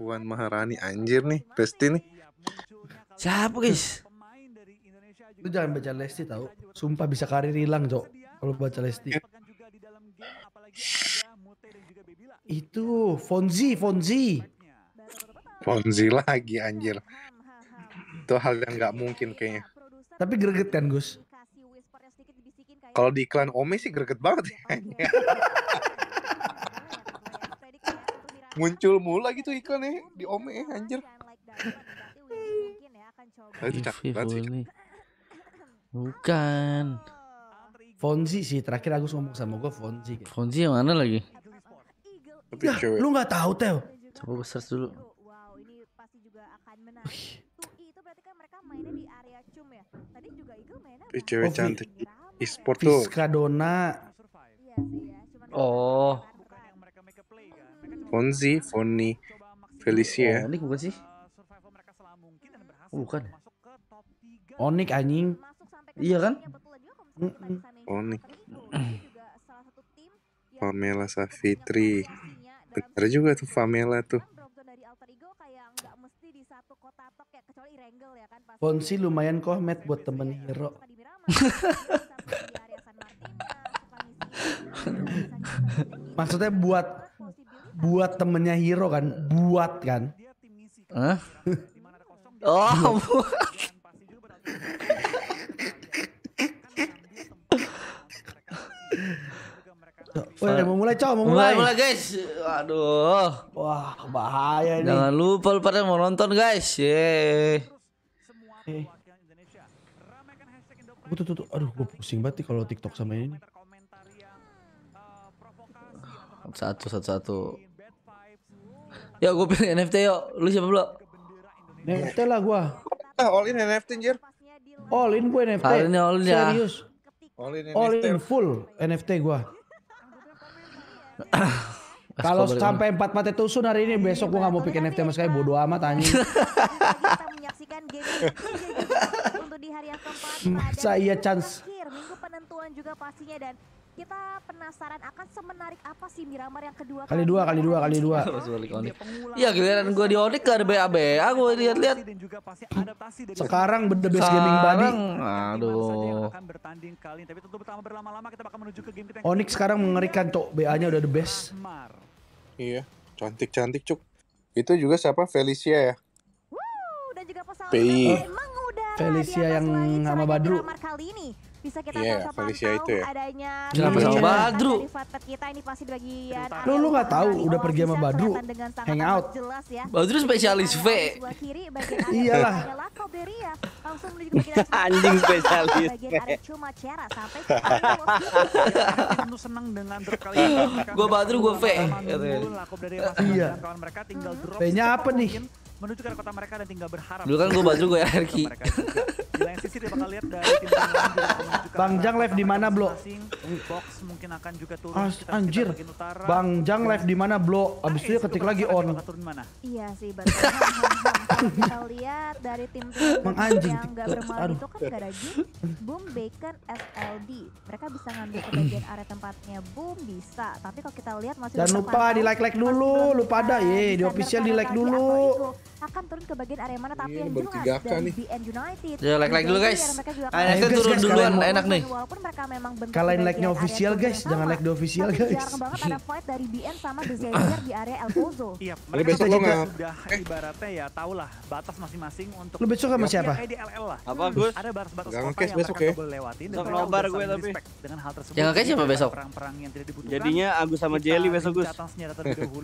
Puan Maharani anjir nih, Lesti nih. Siapa guys? Lu jangan baca Lesti tau. Sumpah bisa karir hilang, jok. Kalau baca Lesti. Itu Fonzi, Fonzi. Fonzi lagi anjir. Itu hal yang nggak mungkin kayaknya. Tapi greget kan Gus? Kalau di iklan Ome sih greget banget ya. Muncul mula gitu iklannya di Ome anjir. Bukan. Fonzi sih terakhir Agus ngomong sama gue Fonzi. Fonzi yang mana lagi? Tapi ya, cewek. Lu nggak tahu Tel? Coba gue search dulu. Wow, ini pasti juga akan menarik. itu berarti kan mereka mainnya di area cum ya. Tadi juga Eagle mainnya. Tapi cewek oh, cantik. E-sport tuh. Fiskadona. Iya ya, oh. Ya? Fonzi, Foni, Felicia. Oh, Onik bukan sih? Oh, bukan. Onik anjing. Iya kan? Onik. Pamela Safitri. Bener juga tuh kan Pamela tuh. Ya, ya kan, Ponsi lumayan kohmet buat temen Hero. Maksudnya buat buat temennya Hero kan, buat kan? Hah? Oh, buat. Woi, mau mulai cow, mau mulai. Mulai, mulai guys. Aduh. Wah, bahaya ini. Jangan lupa lu pada mau nonton guys. Ye. Aku tuh, tuh, tuh, aduh gue pusing banget kalau TikTok sama ini. Satu, satu, satu. Ya gue pilih NFT yo. Lu siapa belum? NFT lah gue. Eh, all in NFT anjir. All in gue NFT. All in, ya, all in ya. Serius. All in, all in full NFT gue. Kalau sampai empat mata tusun hari ini besok gua nggak mau bikin NFT mas kayak iya, bodo amat anjing. Saya chance. Minggu penentuan juga pastinya dan kita penasaran akan semenarik apa sih Miramar yang kedua kali dua kali dua kali dua iya, iya giliran gue di Onyx ke ada ba gue lihat-lihat sekarang the best gaming body aduh Onyx sekarang mengerikan cok BA nya udah the best iya cantik-cantik cuk itu juga siapa Felicia ya wow, dan juga PI Felicia yang sama Badru bisa kita yeah, sama ya. adanya Kenapa sama Badru? kita ini pasti bagian Lu lu gak tahu udah pergi sama Badru. Hang out. Ya. Badru spesialis V. lah ya. Anjing spesialis. V iya, senang Gua Badru, gua V. Iya. V-nya apa nih? menunjukkan kota mereka dan tinggal berharap. Dulu kan gue bantu gue RK. Di yang sisi dia bakal lihat dari tim Bang Jang live di mana, Blo? Box mungkin akan juga turun. As anjir. Bang Jang live di mana, Blo? Ah, ah, Abis itu ketik lagi on. Iya sih, Kita lihat dari tim tim yang nggak bermain itu kan Garagi, Boom, Bacon, SLD. Mereka bisa ngambil ke bagian area tempatnya Boom bisa, tapi kalau kita lihat masih Jangan lupa di like-like dulu, lupa ada. Ye, di official di like dulu akan turun ke bagian area mana tapi iya, yang jelas dari BN United. Ya like like dulu guys. Ayo turun duluan enak nih. Walaupun mereka memang kalian like-nya official guys, jangan like the official guys. Jarang banget ada fight dari BN sama The di area El Pozo. Iya, mereka juga sudah eh. ibaratnya ya tau lah batas masing-masing untuk Lu besok sama siapa? di LL lah. Apa hmm, Gus? Ada batas-batas kota yang besok ya. lewatin nobar gue tapi. Dengan hal tersebut. Yang kayak besok. Perang-perang yang tidak dibutuhkan. Jadinya Agus sama Jelly besok Gus.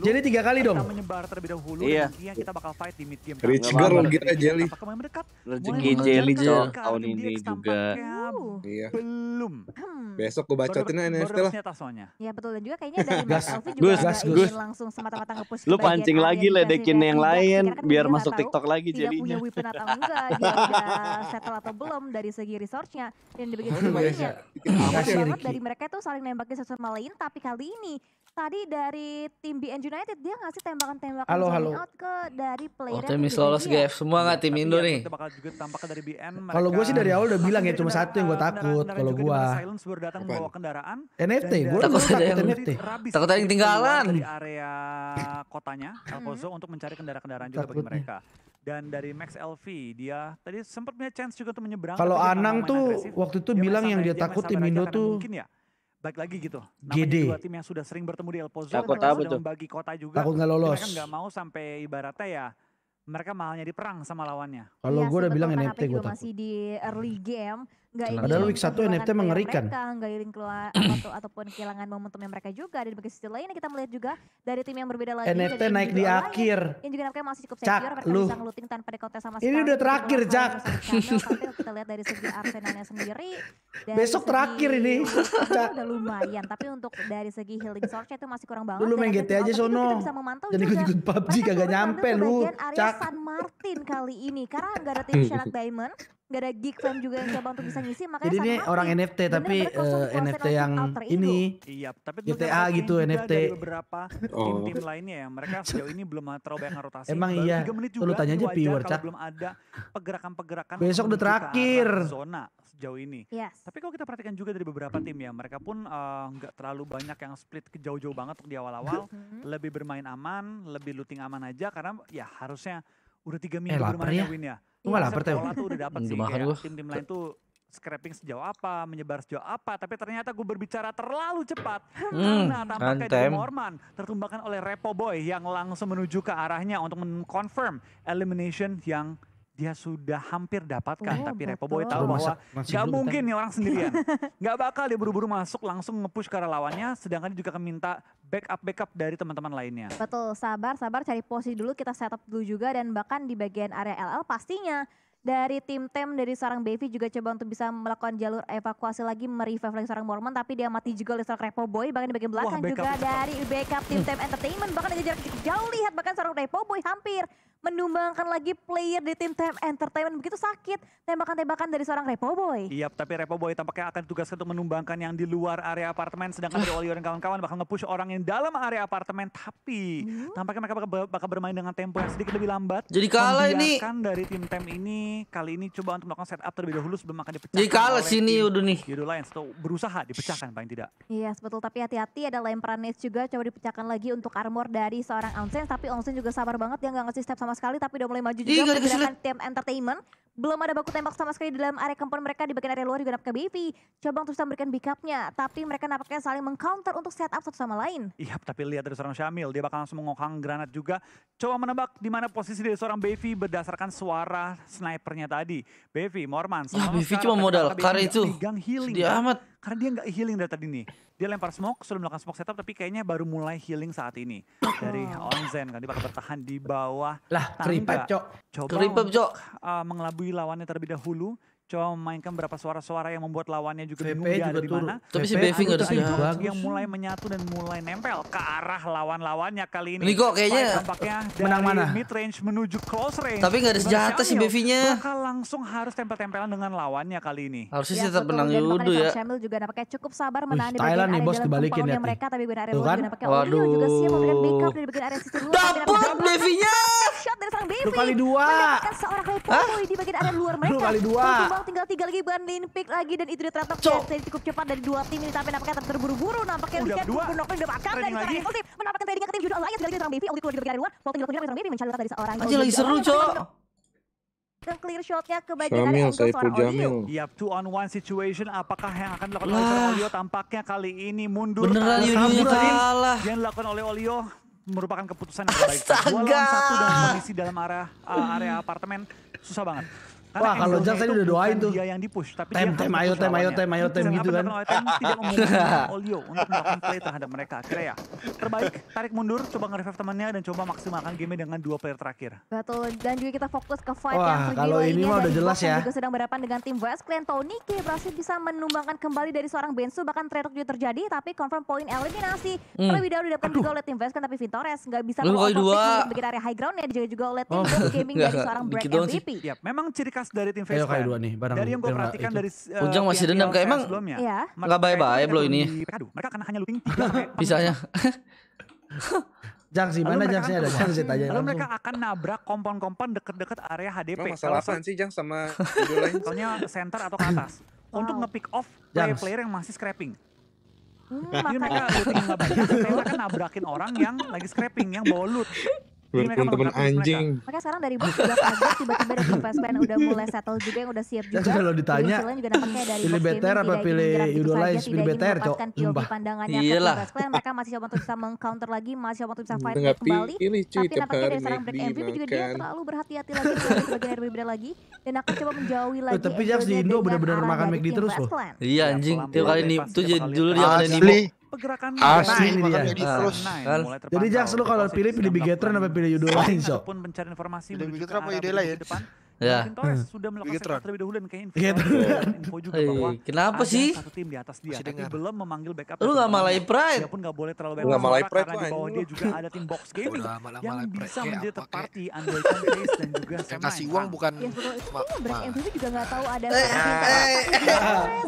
Jadi tiga kali dong. Kita menyebar terlebih dahulu dan iya. kita bakal fight di Rich girl gitu jelly. Rezeki jelly cok tahun ini juga. Iya. Belum. Besok gue bacotin aja NFT lah. Iya betul dan juga kayaknya dari Mas Alfi juga gas, gas. langsung semata-mata Lu pancing lagi ya, ledekin yang lain biar masuk TikTok lagi jelinya. Tidak punya weapon atau enggak, dia udah settle atau belum dari segi resource-nya dan dibagi ya, Kasih Banget dari mereka tuh saling nembakin sesuatu sama lain tapi kali ini tadi dari tim BN United dia ngasih tembakan-tembakan halo, halo. out ke dari player oh, Miss lolos GF semua nggak iya, tim Indo iya, nih kalau gue sih dari awal udah bilang ya cuma satu yang gue takut kalau gue NFT gue takut ada yang NFT takut ada yang tinggalan di area kotanya Alfonso untuk mencari kendaraan-kendaraan juga bagi mereka dan dari Max LV dia tadi sempat punya chance juga untuk menyeberang kalau Anang tuh waktu itu bilang yang dia takut tim Indo tuh balik lagi gitu. Namanya GD. dua tim yang sudah sering bertemu di El Pozo ya, kota apa betul. Bagi kota juga. Takut nggak lolos. Mereka nggak mau sampai ibaratnya ya mereka malah nyari perang sama lawannya. Kalau ya, gue udah bilang NFT gue masih di early game nggak padahal week satu NFT mengerikan mereka iring keluar atau, ataupun kehilangan momentum yang mereka juga dan bagi sisi lainnya kita melihat juga dari tim yang berbeda lagi NFT naik di akhir yang juga nampaknya masih cukup secure mereka lu. bisa ngeluting tanpa dikontes sama sekali ini udah terakhir Cak kita lihat dari segi Arsenalnya sendiri dari besok segi, terakhir ini udah lumayan tapi untuk dari segi healing source itu masih kurang banget lu main GTA aja sono jadi ikut-ikut PUBG kagak nyampe lu Cak San Martin kali ini karena nggak ada tim Sherlock Diamond gak ada geek fam juga yang coba untuk bisa ngisi makanya jadi ini hati. orang NFT tapi uh, eh, NFT yang ini iya tapi GTA gitu NFT dari beberapa oh. tim tim lainnya ya mereka sejauh ini belum terlalu banyak rotasi emang Baru iya menit lu tanya aja viewer cak belum ada pergerakan pergerakan besok udah terakhir zona sejauh ini yes. tapi kalau kita perhatikan juga dari beberapa tim ya mereka pun eh, nggak uh, terlalu banyak yang split ke jauh-jauh banget di awal-awal hmm. lebih bermain aman lebih looting aman aja karena ya harusnya udah tiga minggu eh, bermain ya. ya. win ya Lu nggak lapar tau? tuh udah dapat sih. tim-tim lain tuh scraping sejauh apa, menyebar sejauh apa, tapi ternyata gue berbicara terlalu cepat hmm, karena tampaknya Jim Mormon tertumbangkan oleh Repo Boy yang langsung menuju ke arahnya untuk mengkonfirm elimination yang dia sudah hampir dapatkan. Oh, tapi betul. Repo Boy tahu bahwa nggak gak mungkin nih orang sendirian. gak bakal dia buru-buru masuk langsung ngepush ke arah lawannya. Sedangkan dia juga akan minta backup-backup dari teman-teman lainnya. Betul, sabar-sabar cari posisi dulu. Kita setup dulu juga dan bahkan di bagian area LL pastinya dari tim tem dari seorang Baby juga coba untuk bisa melakukan jalur evakuasi lagi merevive lagi seorang Mormon tapi dia mati juga oleh seorang Repo Boy bahkan di bagian belakang Wah, juga dari backup tim tem entertainment bahkan dia jarak cukup jauh lihat bahkan seorang Repo Boy hampir menumbangkan lagi player di tim Time Entertainment begitu sakit. Tembakan-tembakan dari seorang Repo Boy. Iya, tapi Repo Boy tampaknya akan ditugaskan untuk menumbangkan yang di luar area apartemen. Sedangkan uh. Olio dan kawan-kawan bakal nge orang yang dalam area apartemen. Tapi hmm? tampaknya mereka bakal, bakal bermain dengan tempo yang sedikit lebih lambat. Jadi kalah ini. Kan dari tim Time ini kali ini coba untuk melakukan setup terlebih dahulu sebelum akan dipecahkan. Jadi kalah sini udah nih. Yudo Lions tuh berusaha dipecahkan paling tidak. Iya, yes, betul. Tapi hati-hati ada lemparan Nets juga coba dipecahkan lagi untuk armor dari seorang Onsen. Tapi Onsen juga sabar banget dia nggak ngasih step sama sekali tapi udah mulai maju juga Ih, pergerakan tim entertainment belum ada baku tembak sama sekali di dalam area kempen mereka di bagian area luar juga nampaknya BP. Cabang terus memberikan big up-nya, tapi mereka dapatkan saling mengcounter untuk set up satu sama lain. Iya, tapi lihat dari seorang Syamil, dia bakal langsung mengokang granat juga. Coba menebak di mana posisi dari seorang BV berdasarkan suara snipernya tadi. BV, Morman. Ya, BV cuma modal kar itu. Healing, dia ya. amat. Karena dia nggak healing dari tadi nih. Dia lempar smoke, sudah melakukan smoke setup, tapi kayaknya baru mulai healing saat ini. Dari oh. Onzen kan, dia bakal bertahan di bawah Lah, keripap, Cok. Coba Cok. Uh, mengelabui musuhi lawannya terlebih dahulu coba memainkan berapa suara-suara yang membuat lawannya juga VP bingung juga dia ada di mana. Tapi si Bevy nggak ada sih. Yang mulai menyatu dan mulai nempel ke arah lawan-lawannya kali ini. Ini kok kayaknya tampaknya menang mana? Mid range menuju close range. Tapi nggak ada senjata si Bevy-nya. Bakal langsung harus tempel-tempelan dengan lawannya kali ini. Harusnya ya, tetap menang Yudu ya. Shamil juga nampaknya cukup sabar menahan di bagian nih, bos, dibalikin ya. mereka tapi kan? bagian area juga nampaknya Waduh. juga siap memberikan pick up bagian area sisi luar. Dapat Bevinya. Shot dari sang Bevy. Dua kali dua. Seorang Hoi di bagian area luar mereka. Dua kali dua kosong tinggal tiga lagi banding pick lagi dan itu dia ternyata jadi cukup cepat dari dua tim ini tapi nampaknya terburu-buru nampaknya Udah Riket nokin udah dapatkan dari seorang Explosive menampakkan tradingnya ke tim Judul Alliance sekali orang BP Audi keluar di dari luar Volting tinggal oleh orang BP mencari dari seorang Anjir lagi seru cok dan clear shotnya ke bagian Jamil, dari Saiful Jamil. Yap, two on one situation. Apakah yang akan dilakukan oleh Olio? Tampaknya kali ini mundur. Beneran Yunyu kalah. Yang dilakukan oleh Olio merupakan keputusan yang terbaik. Dua satu dalam kondisi dalam area, uh, area apartemen susah banget. Wah, kalau Jack tadi udah doain tuh. Dia yang dipush, tapi tem, dia tem, ayo, tem, ayo, tem, ayo, tem gitu kan. tidak Olio untuk melakukan play terhadap mereka. Akhirnya ya, terbaik tarik mundur, coba nge-revive temannya dan coba maksimalkan game dengan dua player terakhir. Betul, dan juga kita fokus ke fight Wah, yang kalau ini mah udah jelas ya. Juga sedang berhadapan dengan tim West Clan Tony K berhasil bisa menumbangkan kembali dari seorang Bensu bahkan trade juga terjadi tapi confirm poin eliminasi. Hmm. Terlebih dahulu didapatkan juga oleh tim West Clan tapi Vintores nggak bisa melakukan dua. bikin area high ground ya juga juga oleh tim Gaming dari seorang Black MVP. Ya, memang ciri khas dari tim Ayo kayak dua nih barang. Dari yang gue perhatikan itu. dari uh, Ujang masih dendam kayak emang Iya. Enggak baik-baik bro ini. mereka kan hanya looping 3 Bisanya. Jang sih, mana Jang sih ada Jang sih tanya. Lalu mereka akan nabrak kompon-kompon deket-deket area HDP. Emang masalah apa sih Jang sama lain? Soalnya center atau ke atas. Untuk nge-pick off player-player yang masih scraping. Hmm, Jadi mereka looting nggak banyak, mereka nabrakin orang yang lagi scraping yang bawa loot teman-teman anjing. Mereka. mereka sekarang dari bus udah kaget tiba-tiba dari PSBN udah mulai settle juga yang udah siap juga. kalau ditanya pilih BTR apa pilih gitu idolize, pilih BTR cok. Sumpah. Pandangannya Iyalah. mereka masih coba untuk bisa mengcounter lagi, masih coba untuk bisa fight kembali. Ini cuy, tapi nampaknya dari sekarang break MVP juga dia kan. terlalu berhati-hati lagi sebagai RB beda lagi dan aku coba menjauhi lagi. Tapi Jax di Indo benar-benar makan McD terus loh. Iya, iya anjing, tiap kali ini tuh jadi dulu dia ada nih pergerakan asli nah, ini dia. Jadi, uh, terus. Nah, mulai jadi jangan lu kalau pilih pilih Bigetron apa pilih Yudho lain so? Pun mencari informasi Pilih Bigetron apa Yudho lain? Depan, Ya. Torres hmm. sudah melakukan Bigetron. terlebih dahulu dan kayak info, eh, info juga iya, bahwa kenapa sih? Satu tim di atas dia, tapi belum memanggil backup. Lu nggak malah pride. Dia pun nggak boleh terlalu banyak malai pride karena di bawah dia juga ada tim box gaming yang bisa menjadi third party Android Case dan juga Yang kasih uang bukan iya, MVP juga nggak tahu ada eh, eh,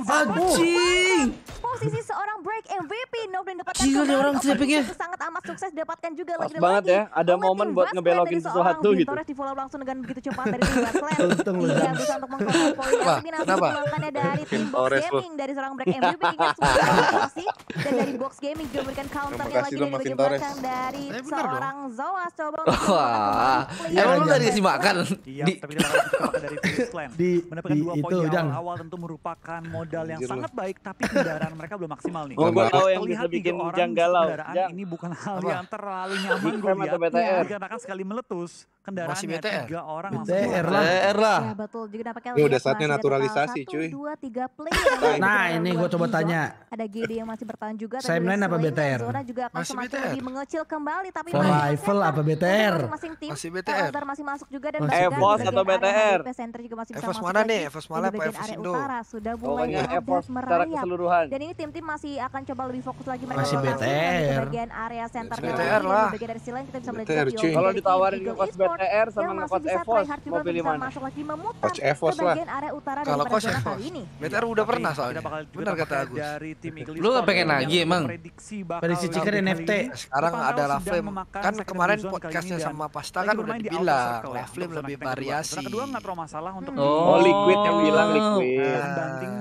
anjing. Posisi seorang break MVP Nobel dapatkan Gila nih orang sleepingnya Sangat amat sukses dapatkan juga lagi banget ya Ada momen buat ngebelokin sesuatu gitu Torres di follow langsung dengan begitu cepat dari Slam. Untung lu Iya, bisa untuk mengkontrol poin eliminasi kenapa? dikeluarkannya dari tim Box Gaming dari seorang Black MVP sih, dan dari Box Gaming juga memberikan counternya lagi dari baju belakang dari eh, seorang Zoas coba Wah, Emang lu iya, dari si makan? Iya, tapi dari Mendapatkan dua poin awal-awal tentu merupakan modal yang sangat baik tapi kendaraan mereka belum maksimal nih. Oh, gue tahu yang bisa bikin orang kendaraan ini bukan hal yang terlalu nyaman gue lihat. dikatakan sekali meletus kendaraannya tiga orang langsung. BTR lah. LDR lah. Ya betul. Jadi nampaknya ini ya? udah saatnya naturalisasi satu, cuy. Dua, tiga play. nah ini nah, gue coba tanya. Ada GD yang masih bertahan juga. main apa BTR? Zona juga akan masih semakin BTR. lebih mengecil kembali. Tapi Survival apa BTR? Masing Masih BTR. masih masuk juga dan eh, Evos atau BTR? Center juga masih bisa Evos mana nih? Evos mana? Apa Evos Indo? Sudah oh, mulai Evos secara ya. keseluruhan. Dan ini tim-tim masih akan coba lebih fokus lagi mereka masih BTR. Bagian area center. BTR lah. Bagian dari sisi lain kita bisa melihat. Kalau ditawarin ke BTR sama ngekos Evos, mau pilih mana? Mana? masuk lagi memutar Coach Evos ke bagian lah. area utara Kalau Coach Evos. ini. Meter iya, udah Tapi pernah soalnya. Benar kata Agus. Dari tim Lu gak pengen lagi emang? Prediksi bakal prediksi chicken NFT. Sekarang ada Laflame. Kan kemarin podcastnya sama Pasta kan udah dibilang Laflame lebih variasi. Kedua nggak terlalu masalah untuk Oh, oh Liquid yang bilang nah. Liquid. Oh.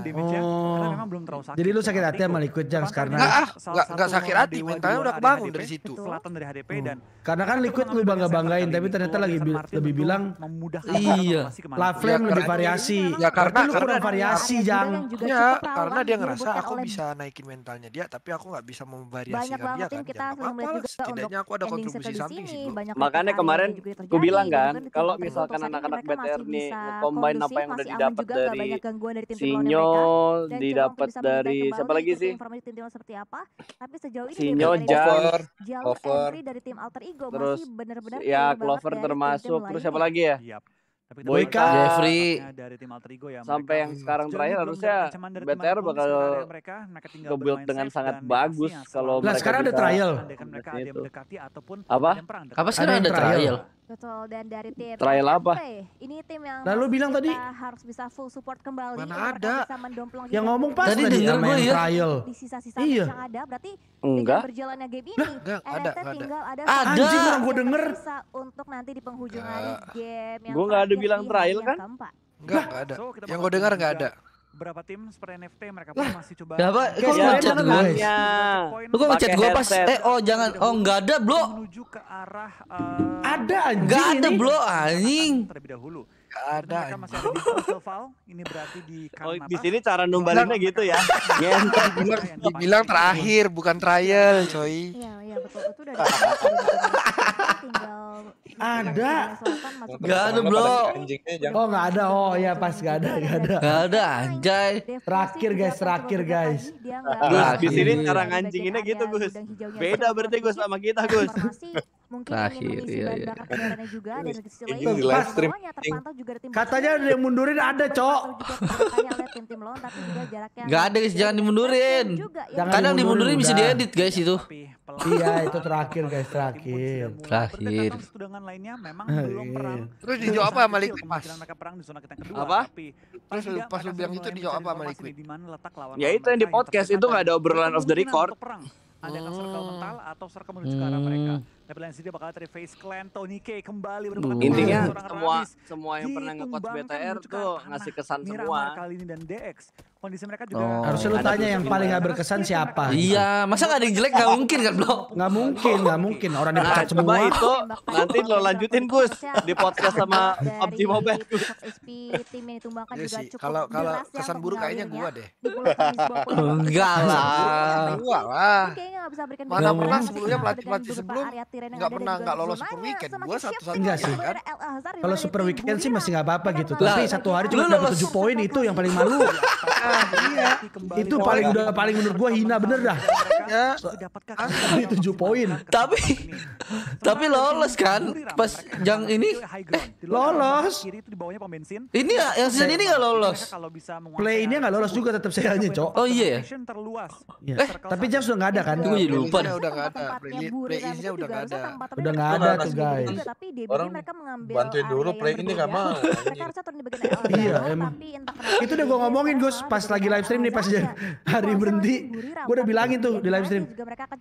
damage-nya karena memang belum terlalu sakit. Jadi lu sakit hati sama Liquid Jang karena Enggak enggak sakit hati, mentalnya udah kebangun dari situ. Selatan dari HDP dan karena kan Liquid lu bangga-banggain tapi ternyata gitu. lagi lebih bilang memudahkan iya. Live iya, flame ya, lebih variasi. Ya karena lu kurang variasi yang ya karena dia ngerasa aku bisa naikin mentalnya dia tapi aku nggak bisa memvariasikan banyak dia kan. Ya, kita apa setidaknya aku ada kontribusi samping sih. Makanya kemarin aku bilang kan kalau misalkan anak-anak BTR nih combine apa yang udah didapat dari Sinyo, didapat dari siapa lagi gitu sih? seperti apa? Tapi sejauh ini Sinyo, Jar Clover, dari tim Alter Ego masih benar-benar ya Clover ya, termasuk terus siapa lagi ya? Tapi kita Boyka, Jeffrey dari tim Alter Ego ya. Sampai mereka, yang sekarang terakhir harusnya BTR bakal mereka, mereka nge-build dengan sangat bagus kalau nah, mereka sekarang ada trial. Mereka ada nah, mendekati ataupun apa? Apa sekarang ada trial? Betul dan dari tim Trial apa? Ini tim yang Lalu Nah, lu bilang tadi harus bisa full support kembali. Mana ada? Bisa yang ngomong pas tadi dengar gue ya. Trial. Di sisa-sisa iya. yang ada berarti enggak berjalannya game ini. Enggak, ada, ada. tinggal ada. Ada. Anjing kurang gue denger. Bisa untuk nanti di penghujungan game yang Gue enggak ada bilang trial kan? Enggak, enggak ada. Yang gue dengar enggak ada berapa tim seperti NFT mereka pun masih coba. Kenapa? Kok iya, iya. Kok lu ngechat gue? Lu kok ngechat gue pas eh oh jangan oh enggak ada, Bro. Menuju ke arah uh, ada anjing. Enggak ada, Bro, anjing. Terlebih dahulu. ada. Ini berarti di Oh, di sini cara numbalinnya gitu ya. bener. Dibilang terakhir bukan trial, coy. Iya, iya betul. Itu dari tinggal ada nggak ada bro oh nggak ada oh ya pas nggak ada nggak ada nggak ada anjay terakhir guys terakhir guys Gus di sini cara anjing ini gitu Gus beda berarti Gus sama kita Gus mungkin terakhir iya, iya. juga dan di sisi lain di live stream terpantau juga ada tim katanya ada yang mundurin ada cok tim-tim lawan tapi juga jaraknya nggak ada guys jangan iya, dimundurin iya, iya, jangan kadang dimundurin bisa diedit guys itu iya itu terakhir guys terakhir terakhir lainnya memang belum perang terus dijawab apa Malik pas perang di zona kita kedua apa terus pas lu bilang itu dijawab apa Malik ya itu yang di podcast itu nggak ada obrolan of the record ada circle oh. mental atau circle menuju ke arah hmm. mereka Neverland sendiri bakal dari Face Clan, Tony K kembali bermain. Hmm. Intinya semua semua yang pernah ngekot BTR tuh ngasih kesan semua. kali ini dan DX. Kondisi mereka juga oh. harusnya lu tanya yang paling gak berkesan siapa? Iya, masa gak ada jelek gak mungkin kan, Bro? Gak mungkin, gak mungkin. Orang yang nah, semua. itu nanti lo lanjutin, Gus, di podcast sama Abdi Mobile. tim iya sih Kalau kalau ya kesan buruk kayaknya gua ya. deh. Enggak lah. Gua lah. Mana pernah sebelumnya pelatih-pelatih sebelum kekhawatiran yang gak pernah nggak lolos super weekend gue satu satu enggak sih kan kalau super weekend sih masih nggak apa-apa gitu tapi satu hari cuma dapat tujuh poin itu yang paling malu iya. itu paling udah paling menurut gue hina bener dah ya ah. tujuh poin tapi tapi lolos kan pas yang ini eh. lolos ini ya, yang season ini nggak lolos play ini nggak lolos juga tetap sayangnya cok oh iya, ya? iya. eh tapi jam sudah nggak ada kan gue lupa udah nggak ada play udah nggak ada ada. udah enggak ada tuh guys juga, tapi di orang mereka mengambil bantuin dulu play ini enggak mau mereka harusnya turun di bagian iya, emang. itu udah gua ngomongin Gus pas lagi live stream nih pas hari berhenti Gua udah bilangin tuh di live stream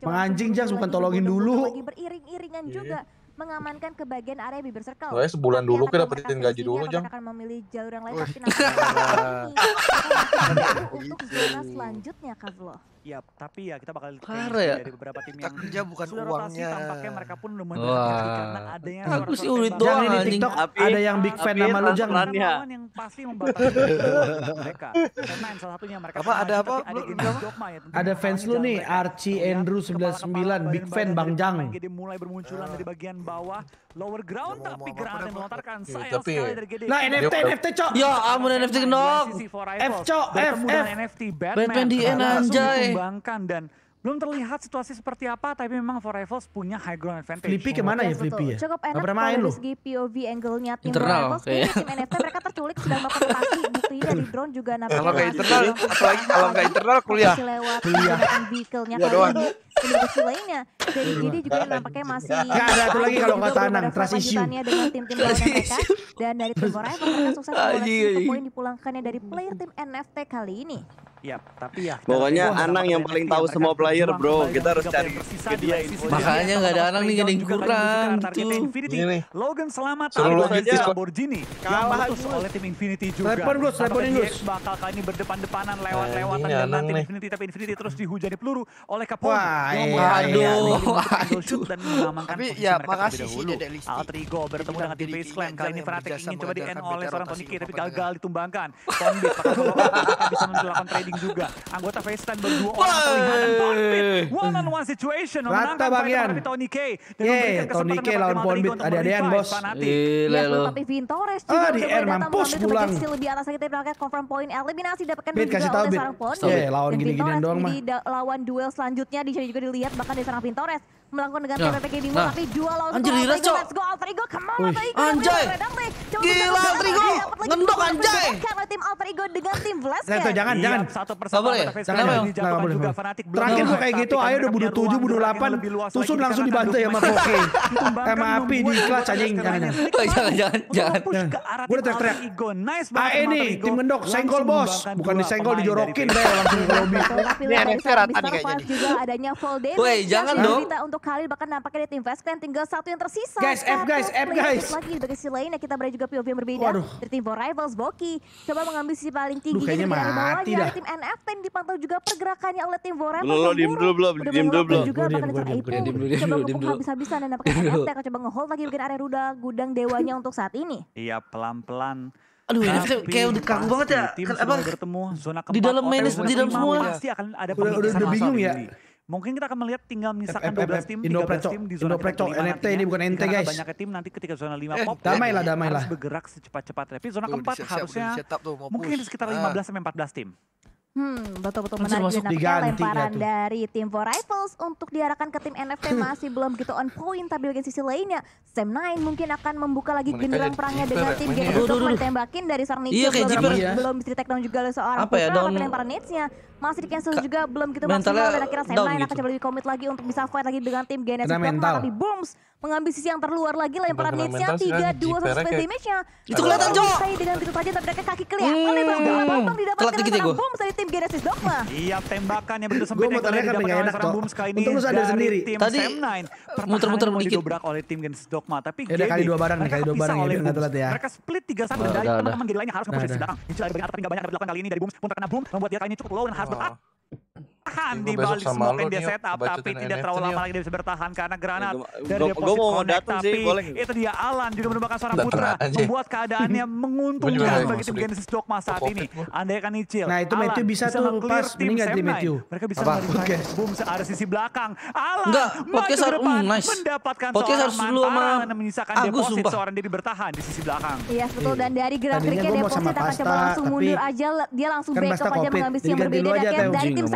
menganjing jangan bukan tolongin dulu lagi beriring-iringan iya. juga mengamankan ke bagian area bibir circle. Gue sebulan dulu kita dapetin gaji dulu, Jang. akan memilih jalur yang lain tapi nanti untuk zona gitu. selanjutnya, Kavlo. Ya, tapi ya kita bakal Parah ya. dari beberapa tim yang kerja bukan sudah rotasi tampaknya mereka pun udah mendapat karena ada yang aku sih udah doang di TikTok api, ada yang big fan sama lu jangan lawan yang pasti membatalkan mereka karena salah satunya mereka apa ada apa ya, ada fans lu nih Archie Andrew 99 big fan Bang Jang mulai bermunculan dari bagian bawah Lower ground tapi gerakan melontarkan iya, sayang sekali dari GD. Nah NFT NFT cok. Ya amun NFT kenok. F cok F F. Batman di N anjay. Dikembangkan dan belum terlihat situasi seperti apa tapi memang Rivals punya high ground advantage. Flippy iya. kemana oh, ya Flippy ya? Cukup enak kalau dari segi POV angle-nya tim internal, Forevals iya, kayaknya tim NFT mereka terculik sedang melakukan pasti bukti gitu ya, dari drone juga nanti. Kalau nggak internal, apalagi kalau nggak internal kuliah. Lewat kuliah. vehicle-nya kali ini Kondisi lainnya dari jadi iya. juga yang nampaknya masih Gak ada satu lagi kalau nggak tanang trust issue dengan tim-tim mereka dan dari tim Rivals mereka sukses mengoleksi poin dipulangkannya dari player tim NFT kali ini. Yap, tapi ya. Pokoknya Anang yang paling tahu semua player, bro. Kita harus cari ke dia Makanya nggak ada Anang nih yang kurang kan tuh. Ini Logan selamat tadi aja ya. Lamborghini. Kalah oleh tim Infinity juga. Telepon Gus, teleponin Gus. Bakal kali ini berdepan-depanan eh, lewat-lewatan dengan tim Infinity tapi Infinity terus dihujani peluru oleh Kapolri. Wah, iya, iya, iya. aduh. Dan Tapi ya makasih sih Dedek Listi. Altrigo bertemu dengan tim Base Clan. Kali ini Fnatic ingin coba di-end oleh seorang Tony K tapi gagal ya. ditumbangkan. Tombit bakal bisa melakukan trading Bang juga. Anggota FaceTime berdua orang terlihat dan Bonbit. One on one situation. Rata Bang Ian. Tony K. Yeee, Tony K lawan Bonbit. Ada-adaan bos. Gila lo. Oh di air mampus pulang. Lebih atas lagi tapi melakukan confirm point eliminasi dapatkan juga oleh seorang Bonbit. Iya, lawan gini gini doang mah. Lawan duel selanjutnya di sini juga dilihat bahkan dari seorang Vintores melakukan dengan nah. TPK Bimo nah. tapi dua lawan Anjir gila cok Let's go Alter Ego Come on Alter Anjay Gila Alter Ego Ngendok anjay Karena tim Alter Ego dengan tim Vlasquez jangan jangan iya satu persatu boleh. ya? boleh. Jangan boleh. Juga fanatik. Terakhir gue kayak gitu, ayo udah bunuh tujuh, bunuh delapan, Tusun langsung dibantai sama Koke. Sama api di kelas cacing, Jangan, jangan, jangan. Gue udah teriak-teriak. AE nih, tim gendok, senggol bos. Bukan disenggol, dijorokin deh langsung ke lobby. Ini NXT rata nih kayaknya. Juga adanya full damage. Woi, jangan dong. Untuk kali bahkan nampaknya dia tim Clan tinggal satu yang tersisa. Guys, F guys, F guys. Lagi di sisi lainnya kita berada juga POV yang berbeda. Dari tim Rivals, Boki. Coba mengambil sisi paling tinggi. Kayaknya mati dah. Tim NFT yang dipantau juga pergerakannya oleh tim Vorem. Belum, diem dulu, belum, diem dulu, belum. Juga bakal coba itu. Coba ngepung habis-habisan dan pakai NFT Time. Coba ngehold lagi bikin area Ruda gudang dewanya untuk saat ini. Iya, pelan-pelan. Aduh, ini kayak, udah kaku banget ya. Kan apa? bertemu zona Di dalam manis, di dalam semua. Pasti akan ada udah, udah, udah bingung ya. Mungkin kita akan melihat tinggal eh, misalkan 12 eh, eh, tim, 13 tim di zona Indo NFT ini bukan NT guys. Banyak tim nanti ketika zona 5 pop. Damai lah, damai lah. Harus bergerak secepat-cepatnya. Tapi zona keempat harusnya mungkin sekitar 15 ah. sampai 14 tim. Hmm, betul-betul menarik masuk nah, diganti lemparan ya dari tim Four Rifles untuk diarahkan ke tim NFT masih belum begitu on point tapi bagian sisi lainnya Sam Nine mungkin akan membuka lagi genderang perangnya dengan ya, tim Gen ya. untuk tembakin dari seorang iya, belum, belum bisa take down juga oleh seorang Apa ya, lemparan nitsnya masih di cancel juga belum gitu maksimal dan akhirnya Sam Ryan gitu. akan coba lebih komit lagi untuk bisa fight lagi dengan tim Genesis Karena tapi Booms mengambil sisi yang terluar lagi peran nitsnya tiga ah, dua satu space ya. damage-nya itu kelihatan saya dengan gitu saja tapi mereka kaki kelihatan hmm. oleh Bang Bang didapatkan serangan ya, Booms dari tim Genesis Dogma iya tembakan yang begitu sempit yang didapatkan oleh serangan Booms kali ini dari tim sendiri tadi muter-muter dikit dobrak oleh tim Genesis Dogma tapi ya kali dua barang nih kali dua barang ya telat ya mereka split tiga satu dan dari teman-teman gila ini harus ngepush di banyak tapi nggak banyak yang dilakukan kali ini dari Booms pun terkena Boom membuat dia kali ini cukup low dan harus Oh. bertahan iya, di balik semua yang dia setup tapi tidak terlalu lama lagi dia bisa bertahan karena granat dari deposit connect tapi itu dia Alan juga merupakan seorang putra membuat keadaannya menguntungkan bagi tim Genesis Dogma saat ini. Andai kan Icil, nah itu Matthew bisa tuh pas meningkat di Matthew. Mereka bisa melihat boom ada sisi belakang. Alan maju ke depan, hmm, mendapatkan seorang mantaran dan menyisakan deposit seorang diri bertahan di sisi belakang. Iya betul iya. dan dari gerak-geriknya deposit akan coba langsung mundur aja dia langsung kan backup aja mengambil yang berbeda dan dari tim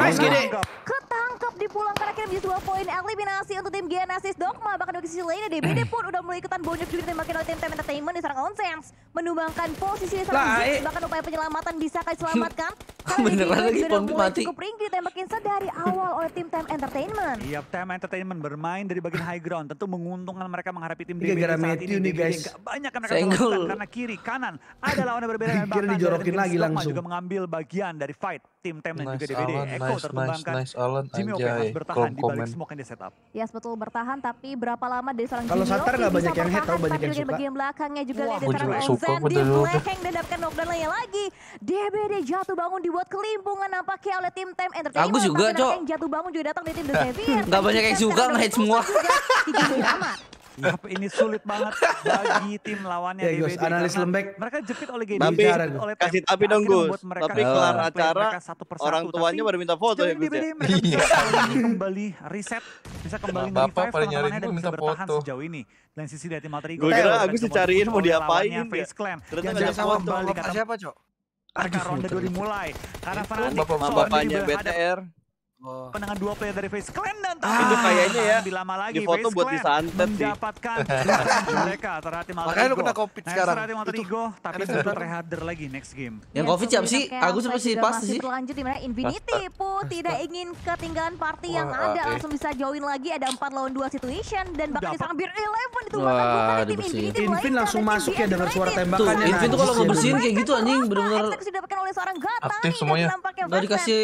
Ketangkap di pulang terakhir menjadi sebuah poin eliminasi untuk tim Genesis Dogma. Bahkan di sisi lainnya DBD pun udah mulai ikutan bonus juga ditembakin oleh tim Time Entertainment di sarang Onsens. Menumbangkan posisi di serang Ziggs. Eh. Bahkan upaya penyelamatan bisa kali selamatkan. Beneran lagi pom mati. Cukup ringgi ditembakin sedari awal oleh tim Time Entertainment. Iya, Time Entertainment bermain dari bagian high ground. Tentu menguntungkan mereka menghadapi tim DBD saat ini. Nih, guys. Banyak mereka karena kiri, kanan. Ada lawan yang berbeda. Kira dijorokin lagi langsung. juga mengambil bagian dari fight tim Tem dan nice juga DBD. Echo nice, tertumbangkan. Nice, nice Alan, Jimmy harus bertahan di balik smoke yang dia disetap. Ya yes, betul bertahan tapi berapa lama dari seorang Kalau Satar nggak banyak yang head tahu banyak yang suka. Bagian belakangnya juga Wah, dari seorang Ozen di belakang dan dapatkan knockdown lainnya lagi. DBD jatuh bangun dibuat kelimpungan nampaknya oleh tim Tem Entertainment. Eh, Aku juga, Cok. Jatuh bangun juga datang dari tim The eh, Savior. Nggak banyak yang suka, nge head semua. Tidak Yap, ini sulit banget bagi tim lawannya ya, DBD. Analis lembek. Mereka jepit oleh GDB. Tapi, oleh kasih tapi dong Gus. Tapi kelar acara satu persatu, orang tuanya baru minta foto ya Gus ya. Iya. kembali reset, bisa iya. kembali nah, Bapak paling nyari dan minta foto. sejauh ini. Dan sisi dari tim Alter Ego. Gue kira Agus dicariin mau diapain. Ternyata gak ada foto. Siapa Cok? Aduh, ronde dulu dimulai. Karena Fanatic bapak bapaknya BTR. Oh. Penangan dua player dari Face Clan dan ah, itu kayaknya ya lebih lama lagi di foto buat disantet mendapatkan sih. mereka terhati Maltrigo. Makanya lu kena covid nah, sekarang. Terhati Maltrigo tapi sudah rehader lagi next game. Yang covid siapa sih? Agus masih pas sih. Berlanjut di mana Infinity pun tidak ingin ketinggalan party yang ada langsung bisa join lagi ada 4 lawan 2 situation dan bakal sang Bir Eleven itu bahkan tim Infinity. Infinity langsung masuk ya dengan suara tembakannya. Infinity tuh kalau ngebersihin kayak gitu anjing benar-benar. Aktif semuanya. Enggak dikasih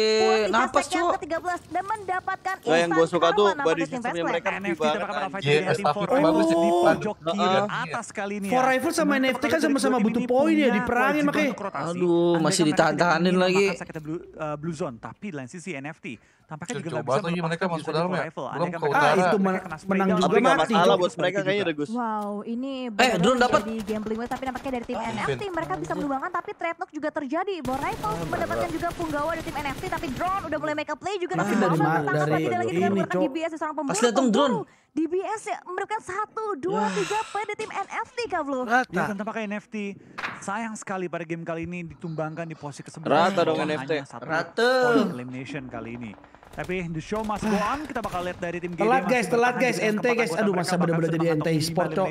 napas, cuy. 12 dan mendapatkan nah, yang gue suka tuh body sistemnya mereka NFT dapat fight bagus di pojok kiri atas kali ini ya. Rival sama NFT kan sama-sama butuh poin ya diperangin makanya aduh masih ditahan-tahanin lagi eh, blue zone tapi di lain sisi NFT tampaknya juga nggak bisa lagi mereka masuk ya? ke dalam ya. Belum ke udara. Ah, itu men menang juga tapi mati. Masalah buat mereka kayaknya udah Gus. Wow, ini eh, drone dapat di gambling tapi nampaknya dari tim NFT mereka bisa menumbangkan tapi trade knock juga terjadi. Bon Rifle mendapatkan juga punggawa dari tim NFT tapi drone udah mulai make up play juga masih dari dari ini cok. DBS seorang pemburu. Pasti datang drone. DBS ya memberikan satu, dua, tiga play dari tim NFT kah belum? Rata. Bukan iya tampaknya NFT. Sayang sekali pada game kali ini ditumbangkan di posisi ke-9. Rata dong NFT. Rata. Elimination kali ini. Tapi the show must go on. Kita bakal lihat dari tim GD. Telat guys, telat guys. NT guys. Aduh masa bener-bener jadi NT sport cok.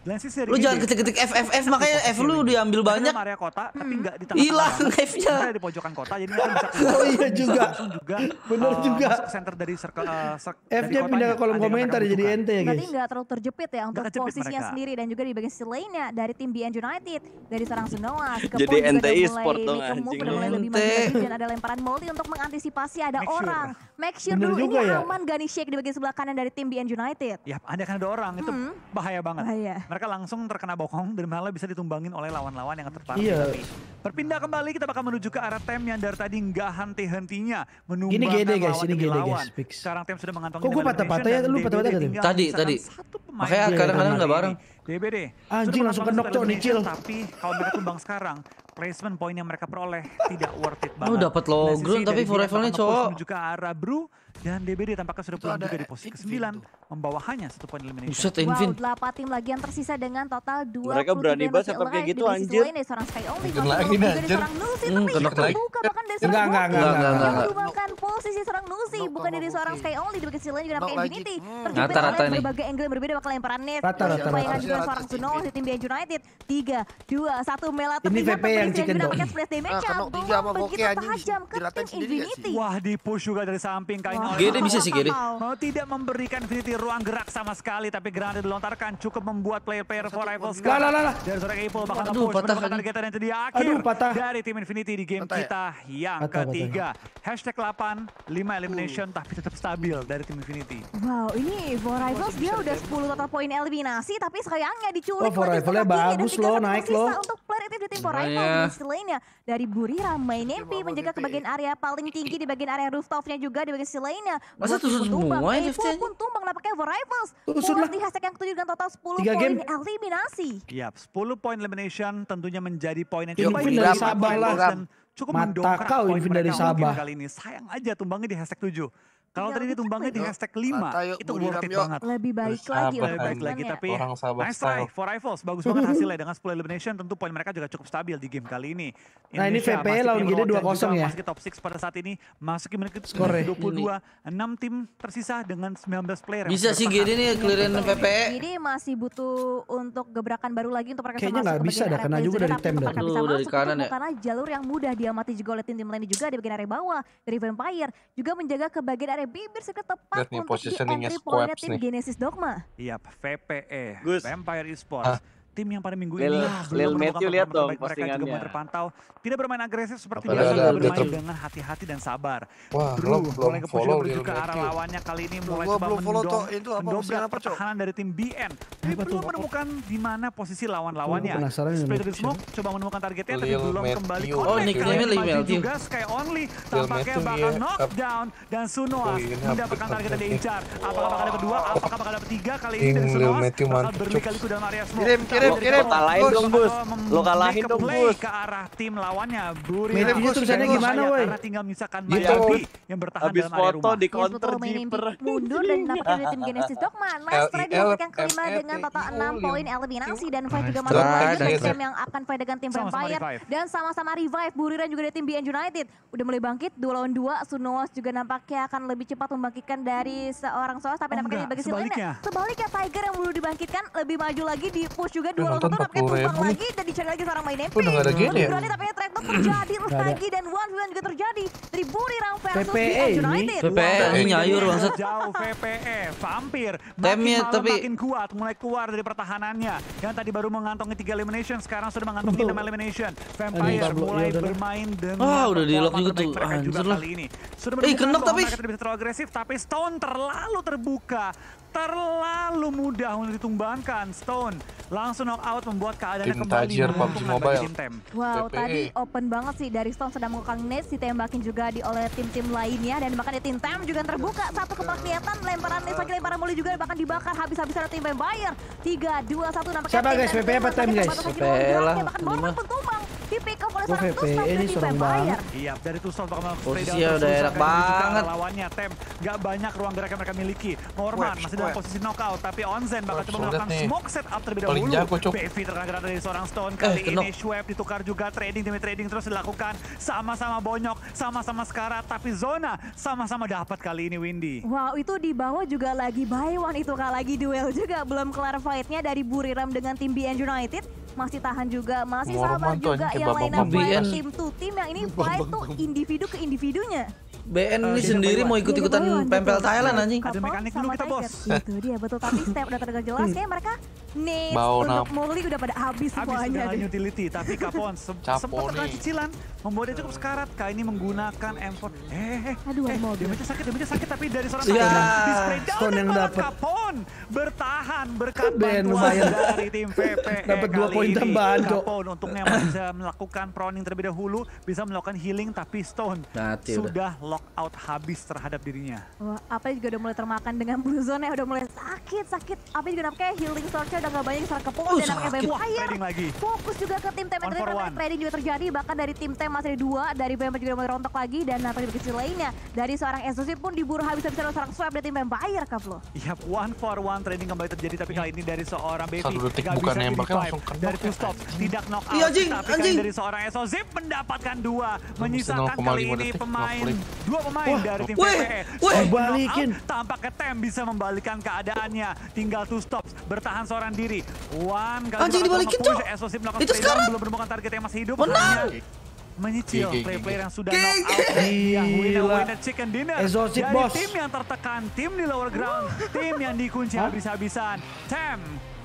Glancy nah, Lu jangan ketik-ketik F F F makanya F lu diambil banyak. area kota tapi enggak hmm. di tengah. Hilang F-nya. di pojokan kota jadi kan bisa Oh iya juga. juga. Benar eh, juga. center dari circle eh, F-nya pindah ya. ke kolom komentar jadi ente ya guys. Berarti enggak terlalu terjepit ya untuk posisinya sendiri dan juga di bagian sisi lainnya dari tim BN United dari serang Senoa ke Jadi ente e-sport dong anjing. E. Dan ada lemparan multi untuk mengantisipasi ada orang. Make sure dulu ini ya. aman gak nih shake di bagian sebelah kanan dari tim BN United. Ya, ada kan ada orang itu hmm. bahaya banget. Bahaya mereka langsung terkena bokong dan malah bisa ditumbangin oleh lawan-lawan yang tertarik. Iya. Perpindah berpindah kembali kita bakal menuju ke arah tim yang dari tadi nggak henti-hentinya menumbangkan ini gede, guys, lawan ini gede, lawan. Guys, Sekarang tim sudah mengantongi Kok gue patah-patah ya? Lu patah-patah gak? Tadi, tadi. Makanya kadang-kadang nggak bareng. DBD. Anjing langsung kenok cok Nicil. Tapi kalau mereka tumbang sekarang, placement poin yang mereka peroleh tidak worth it banget. Lu dapat low nah, ground tapi forever-nya cowok. Menuju ke arah Bru dan DBD tampaknya sudah pulang juga di posisi ke-9, membawa hanya satu poin eliminasi. Buset, Invin. Wow, 8 tim lagi yang tersisa dengan total 2. Mereka berani banget sampai kayak gitu, anjir. Ini seorang Sky Only, lagi nih, anjir. Seorang Nusi, hmm, tapi enggak terbuka, bahkan Enggak, enggak, enggak. Yang posisi seorang Nusi, bukan dari seorang Sky Only, di bagian lain juga namanya Infinity. Rata-rata ini. berbagai angle yang berbeda, bakal lemparan net. Rata, rata, rata. juga seorang Zunolis di tim Bian United. 3, 2, 1, Mela terlihat. Ini VP yang chicken dog. Kena 3 sama begitu anjing. Dilatih sendiri. Wah, di push juga dari samping, Kaino. Gede bisa sih gede. Mau tidak memberikan Infinity ruang gerak sama sekali tapi granada dilontarkan cukup membuat player-player for Rivals sekarang. Lah lah lah. Dari seorang Evil bakal Aduh, push patah targetan yang jadi akhir Aduh, patah. dari tim Infinity di game patah, ya? kita ya? yang patah, ketiga. Patah. Hashtag 8, 5 elimination uh. tapi tetap stabil dari tim Infinity. Wow, ini for Rivals dia udah 10 total poin eliminasi tapi sayangnya diculik. Oh, for Rivalsnya bagus loh, naik loh. Untuk player itu di tim for Rivals di lainnya dari Burira main MP menjaga ke bagian area paling tinggi di bagian area rooftopnya juga di bagian selain lainnya. Masa tuh semua eh, tumbang, ya FC? pun tumbang nampaknya pakai Rivals. Pulas oh, di hashtag yang ketujuh dengan total 10 poin eliminasi. Iya, 10 poin elimination tentunya menjadi poin yang cukup dari Sabah lah. Cukup Mata kau Invin dari Sabah. Kali ini sayang aja tumbangnya di hashtag 7. Kalau iya, tadi ditumbangnya di hashtag 5, itu worth it banget. Lebih baik lagi. Lebih baik lagi, ya. tapi Orang nice try for Rivals. Bagus banget hasilnya. Dengan 10 elimination tentu poin mereka juga cukup stabil di game kali ini. Nah ini VP lawan Gede 2-0 ya. Masuk top 6 pada saat ini. Masuk ke menit 22. 6 tim tersisa dengan 19 player. Bisa sih Gede nih iya, clearin VP. Jadi masih butuh untuk gebrakan baru lagi untuk mereka Kayaknya nggak bisa dah, kena juga dari tem dari kanan ya. Karena jalur yang mudah diamati juga oleh tim-tim lain juga di bagian area bawah dari Vampire. Juga menjaga ke bagian sebenarnya bibir segera tepat untuk di entry point tim Genesis Dogma. Iya, VPE, Gus. Vampire Esports tim yang pada minggu Lil, ini Lil, Lil Matthew lihat dong postingannya. juga terpantau, tidak bermain agresif seperti Apalagi biasa, ada, bermain ada, dengan hati-hati dan sabar. Wah, Drew belum belum mulai follow Lil ke arah Matthew. lawannya kali ini mulai coba belum follow toh itu apa, mendobrak pertahanan dari tim BN. Tapi belum menemukan di mana posisi lawan-lawannya. Split dari Smoke coba menemukan targetnya, tapi belum kembali connect. Oh, nickname Lil Matthew. Juga Sky Only, tampaknya bakal iya. knockdown dan Sunoa oh, iya, mendapatkan target dari Incar Apakah bakal ada kedua apakah bakal ada ketiga kali ini dari Sunoa? Bakal berlika-liku dalam area Smoke. Kirim, kirim mirip lain kalahin dong bus lo kalahin dong bus ke arah tim lawannya mirip bus tulisannya gimana woi tinggal misalkan gitu. Miyabi yang bertahan Habis dalam area di ya, counter jiper mundur dan mendapatkan tim Genesis Dogman Mas Fred mendapatkan kelima dengan total 6 poin eliminasi dan Fred juga masuk lanjut ke tim yang akan fight dengan tim Vampire dan sama-sama revive Buriran juga dari tim BN United udah mulai bangkit dua lawan dua Sunoas juga nampaknya akan lebih cepat membangkitkan dari seorang Soas tapi oh, nampaknya bagi bagian sebaliknya Tiger yang perlu dibangkitkan lebih maju lagi di push juga udah nonton puluh ribu lagi dan dicari lagi seorang main MP. Udah nggak ada gini ya? ya. track terjadi lagi dan one villain juga terjadi. Tribuni Rang versus PPE United. PPE nyayur banget. Jauh PPE vampir. Makin tapi makin kuat mulai keluar dari pertahanannya. Yang tadi baru mengantongi tiga elimination sekarang sudah mengantongi enam elimination. Vampire mulai ya bermain dengan Ah udah di lock juga tuh. Anjir lah. Eh kenok tapi. bisa terlalu agresif tapi Stone terlalu terbuka terlalu mudah untuk ditumbangkan Stone langsung langsung knockout membuat keadaannya tim kembali tajir, PUBG Mobile. tim Tem. Wow, PPE. tadi open banget sih dari Stone sedang mengekang Si ditembakin juga di oleh tim-tim lainnya dan bahkan di tim Tem juga terbuka satu kemaksiatan lemparan Nets lagi lemparan muli juga bahkan dibakar habis-habisan tim Vampire. 3 2 1 nampaknya Siapa guys? PP e apa Tem guys? PP e lah. Bahkan Borman pun tumbang. Di pick up oleh seorang VP, ini serem banget. Iya, dari Tucson bakal Posisinya oh, udah enak gitu, banget. Lawannya Tem, gak banyak ruang gerak mereka miliki. Norman masih dalam posisi knockout, tapi Onzen bakal oh, coba melakukan smoke set up terlebih dahulu. Paling jago, Cuk. terkena dari seorang Stone. Eh, kali ini Schwab ditukar juga trading demi trading terus dilakukan. Sama-sama bonyok, sama-sama sekarat, tapi zona sama-sama dapat kali ini Windy. Wow, itu di bawah juga lagi bayuan itu kalau lagi duel juga. Belum kelar fightnya dari Buriram dengan tim BN United masih tahan juga, masih sabar juga eh, yang lainnya fight tim to tim yang ini fight tuh individu ke individunya. BN uh, ini iya, iya, sendiri iya. mau ikut-ikutan pempel Thailand anjing. Ada mekanik dulu kita bos. Itu dia betul tapi step udah jelas kayak mereka nih Bau untuk Molly udah pada habis semuanya. Habis utility, tapi Capone se sempat terkena cicilan. Membuat cukup sekarat. Kak ini menggunakan M4. Eh, eh, eh, Aduh, eh, damage sakit, damage sakit. Tapi dari seorang ya, display down yang dapat. Capone bertahan berkat ben, bantuan dari tim PP. E dapat dua poin tambahan kok. Capone untungnya bisa melakukan proning terlebih dahulu. Bisa melakukan healing, tapi Stone sudah lock out habis terhadap dirinya. Wah, apa juga udah mulai termakan dengan blue zone ya. Udah mulai sakit, sakit. Apa juga nampaknya healing torture udah nggak banyak serang ke uh, dan namanya BM Lagi. Fokus juga ke tim Temet, tapi trading juga terjadi. Bahkan dari tim Tem masih ada dua, dari BM juga mulai rontok lagi dan nanti begitu lainnya. Dari seorang SOC pun diburu habis-habisan oleh seorang Swab dari tim Vampire, Flo. Iya, one for one trading kembali terjadi, tapi kali ini dari seorang Baby. Satu detik bukan nembaknya langsung kena. Dari two stop, tidak knock iya, out. Iya, anjing, tapi anjing. dari seorang SOC mendapatkan dua. Menyisakan kali ini pemain, dua pemain dari tim PPE. Balikin. Tampak ke Tem bisa membalikan keadaannya. Tinggal two stops, bertahan seorang melarikan diri. Wan kali Anjing dibalikin, Cok. Itu sekarang. Belum menemukan target yang masih hidup. Menang. Menyicil player-player yang sudah knock out. Gila. winner, chicken dinner. Exorcist boss. tim yang tertekan, tim di lower ground, tim yang dikunci habis-habisan. Tem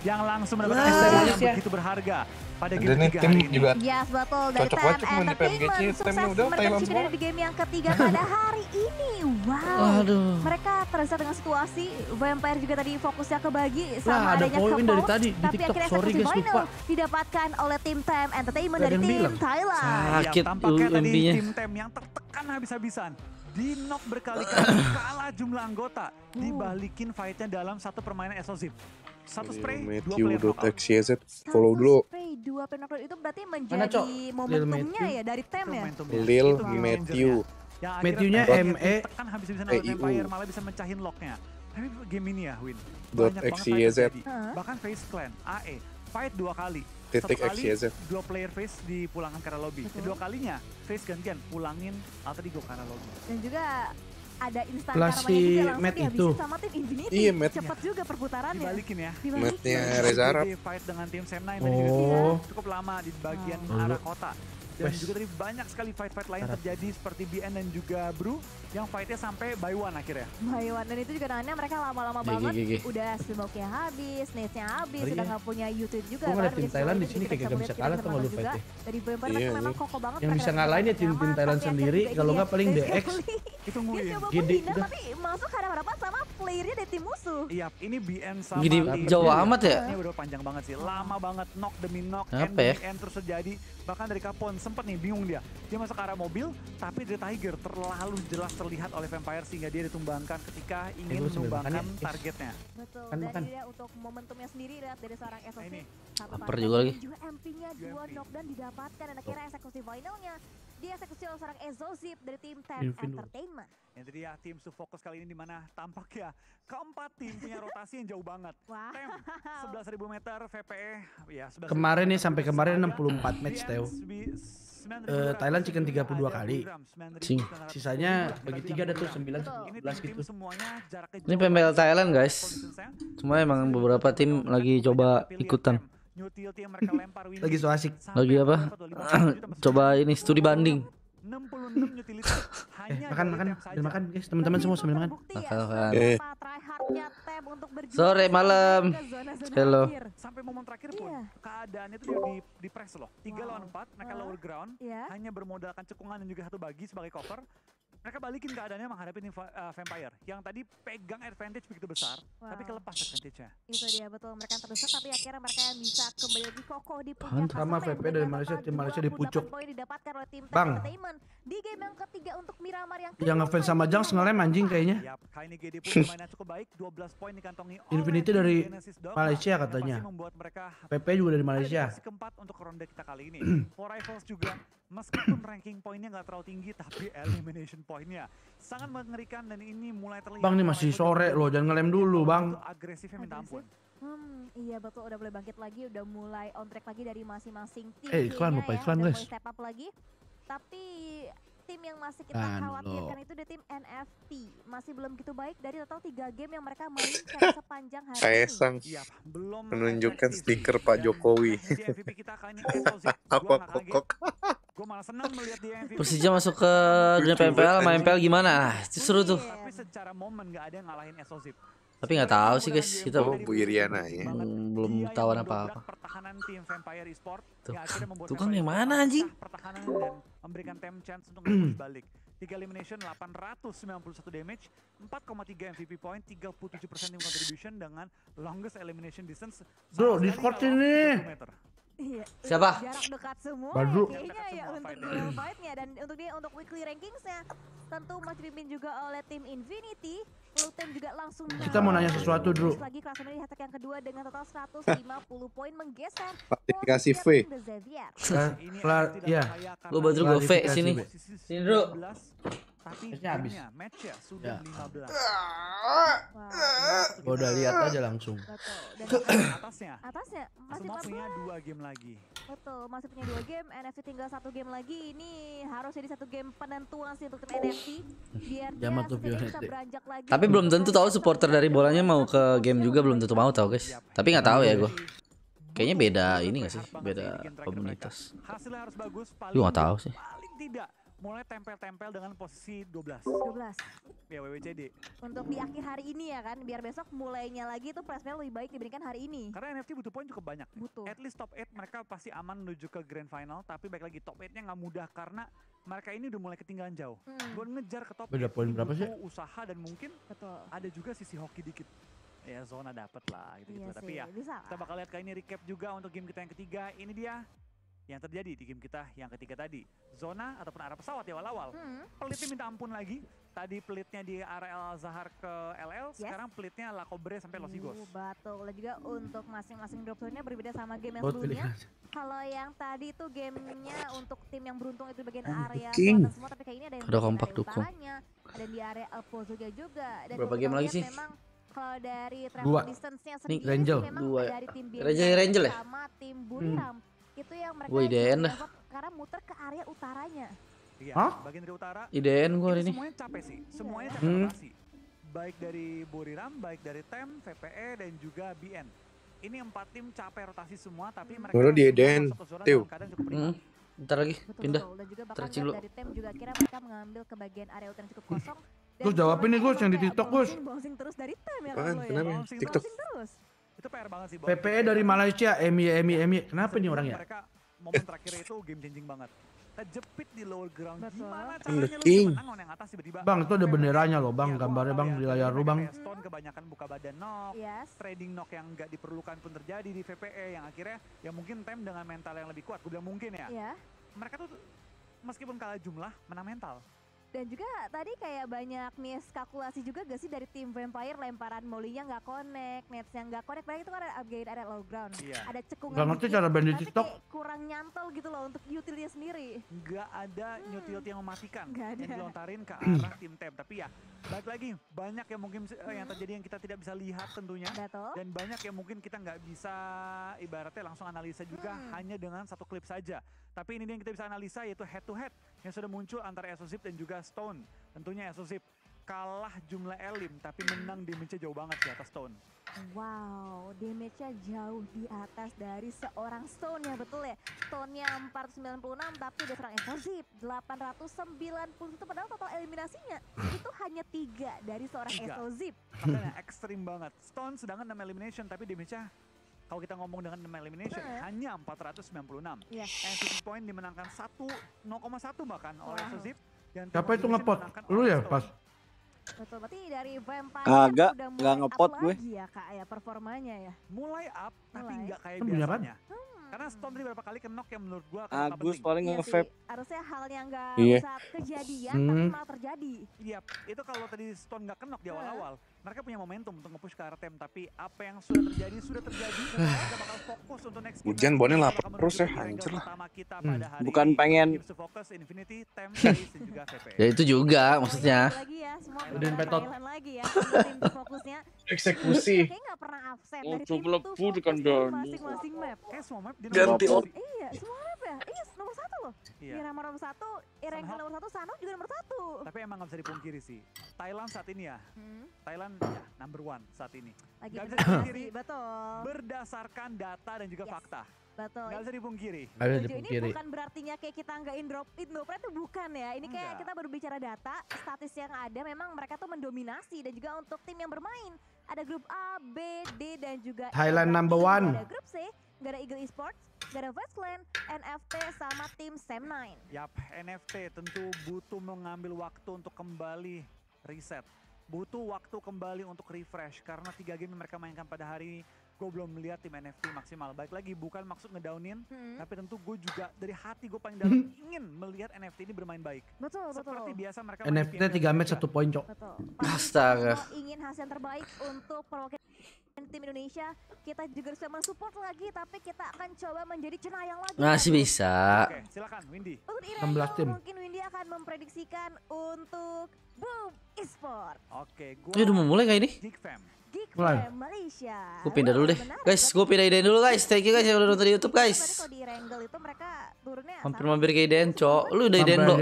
yang langsung mendapatkan yang begitu berharga pada game tim ini. juga yes, betul. Dari cocok banget cuma di PMGC timnya udah Thailand semua di game yang ketiga pada hari ini wow Aduh. mereka terasa dengan situasi Vampire juga tadi fokusnya kebagi sama ada adanya ke dari tadi di tapi TikTok. akhirnya Sorry, guys, final lupa. didapatkan oleh tim TM Entertainment dari tim bilang. Thailand sakit yang tampaknya uh, tadi tim TM yang tertekan habis-habisan di knock berkali-kali kalah jumlah anggota dibalikin fightnya dalam satu permainan eksplosif satu iya, spray Matthew dua player follow dulu dua player itu berarti menjadi ya, ya? momentumnya ya dari tem ya Lil Matthew Matthewnya M E tekan habis habisan malah bisa mencahin locknya tapi game ini ya Win dot X Y Z. bahkan face clan AE fight dua kali titik Satu kali, dua player face di pulangan karena lobby. Kedua kalinya face gantian pulangin alter ego karena lobby. Dan juga ada instan karma si juga itu. sama tim Infinity. Iya, Matt. Cepat juga perputarannya. Dibalikin ya. Dibalikin. Mattnya iya. Reza Arab. fight dengan tim semna yang oh. tadi iya. cukup lama di bagian oh. arah kota. Dan juga tadi banyak sekali fight-fight lain Arab. terjadi seperti BN dan juga Bru yang fightnya sampai by one akhirnya. By one dan itu juga namanya mereka lama-lama banget gigi, gigi. udah smoke-nya habis, nade-nya habis, Hari oh, udah iya. nggak punya YouTube juga. Gue kan. tim Thailand di sini kayak gak bisa kalah tuh lu fightnya. Dari Bember kan yeah, mereka memang kokoh banget. Yang bisa ngalahin ya tim tim Thailand sendiri, kalau nggak ya, paling DX Itu Ngui. Gede, pindah tapi masuk hadapan-hadapan sama playernya dari tim musuh. Iya, ini BN sama Gini jauh amat ya? Ini udah panjang banget sih. Lama banget knock demi knock, Apa ya? terus terjadi. Bahkan dari Kapon sempat nih bingung dia. Dia masuk ke arah mobil, tapi dari Tiger terlalu jelas terlihat oleh Vampire sehingga dia ditumbangkan ketika ingin menumbangkan eh, targetnya. Betul, kan, dan dia untuk momentumnya sendiri lihat dari seorang SOC. Nah, ini. Laper juga lagi. Juga MP-nya iya, dua knockdown didapatkan dan akhirnya eksekusi finalnya dia sekecil seorang Ezozip dari tim Ten Entertainment. Itu dia tim fokus kali ini di dimana ya keempat tim punya rotasi yang jauh banget. Tem sebelas ribu meter, VPE, ya Kemarin nih sampai kemarin 64 match, Teo. Eh, Thailand chicken 32 kali. Sisanya bagi tiga ada tuh 9 11 gitu. Ini PML Thailand, guys. Semua emang beberapa tim lagi coba ikutan utility yang mereka lempar Windy. Lagi so asik. Lagi apa? Coba ini studi banding. 66 utility hanya makan makan sambil makan guys teman-teman semua sambil makan. Ya, makan makan. Eh. Sore malam. Hello. Sampai momen terakhir pun iya. keadaannya tuh di, di press loh. 3 lawan 4 mereka lower ground iya. hanya bermodalkan cekungan dan juga satu bagi sebagai cover mereka balikin keadaannya menghadapi uh, vampire yang tadi pegang advantage begitu besar, wow. tapi kelepas advantage-nya. Itu dia betul mereka terdesak tapi akhirnya mereka yang bisa kembali lagi kokoh di puncak. Sama VP dari Malaysia, tim Malaysia di pucuk. Poin didapatkan oleh tim Bang. Entertainment di game yang ketiga untuk Miramar yang Yang ngefans sama Jang ngelem anjing kayaknya. Yap, ini GD pun mainnya cukup baik, 12 poin dikantongi Infinity dari Malaysia katanya. PP juga dari Malaysia. Keempat untuk ronde kita kali ini. Four Rivals juga Meskipun ranking poinnya nggak terlalu tinggi, tapi elimination poinnya sangat mengerikan dan ini mulai terlihat. Bang, ini masih sore loh, jangan ngelem dulu, Bang. Agresifnya minta ampun. Hmm, iya betul udah boleh bangkit lagi, udah mulai on track lagi dari masing-masing tim. Eh, iklan lupa ya. iklan, guys. step up Tapi tim yang masih kita kan, khawatirkan itu di tim NFT. Masih belum gitu baik dari total tiga game yang mereka mainkan sepanjang hari Kaisang ini. Iya, belum menunjukkan stiker Pak Jokowi. Apa kokok? Persija masuk ke dunia PMPL, main PMPL gimana? Seru tuh. Iya. Tapi secara momen nggak ada yang ngalahin tapi nggak tahu sih guys, kita oh, Bu Iriana ya. belum tahu apa-apa. Tuh, tukang yang kan mana anjing? Pertahanan dan memberikan time chance untuk balik. 3 elimination 891 damage, 4,3 MVP point, 37% team contribution dengan longest elimination distance. Bro, Discord ini. Iya. Siapa? Jarak dekat semua. Badru. Ya, kayaknya ya untuk fight-nya dan untuk dia untuk weekly rankingsnya tentu masih dipimpin juga oleh tim Infinity. tim juga langsung Kita mau nanya sesuatu, Dru. Lagi klasemen di yang kedua dengan total 150 poin menggeser. Klarifikasi V. Ini ya. Gua Badru gua V sini. Sini, Dru. Tapi Matchnya habis. Matchnya sudah ya. belas. Wow. Udah lihat aja langsung. atasnya. Atasnya masih, punya dua game lagi. Betul, masih punya dua game. NFC tinggal satu game lagi. Ini harus jadi satu game penentuan sih untuk tim NFC. Biar dia tuh bisa beranjak lagi. Tapi belum tentu tahu supporter dari bolanya mau ke game juga belum tentu mau tahu guys. Tapi nggak tahu ya gue kayaknya beda ini gak sih beda komunitas gue nggak tahu sih mulai tempel-tempel dengan posisi 12. 12. Ya WWJD. Untuk di akhir hari ini ya kan, biar besok mulainya lagi itu press lebih baik diberikan hari ini. Karena NFT butuh poin cukup banyak. Butuh. At least top 8 mereka pasti aman menuju ke grand final, tapi baik lagi top 8-nya nggak mudah karena mereka ini udah mulai ketinggalan jauh. Hmm. Buat ngejar ke top Beda poin berapa sih? Usaha dan mungkin Betul. ada juga sisi hoki dikit. Ya zona dapet lah gitu-gitu. Iya tapi ya bisa. kita bakal lihat kali ini recap juga untuk game kita yang ketiga. Ini dia yang terjadi di game kita yang ketiga tadi. Zona ataupun arah pesawat ya awal-awal. Hmm. Pelitnya minta ampun lagi. Tadi pelitnya di arah El Zahar ke LL, yes. sekarang pelitnya La Cobre sampai Los Igos. Uh, betul, dan juga hmm. untuk masing-masing drop zone-nya berbeda sama game yang sebelumnya. Kalau yang tadi itu gamenya untuk tim yang beruntung itu bagian ah, area dan semua, tapi kayak ini ada yang ada kompak dukung. Ada di area El juga. Dan Berapa game lagi sih? Memang kalau dari travel distance-nya sendiri Nih, Rangel. Dua. dari tim Rangel, Rangel ya? tim Buntam. Hmm itu yang mereka Wah, IDN dah. Karena muter ke area utaranya. Iya, Hah? bagian dari utara. IDN gua hari ini. Semuanya capek sih. Iya. Semuanya capek hmm. Baik dari Buriram, baik dari TEM, VPE dan juga BN. Ini empat tim capek rotasi semua tapi hmm. mereka Baru di IDN. Tiu. Hmm. Ntar lagi betul, pindah. Tercilu. Tercing lu. Dari tim e juga kira mereka mengambil ke bagian area utara yang cukup kosong. Gus jawabin nih Gus yang di TikTok Gus. E ya, ya. Bouncing terus dari tim ya lo ya. Kenapa? TikTok. Terus. Itu PR banget sih. PPE dari Malaysia, Emi, Emi, iya, Emi. Kenapa nih orangnya? Mereka momen terakhir itu game changing banget. Terjepit di lower ground. Gimana iya, caranya lu menang yang atas tiba-tiba? Bang, itu ada benderanya loh, Bang. Iya, Gambarnya, Bang, di layar lu, Bang. Stone kebanyakan buka badan knock. Trading knock yang nggak diperlukan pun terjadi di VPE yang akhirnya ya mungkin tem dengan mental yang lebih kuat. Gue bilang mungkin ya. Iya. Mereka tuh meskipun kalah jumlah, menang mental. Dan juga tadi kayak banyak miskalkulasi juga gak sih dari tim Vampire lemparan molinya nggak connect, nets yang nggak connect. Padahal itu kan ada upgrade, ada low ground, iya. ada cekungan. Gak ngerti cara band di TikTok. kurang nyantol gitu loh untuk utility sendiri. Gak ada hmm. utility yang mematikan gak ada. yang dilontarin ke arah tim Tem. Tapi ya balik lagi banyak yang mungkin eh, hmm. yang terjadi yang kita tidak bisa lihat tentunya. Betul. Dan banyak yang mungkin kita nggak bisa ibaratnya langsung analisa juga hmm. hanya dengan satu klip saja. Tapi ini yang kita bisa analisa yaitu head to head yang sudah muncul antara Esosip dan juga Stone. Tentunya Esosip kalah jumlah elim tapi menang damage-nya jauh banget di atas Stone. Wow, damage-nya jauh di atas dari seorang Stone ya betul ya. Stone-nya 496 tapi udah serang Exosip 890 itu padahal total eliminasinya itu hanya tiga dari seorang Exosip. Makanya ekstrim banget. Stone sedangkan 6 elimination tapi damage-nya kalau kita ngomong dengan elimination mm. hanya 496. Yeah. MVP point dimenangkan 1 0,1 bahkan wow. oleh Suzip dan Siapa itu ngepot? Lu ya pas Betul, berarti dari Vampire Agak, udah mulai gak ngepot gue. lagi ya kak ya performanya ya. Mulai up, mulai. tapi nggak kayak Tem biasanya. Hmm. Karena Storm tadi berapa kali ke yang menurut gua akan Agus paling iya nge-vape. harusnya hal yang gak yeah. usah kejadian hmm. tapi malah terjadi. Iya, yep. itu kalau tadi Storm gak kenok knock di hmm. awal-awal. Uh mereka punya momentum untuk ngepush ke arah tem tapi apa yang sudah terjadi sudah terjadi Hujan bonnya lapar terus ya hancur lah. Hmm, bukan pengen Ya itu juga maksudnya. Udah ya, petot. Ya, Eksekusi. Cukup lebu kan dong. Ganti Iya, semua ya? Iya nomor satu loh. Iya. Irama nomor satu, Ireng nomor satu, Sano juga nomor satu. Tapi emang nggak bisa dipungkiri sih. Thailand saat ini ya, hmm. Thailand ya number one saat ini. Lagi gak bisa dipungkiri. Iya, betul. Berdasarkan data dan juga yes. fakta. Betul. Gak bisa dipungkiri. Gak bisa dipungkiri. Ini bukan berartinya kayak kita nggak indrop indopret itu bukan ya. Ini kayak Enggak. kita bicara data, statis yang ada memang mereka tuh mendominasi dan juga untuk tim yang bermain ada grup A, B, D dan juga Thailand number one. Ada grup C, gak ada Eagle Esports, Garden Westland, NFT sama tim Sam9. Yap, NFT tentu butuh mengambil waktu untuk kembali reset. Butuh waktu kembali untuk refresh karena tiga game yang mereka mainkan pada hari ini gue belum melihat tim NFT maksimal. Baik lagi bukan maksud ngedownin, hmm. tapi tentu gue juga dari hati gue paling dalam hmm. ingin melihat NFT ini bermain baik. Betul, Seperti betul. biasa mereka NFT tiga match ya. satu poin, Cok. Astaga. Ingin hasil terbaik untuk perwakilan tim Indonesia kita juga bisa mensupport lagi tapi kita akan coba menjadi cenayang lagi masih bisa Oke, silakan Windy untuk tim mungkin Windy akan memprediksikan untuk Boom Esport oke gua udah mau mulai kayak ini Mulai. Gue pindah dulu deh. Guys, gue pindah IDN dulu guys. Thank you guys yang udah nonton di YouTube guys. hampir mampir ke IDN, Cok. Lu udah IDN belum?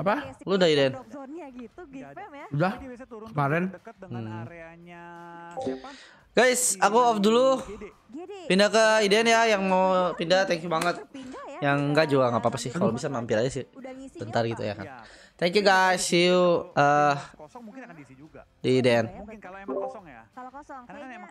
Apa? Lu udah IDN? Gitu, ya? Udah. Kemarin. Hmm. Guys, aku off dulu. Pindah ke IDN ya yang mau pindah. Thank you banget. Ya, yang enggak juga nggak apa-apa sih. Kalau bisa mampir aja sih. Bentar ya, gitu ya kan. Thank you guys. See you. Uh, kosong mungkin akan diisi juga. Di Den. Mungkin kalau emang kosong ya. Kalau kosong. Karena kan emang